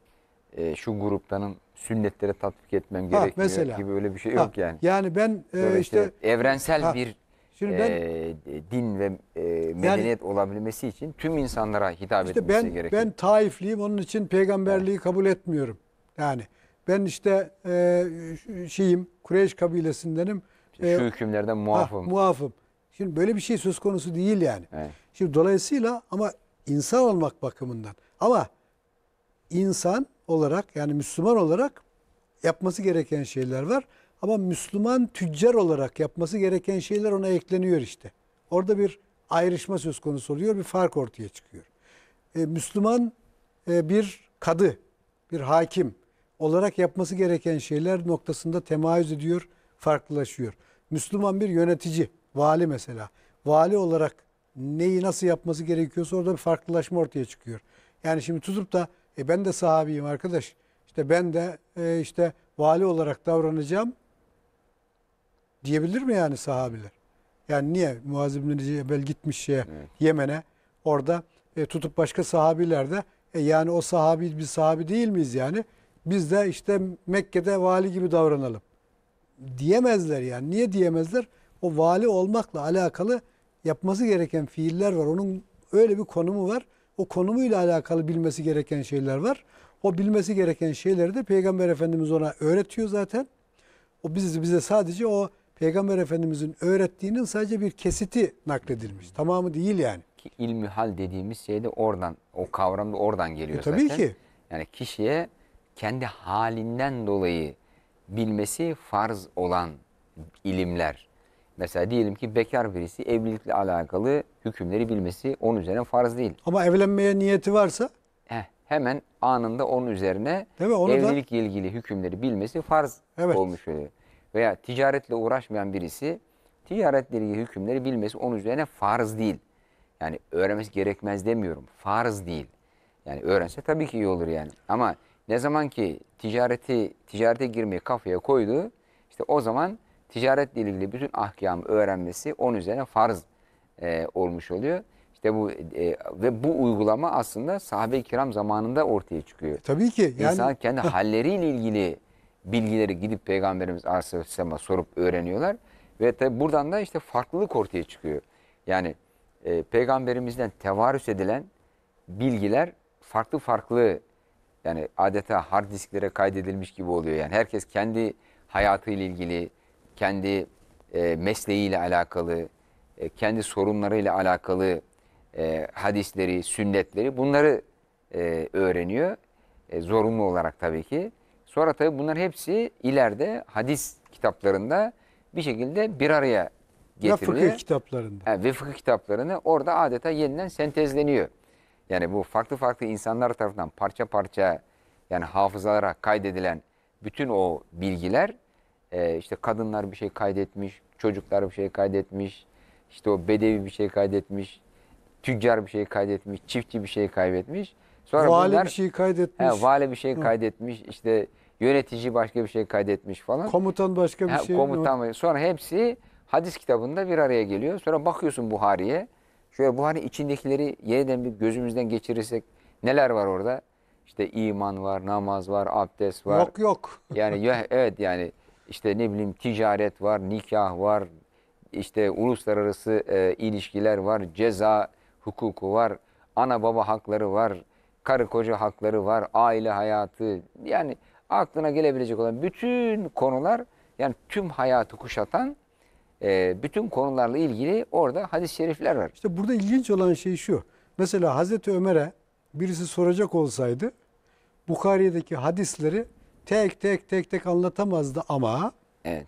e, şu gruptanım sünnetlere tatbik etmem ha, mesela. gibi öyle bir şey ha, yok yani. Yani ben e, işte evrensel ha, bir Şimdi ben, e, din ve e, medeniyet yani, olabilmesi için tüm insanlara hitap işte etmesi ben, gerekir. Ben Taifliyim onun için peygamberliği evet. kabul etmiyorum. Yani ben işte e, şeyim Kureyş kabilesindenim. E, Şu hükümlerden muafım. Ha, muafım. Şimdi böyle bir şey söz konusu değil yani. Evet. Şimdi dolayısıyla ama insan olmak bakımından ama insan olarak yani Müslüman olarak yapması gereken şeyler var. Ama Müslüman tüccar olarak yapması gereken şeyler ona ekleniyor işte. Orada bir ayrışma söz konusu oluyor, bir fark ortaya çıkıyor. E, Müslüman e, bir kadı, bir hakim olarak yapması gereken şeyler noktasında temayüz ediyor, farklılaşıyor. Müslüman bir yönetici, vali mesela. Vali olarak neyi nasıl yapması gerekiyorsa orada bir farklılaşma ortaya çıkıyor. Yani şimdi tutup da e ben de sahabiyim arkadaş. işte ben de e, işte vali olarak davranacağım diyebilir mi yani sahabiler? Yani niye Muaz bin Cebel gitmiş şeye, evet. Yemen'e orada e, tutup başka sahabiler de e, yani o sahabi bir sahabi değil miyiz yani? Biz de işte Mekke'de vali gibi davranalım. Diyemezler yani. Niye diyemezler? O vali olmakla alakalı yapması gereken fiiller var. Onun öyle bir konumu var. O konumuyla alakalı bilmesi gereken şeyler var. O bilmesi gereken şeyleri de Peygamber Efendimiz ona öğretiyor zaten. O biz bize sadece o Peygamber Efendimizin öğrettiğinin sadece bir kesiti nakledilmiş. Tamamı değil yani. Ki ilmi hal dediğimiz şey de oradan, o kavram da oradan geliyor e, tabii zaten. Tabii ki. Yani kişiye kendi halinden dolayı bilmesi farz olan ilimler. Mesela diyelim ki bekar birisi evlilikle alakalı hükümleri bilmesi onun üzerine farz değil. Ama evlenmeye niyeti varsa? Heh, hemen anında onun üzerine Değil mi? Onu evlilikle da... ilgili hükümleri bilmesi farz evet. olmuş oluyor veya ticaretle uğraşmayan birisi ticaretle ilgili hükümleri bilmesi onun üzerine farz değil. Yani öğrenmesi gerekmez demiyorum. Farz değil. Yani öğrense tabii ki iyi olur yani. Ama ne zaman ki ticareti ticarete girmeyi kafaya koydu, işte o zaman ticaretle ilgili bütün ahkamı öğrenmesi onun üzerine farz e, olmuş oluyor. İşte bu e, ve bu uygulama aslında sahabe-i kiram zamanında ortaya çıkıyor. E, tabii ki. Yani... İnsan kendi halleriyle ilgili bilgileri gidip Peygamberimiz Aleyhisselam'a sorup öğreniyorlar. Ve tabi buradan da işte farklılık ortaya çıkıyor. Yani e, Peygamberimizden tevarüs edilen bilgiler farklı farklı yani adeta hard disklere kaydedilmiş gibi oluyor. Yani herkes kendi hayatıyla ilgili, kendi e, mesleğiyle alakalı, e, kendi sorunlarıyla alakalı e, hadisleri, sünnetleri bunları e, öğreniyor. E, zorunlu olarak tabii ki. Sonra tabii bunlar hepsi ileride hadis kitaplarında bir şekilde bir araya getiriliyor. Ve fıkıh kitaplarında. Yani ve fıkıh kitaplarını orada adeta yeniden sentezleniyor. Yani bu farklı farklı insanlar tarafından parça parça yani hafızalara kaydedilen bütün o bilgiler e, işte kadınlar bir şey kaydetmiş, çocuklar bir şey kaydetmiş, işte o bedevi bir şey kaydetmiş, tüccar bir şey kaydetmiş, çiftçi bir şey kaybetmiş. Sonra vali bunlar, bir şey kaydetmiş. He, vali bir şey kaydetmiş. İşte yönetici başka bir şey kaydetmiş falan. Komutan başka bir he, şey. Komutan. Mi? Sonra hepsi hadis kitabında bir araya geliyor. Sonra bakıyorsun Buhari'ye. Şöyle Buhari içindekileri yeniden bir gözümüzden geçirirsek neler var orada? İşte iman var, namaz var, abdest var. Yok yok. Yani evet yani işte ne bileyim ticaret var, nikah var, işte uluslararası e, ilişkiler var, ceza hukuku var, ana baba hakları var, karı koca hakları var, aile hayatı yani aklına gelebilecek olan bütün konular yani tüm hayatı kuşatan e, bütün konularla ilgili orada hadis-i şerifler var. İşte burada ilginç olan şey şu. Mesela Hazreti Ömer'e birisi soracak olsaydı Bukhari'deki hadisleri tek tek tek tek anlatamazdı ama evet.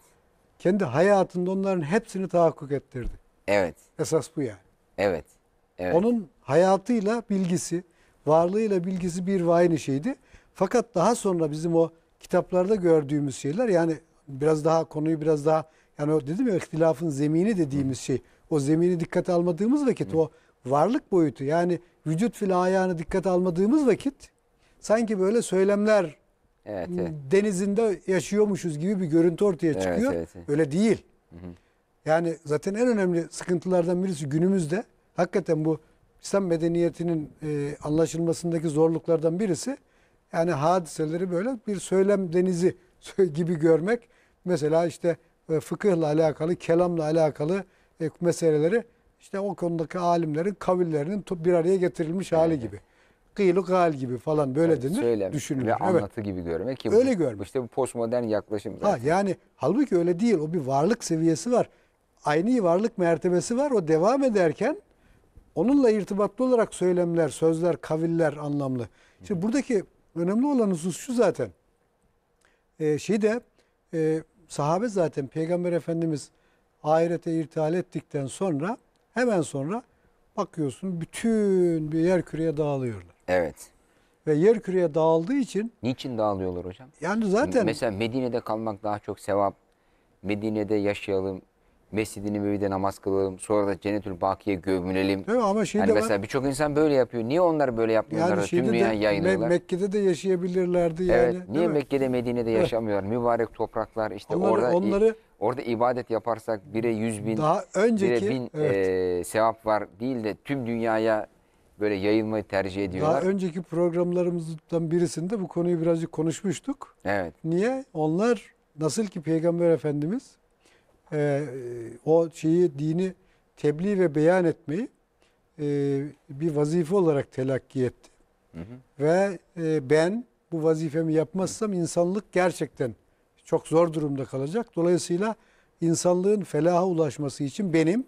kendi hayatında onların hepsini tahakkuk ettirdi. Evet. Esas bu yani. Evet. evet. Onun hayatıyla bilgisi, varlığıyla bilgisi bir ve aynı şeydi. Fakat daha sonra bizim o kitaplarda gördüğümüz şeyler yani biraz daha konuyu biraz daha yani dedim ya ihtilafın zemini dediğimiz şey. O zemini dikkate almadığımız vakit o varlık boyutu yani vücut fil ayağını dikkate almadığımız vakit sanki böyle söylemler evet, evet. denizinde yaşıyormuşuz gibi bir görüntü ortaya çıkıyor. Evet, evet. Öyle değil. Hı hı. Yani zaten en önemli sıkıntılardan birisi günümüzde hakikaten bu İslam medeniyetinin e, anlaşılmasındaki zorluklardan birisi yani hadiseleri böyle bir söylem denizi gibi görmek. Mesela işte e, fıkıhla alakalı, kelamla alakalı e, meseleleri işte o konudaki alimlerin kavillerinin bir araya getirilmiş hali gibi. Kıyılı hal gibi falan böyle yani denir. Söylem düşünülür. Ve anlatı evet. gibi görmek. öyle görmek. İşte bu postmodern yaklaşım. Zaten. Ha, yani halbuki öyle değil. O bir varlık seviyesi var. Aynı varlık mertebesi var. O devam ederken Onunla irtibatlı olarak söylemler, sözler, kaviller anlamlı. Şimdi buradaki önemli olan husus şu zaten. Ee, şey de e, sahabe zaten Peygamber Efendimiz ahirete irtihal ettikten sonra hemen sonra bakıyorsun bütün bir yer küreye dağılıyorlar. Evet. Ve yer küreye dağıldığı için Niçin dağılıyorlar hocam? yani zaten Mesela Medine'de kalmak daha çok sevap. Medine'de yaşayalım, Mescid-i Nebevi'de namaz kılalım. Sonra da Cennetül Baki'ye gömülelim. Evet, ama şey yani mesela birçok insan böyle yapıyor. Niye onlar böyle yapmıyorlar? Yani Tüm dünya yayınlıyorlar. Me Mekke'de de yaşayabilirlerdi yani. Evet, niye mi? Mekke'de Medine'de evet. yaşamıyorlar? Mübarek topraklar işte onları, orada onları orada ibadet yaparsak bire yüz bin, daha önceki, bire bin evet. e, sevap var değil de tüm dünyaya böyle yayılmayı tercih ediyorlar. Daha önceki programlarımızdan birisinde bu konuyu birazcık konuşmuştuk. Evet. Niye? Onlar nasıl ki Peygamber Efendimiz e, o şeyi dini tebliğ ve beyan etmeyi e, bir vazife olarak telakki etti. Hı hı. Ve e, ben bu vazifemi yapmazsam insanlık gerçekten çok zor durumda kalacak. Dolayısıyla insanlığın felaha ulaşması için benim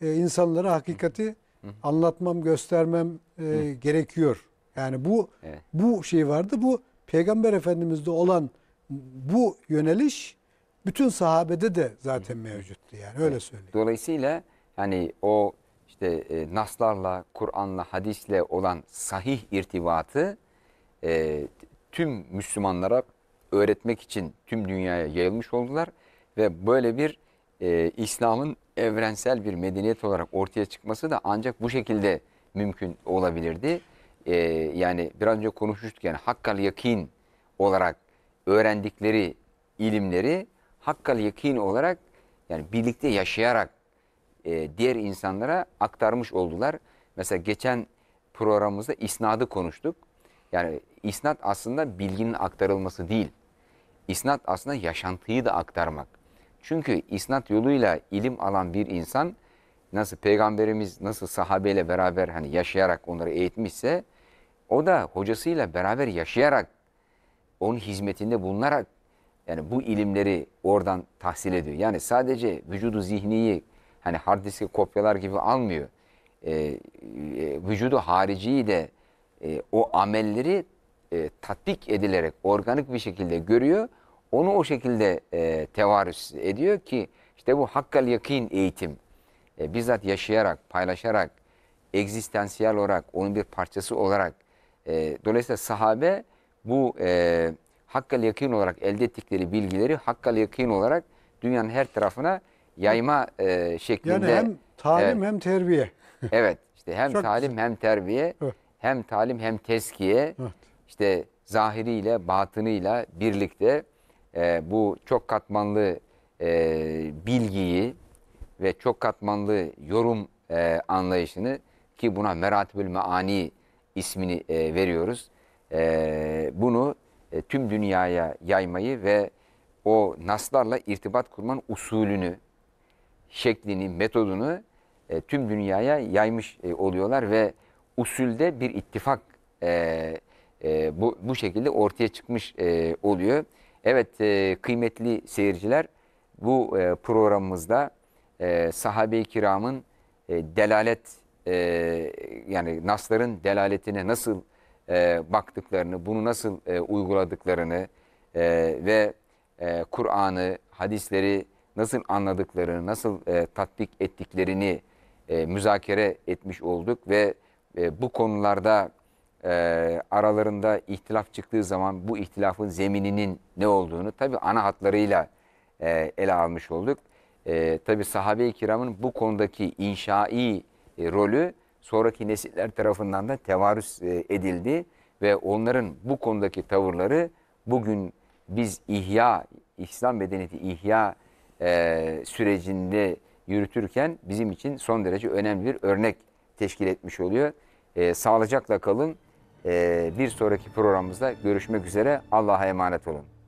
e, insanlara hakikati hı hı. anlatmam, göstermem e, gerekiyor. Yani bu evet. bu şey vardı. Bu Peygamber Efendimiz'de olan bu yöneliş bütün sahabede de zaten mevcuttu yani öyle söyleyeyim. Dolayısıyla hani o işte e, naslarla, Kur'an'la, hadisle olan sahih irtibatı e, tüm Müslümanlara öğretmek için tüm dünyaya yayılmış oldular ve böyle bir e, İslam'ın evrensel bir medeniyet olarak ortaya çıkması da ancak bu şekilde mümkün olabilirdi. E, yani biraz önce konuşmuştuk yani hakkal yakin olarak öğrendikleri ilimleri hakkal yakin olarak yani birlikte yaşayarak e, diğer insanlara aktarmış oldular. Mesela geçen programımızda isnadı konuştuk. Yani isnat aslında bilginin aktarılması değil. İsnat aslında yaşantıyı da aktarmak. Çünkü isnat yoluyla ilim alan bir insan nasıl peygamberimiz nasıl sahabeyle beraber hani yaşayarak onları eğitmişse o da hocasıyla beraber yaşayarak onun hizmetinde bulunarak yani bu ilimleri oradan tahsil ediyor. Yani sadece vücudu zihniyi hani hard diske kopyalar gibi almıyor. E, e, vücudu hariciyi de e, o amelleri e, tatbik edilerek organik bir şekilde görüyor. Onu o şekilde e, tevarüs ediyor ki işte bu hakkal yakin eğitim e, bizzat yaşayarak, paylaşarak, egzistansiyel olarak, onun bir parçası olarak. E, dolayısıyla sahabe bu e, hakkal yakın olarak elde ettikleri bilgileri hakkal yakın olarak dünyanın her tarafına yayma e, şeklinde. Yani hem talim evet, hem terbiye. evet işte hem Çok talim güzel. hem terbiye evet. hem talim hem teskiye evet. işte zahiriyle batınıyla birlikte e, bu çok katmanlı e, bilgiyi ve çok katmanlı yorum e, anlayışını ki buna meratibül meani ismini e, veriyoruz. E, bunu e, tüm dünyaya yaymayı ve o naslarla irtibat kurmanın usulünü, şeklini, metodunu e, tüm dünyaya yaymış e, oluyorlar ve usulde bir ittifak bu, bu şekilde ortaya çıkmış oluyor. Evet kıymetli seyirciler bu programımızda e, sahabe-i kiramın e, delalet yani nasların delaletine nasıl e, baktıklarını, bunu nasıl e, uyguladıklarını e, ve e, Kur'an'ı, hadisleri nasıl anladıklarını, nasıl e, tatbik ettiklerini e, müzakere etmiş olduk ve e, bu konularda e, aralarında ihtilaf çıktığı zaman bu ihtilafın zemininin ne olduğunu tabi ana hatlarıyla e, ele almış olduk. E, tabi sahabe-i kiramın bu konudaki inşai e, rolü sonraki nesiller tarafından da tevarüs e, edildi ve onların bu konudaki tavırları bugün biz ihya, İslam medeniyeti ihya e, sürecinde yürütürken bizim için son derece önemli bir örnek teşkil etmiş oluyor. E, sağlıcakla kalın. bir sonraki programımızda görüşmek üzere. Allah'a emanet olun.